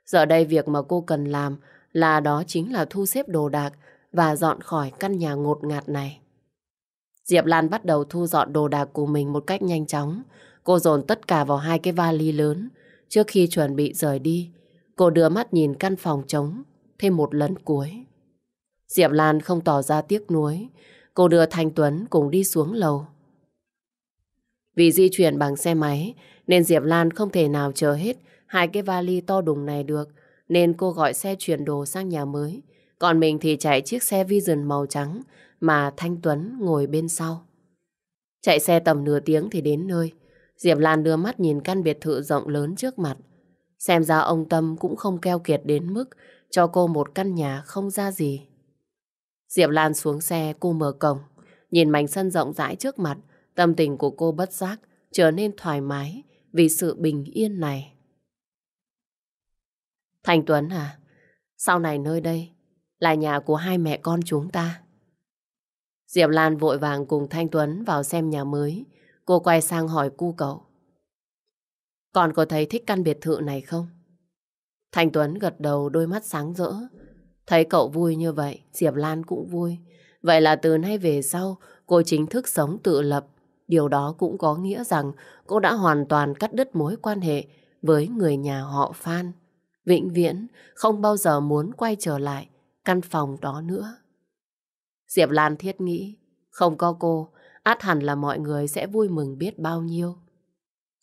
Giờ đây việc mà cô cần làm là đó chính là thu xếp đồ đạc và dọn khỏi căn nhà ngột ngạt này. Diệp Lan bắt đầu thu dọn đồ đạc của mình một cách nhanh chóng. Cô dồn tất cả vào hai cái vali lớn. Trước khi chuẩn bị rời đi, cô đưa mắt nhìn căn phòng trống thêm một lần cuối. Diệp Lan không tỏ ra tiếc nuối. Cô đưa Thanh Tuấn cùng đi xuống lầu. Vì di chuyển bằng xe máy nên Diệp Lan không thể nào chờ hết hai cái vali to đùng này được nên cô gọi xe chuyển đồ sang nhà mới còn mình thì chạy chiếc xe Vision màu trắng mà Thanh Tuấn ngồi bên sau. Chạy xe tầm nửa tiếng thì đến nơi. Diệp Lan đưa mắt nhìn căn biệt thự rộng lớn trước mặt. Xem ra ông Tâm cũng không keo kiệt đến mức cho cô một căn nhà không ra gì. Diệp Lan xuống xe, cô mở cổng. Nhìn mảnh sân rộng rãi trước mặt, tâm tình của cô bất giác, trở nên thoải mái vì sự bình yên này. Thành Tuấn à, sau này nơi đây là nhà của hai mẹ con chúng ta. Diệp Lan vội vàng cùng Thanh Tuấn vào xem nhà mới. Cô quay sang hỏi cu cậu. Còn có thấy thích căn biệt thự này không? Thanh Tuấn gật đầu đôi mắt sáng rỡ. Thấy cậu vui như vậy, Diệp Lan cũng vui. Vậy là từ nay về sau, cô chính thức sống tự lập. Điều đó cũng có nghĩa rằng cô đã hoàn toàn cắt đứt mối quan hệ với người nhà họ Phan. Vĩnh viễn không bao giờ muốn quay trở lại căn phòng đó nữa. Diệp Lan thiết nghĩ, không có cô, át hẳn là mọi người sẽ vui mừng biết bao nhiêu.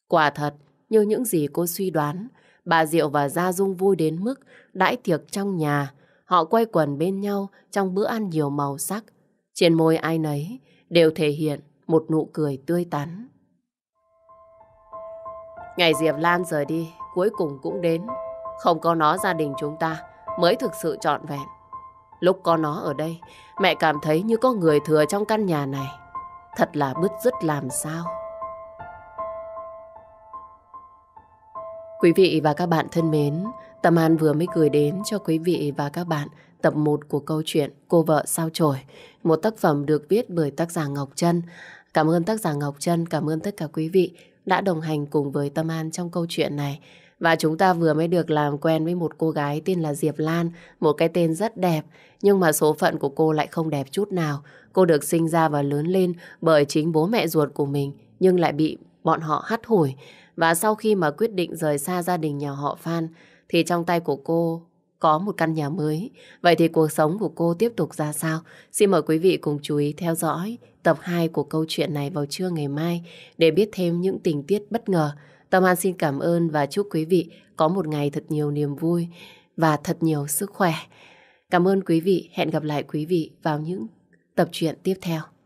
Quả thật, như những gì cô suy đoán, bà Diệu và Gia Dung vui đến mức đãi tiệc trong nhà, họ quay quần bên nhau trong bữa ăn nhiều màu sắc. Trên môi ai nấy đều thể hiện một nụ cười tươi tắn. Ngày Diệp Lan rời đi, cuối cùng cũng đến. Không có nó gia đình chúng ta mới thực sự trọn vẹn. Lúc có nó ở đây, mẹ cảm thấy như có người thừa trong căn nhà này. Thật là bứt rứt làm sao. Quý vị và các bạn thân mến, Tâm An vừa mới gửi đến cho quý vị và các bạn tập 1 của câu chuyện Cô vợ sao chổi, một tác phẩm được viết bởi tác giả Ngọc Trân. Cảm ơn tác giả Ngọc Trân, cảm ơn tất cả quý vị đã đồng hành cùng với Tâm An trong câu chuyện này. Và chúng ta vừa mới được làm quen với một cô gái tên là Diệp Lan, một cái tên rất đẹp, nhưng mà số phận của cô lại không đẹp chút nào. Cô được sinh ra và lớn lên bởi chính bố mẹ ruột của mình, nhưng lại bị bọn họ hắt hủi. Và sau khi mà quyết định rời xa gia đình nhà họ Phan, thì trong tay của cô có một căn nhà mới. Vậy thì cuộc sống của cô tiếp tục ra sao? Xin mời quý vị cùng chú ý theo dõi tập 2 của câu chuyện này vào trưa ngày mai để biết thêm những tình tiết bất ngờ Tâm An xin cảm ơn và chúc quý vị có một ngày thật nhiều niềm vui và thật nhiều sức khỏe. Cảm ơn quý vị, hẹn gặp lại quý vị vào những tập truyện tiếp theo.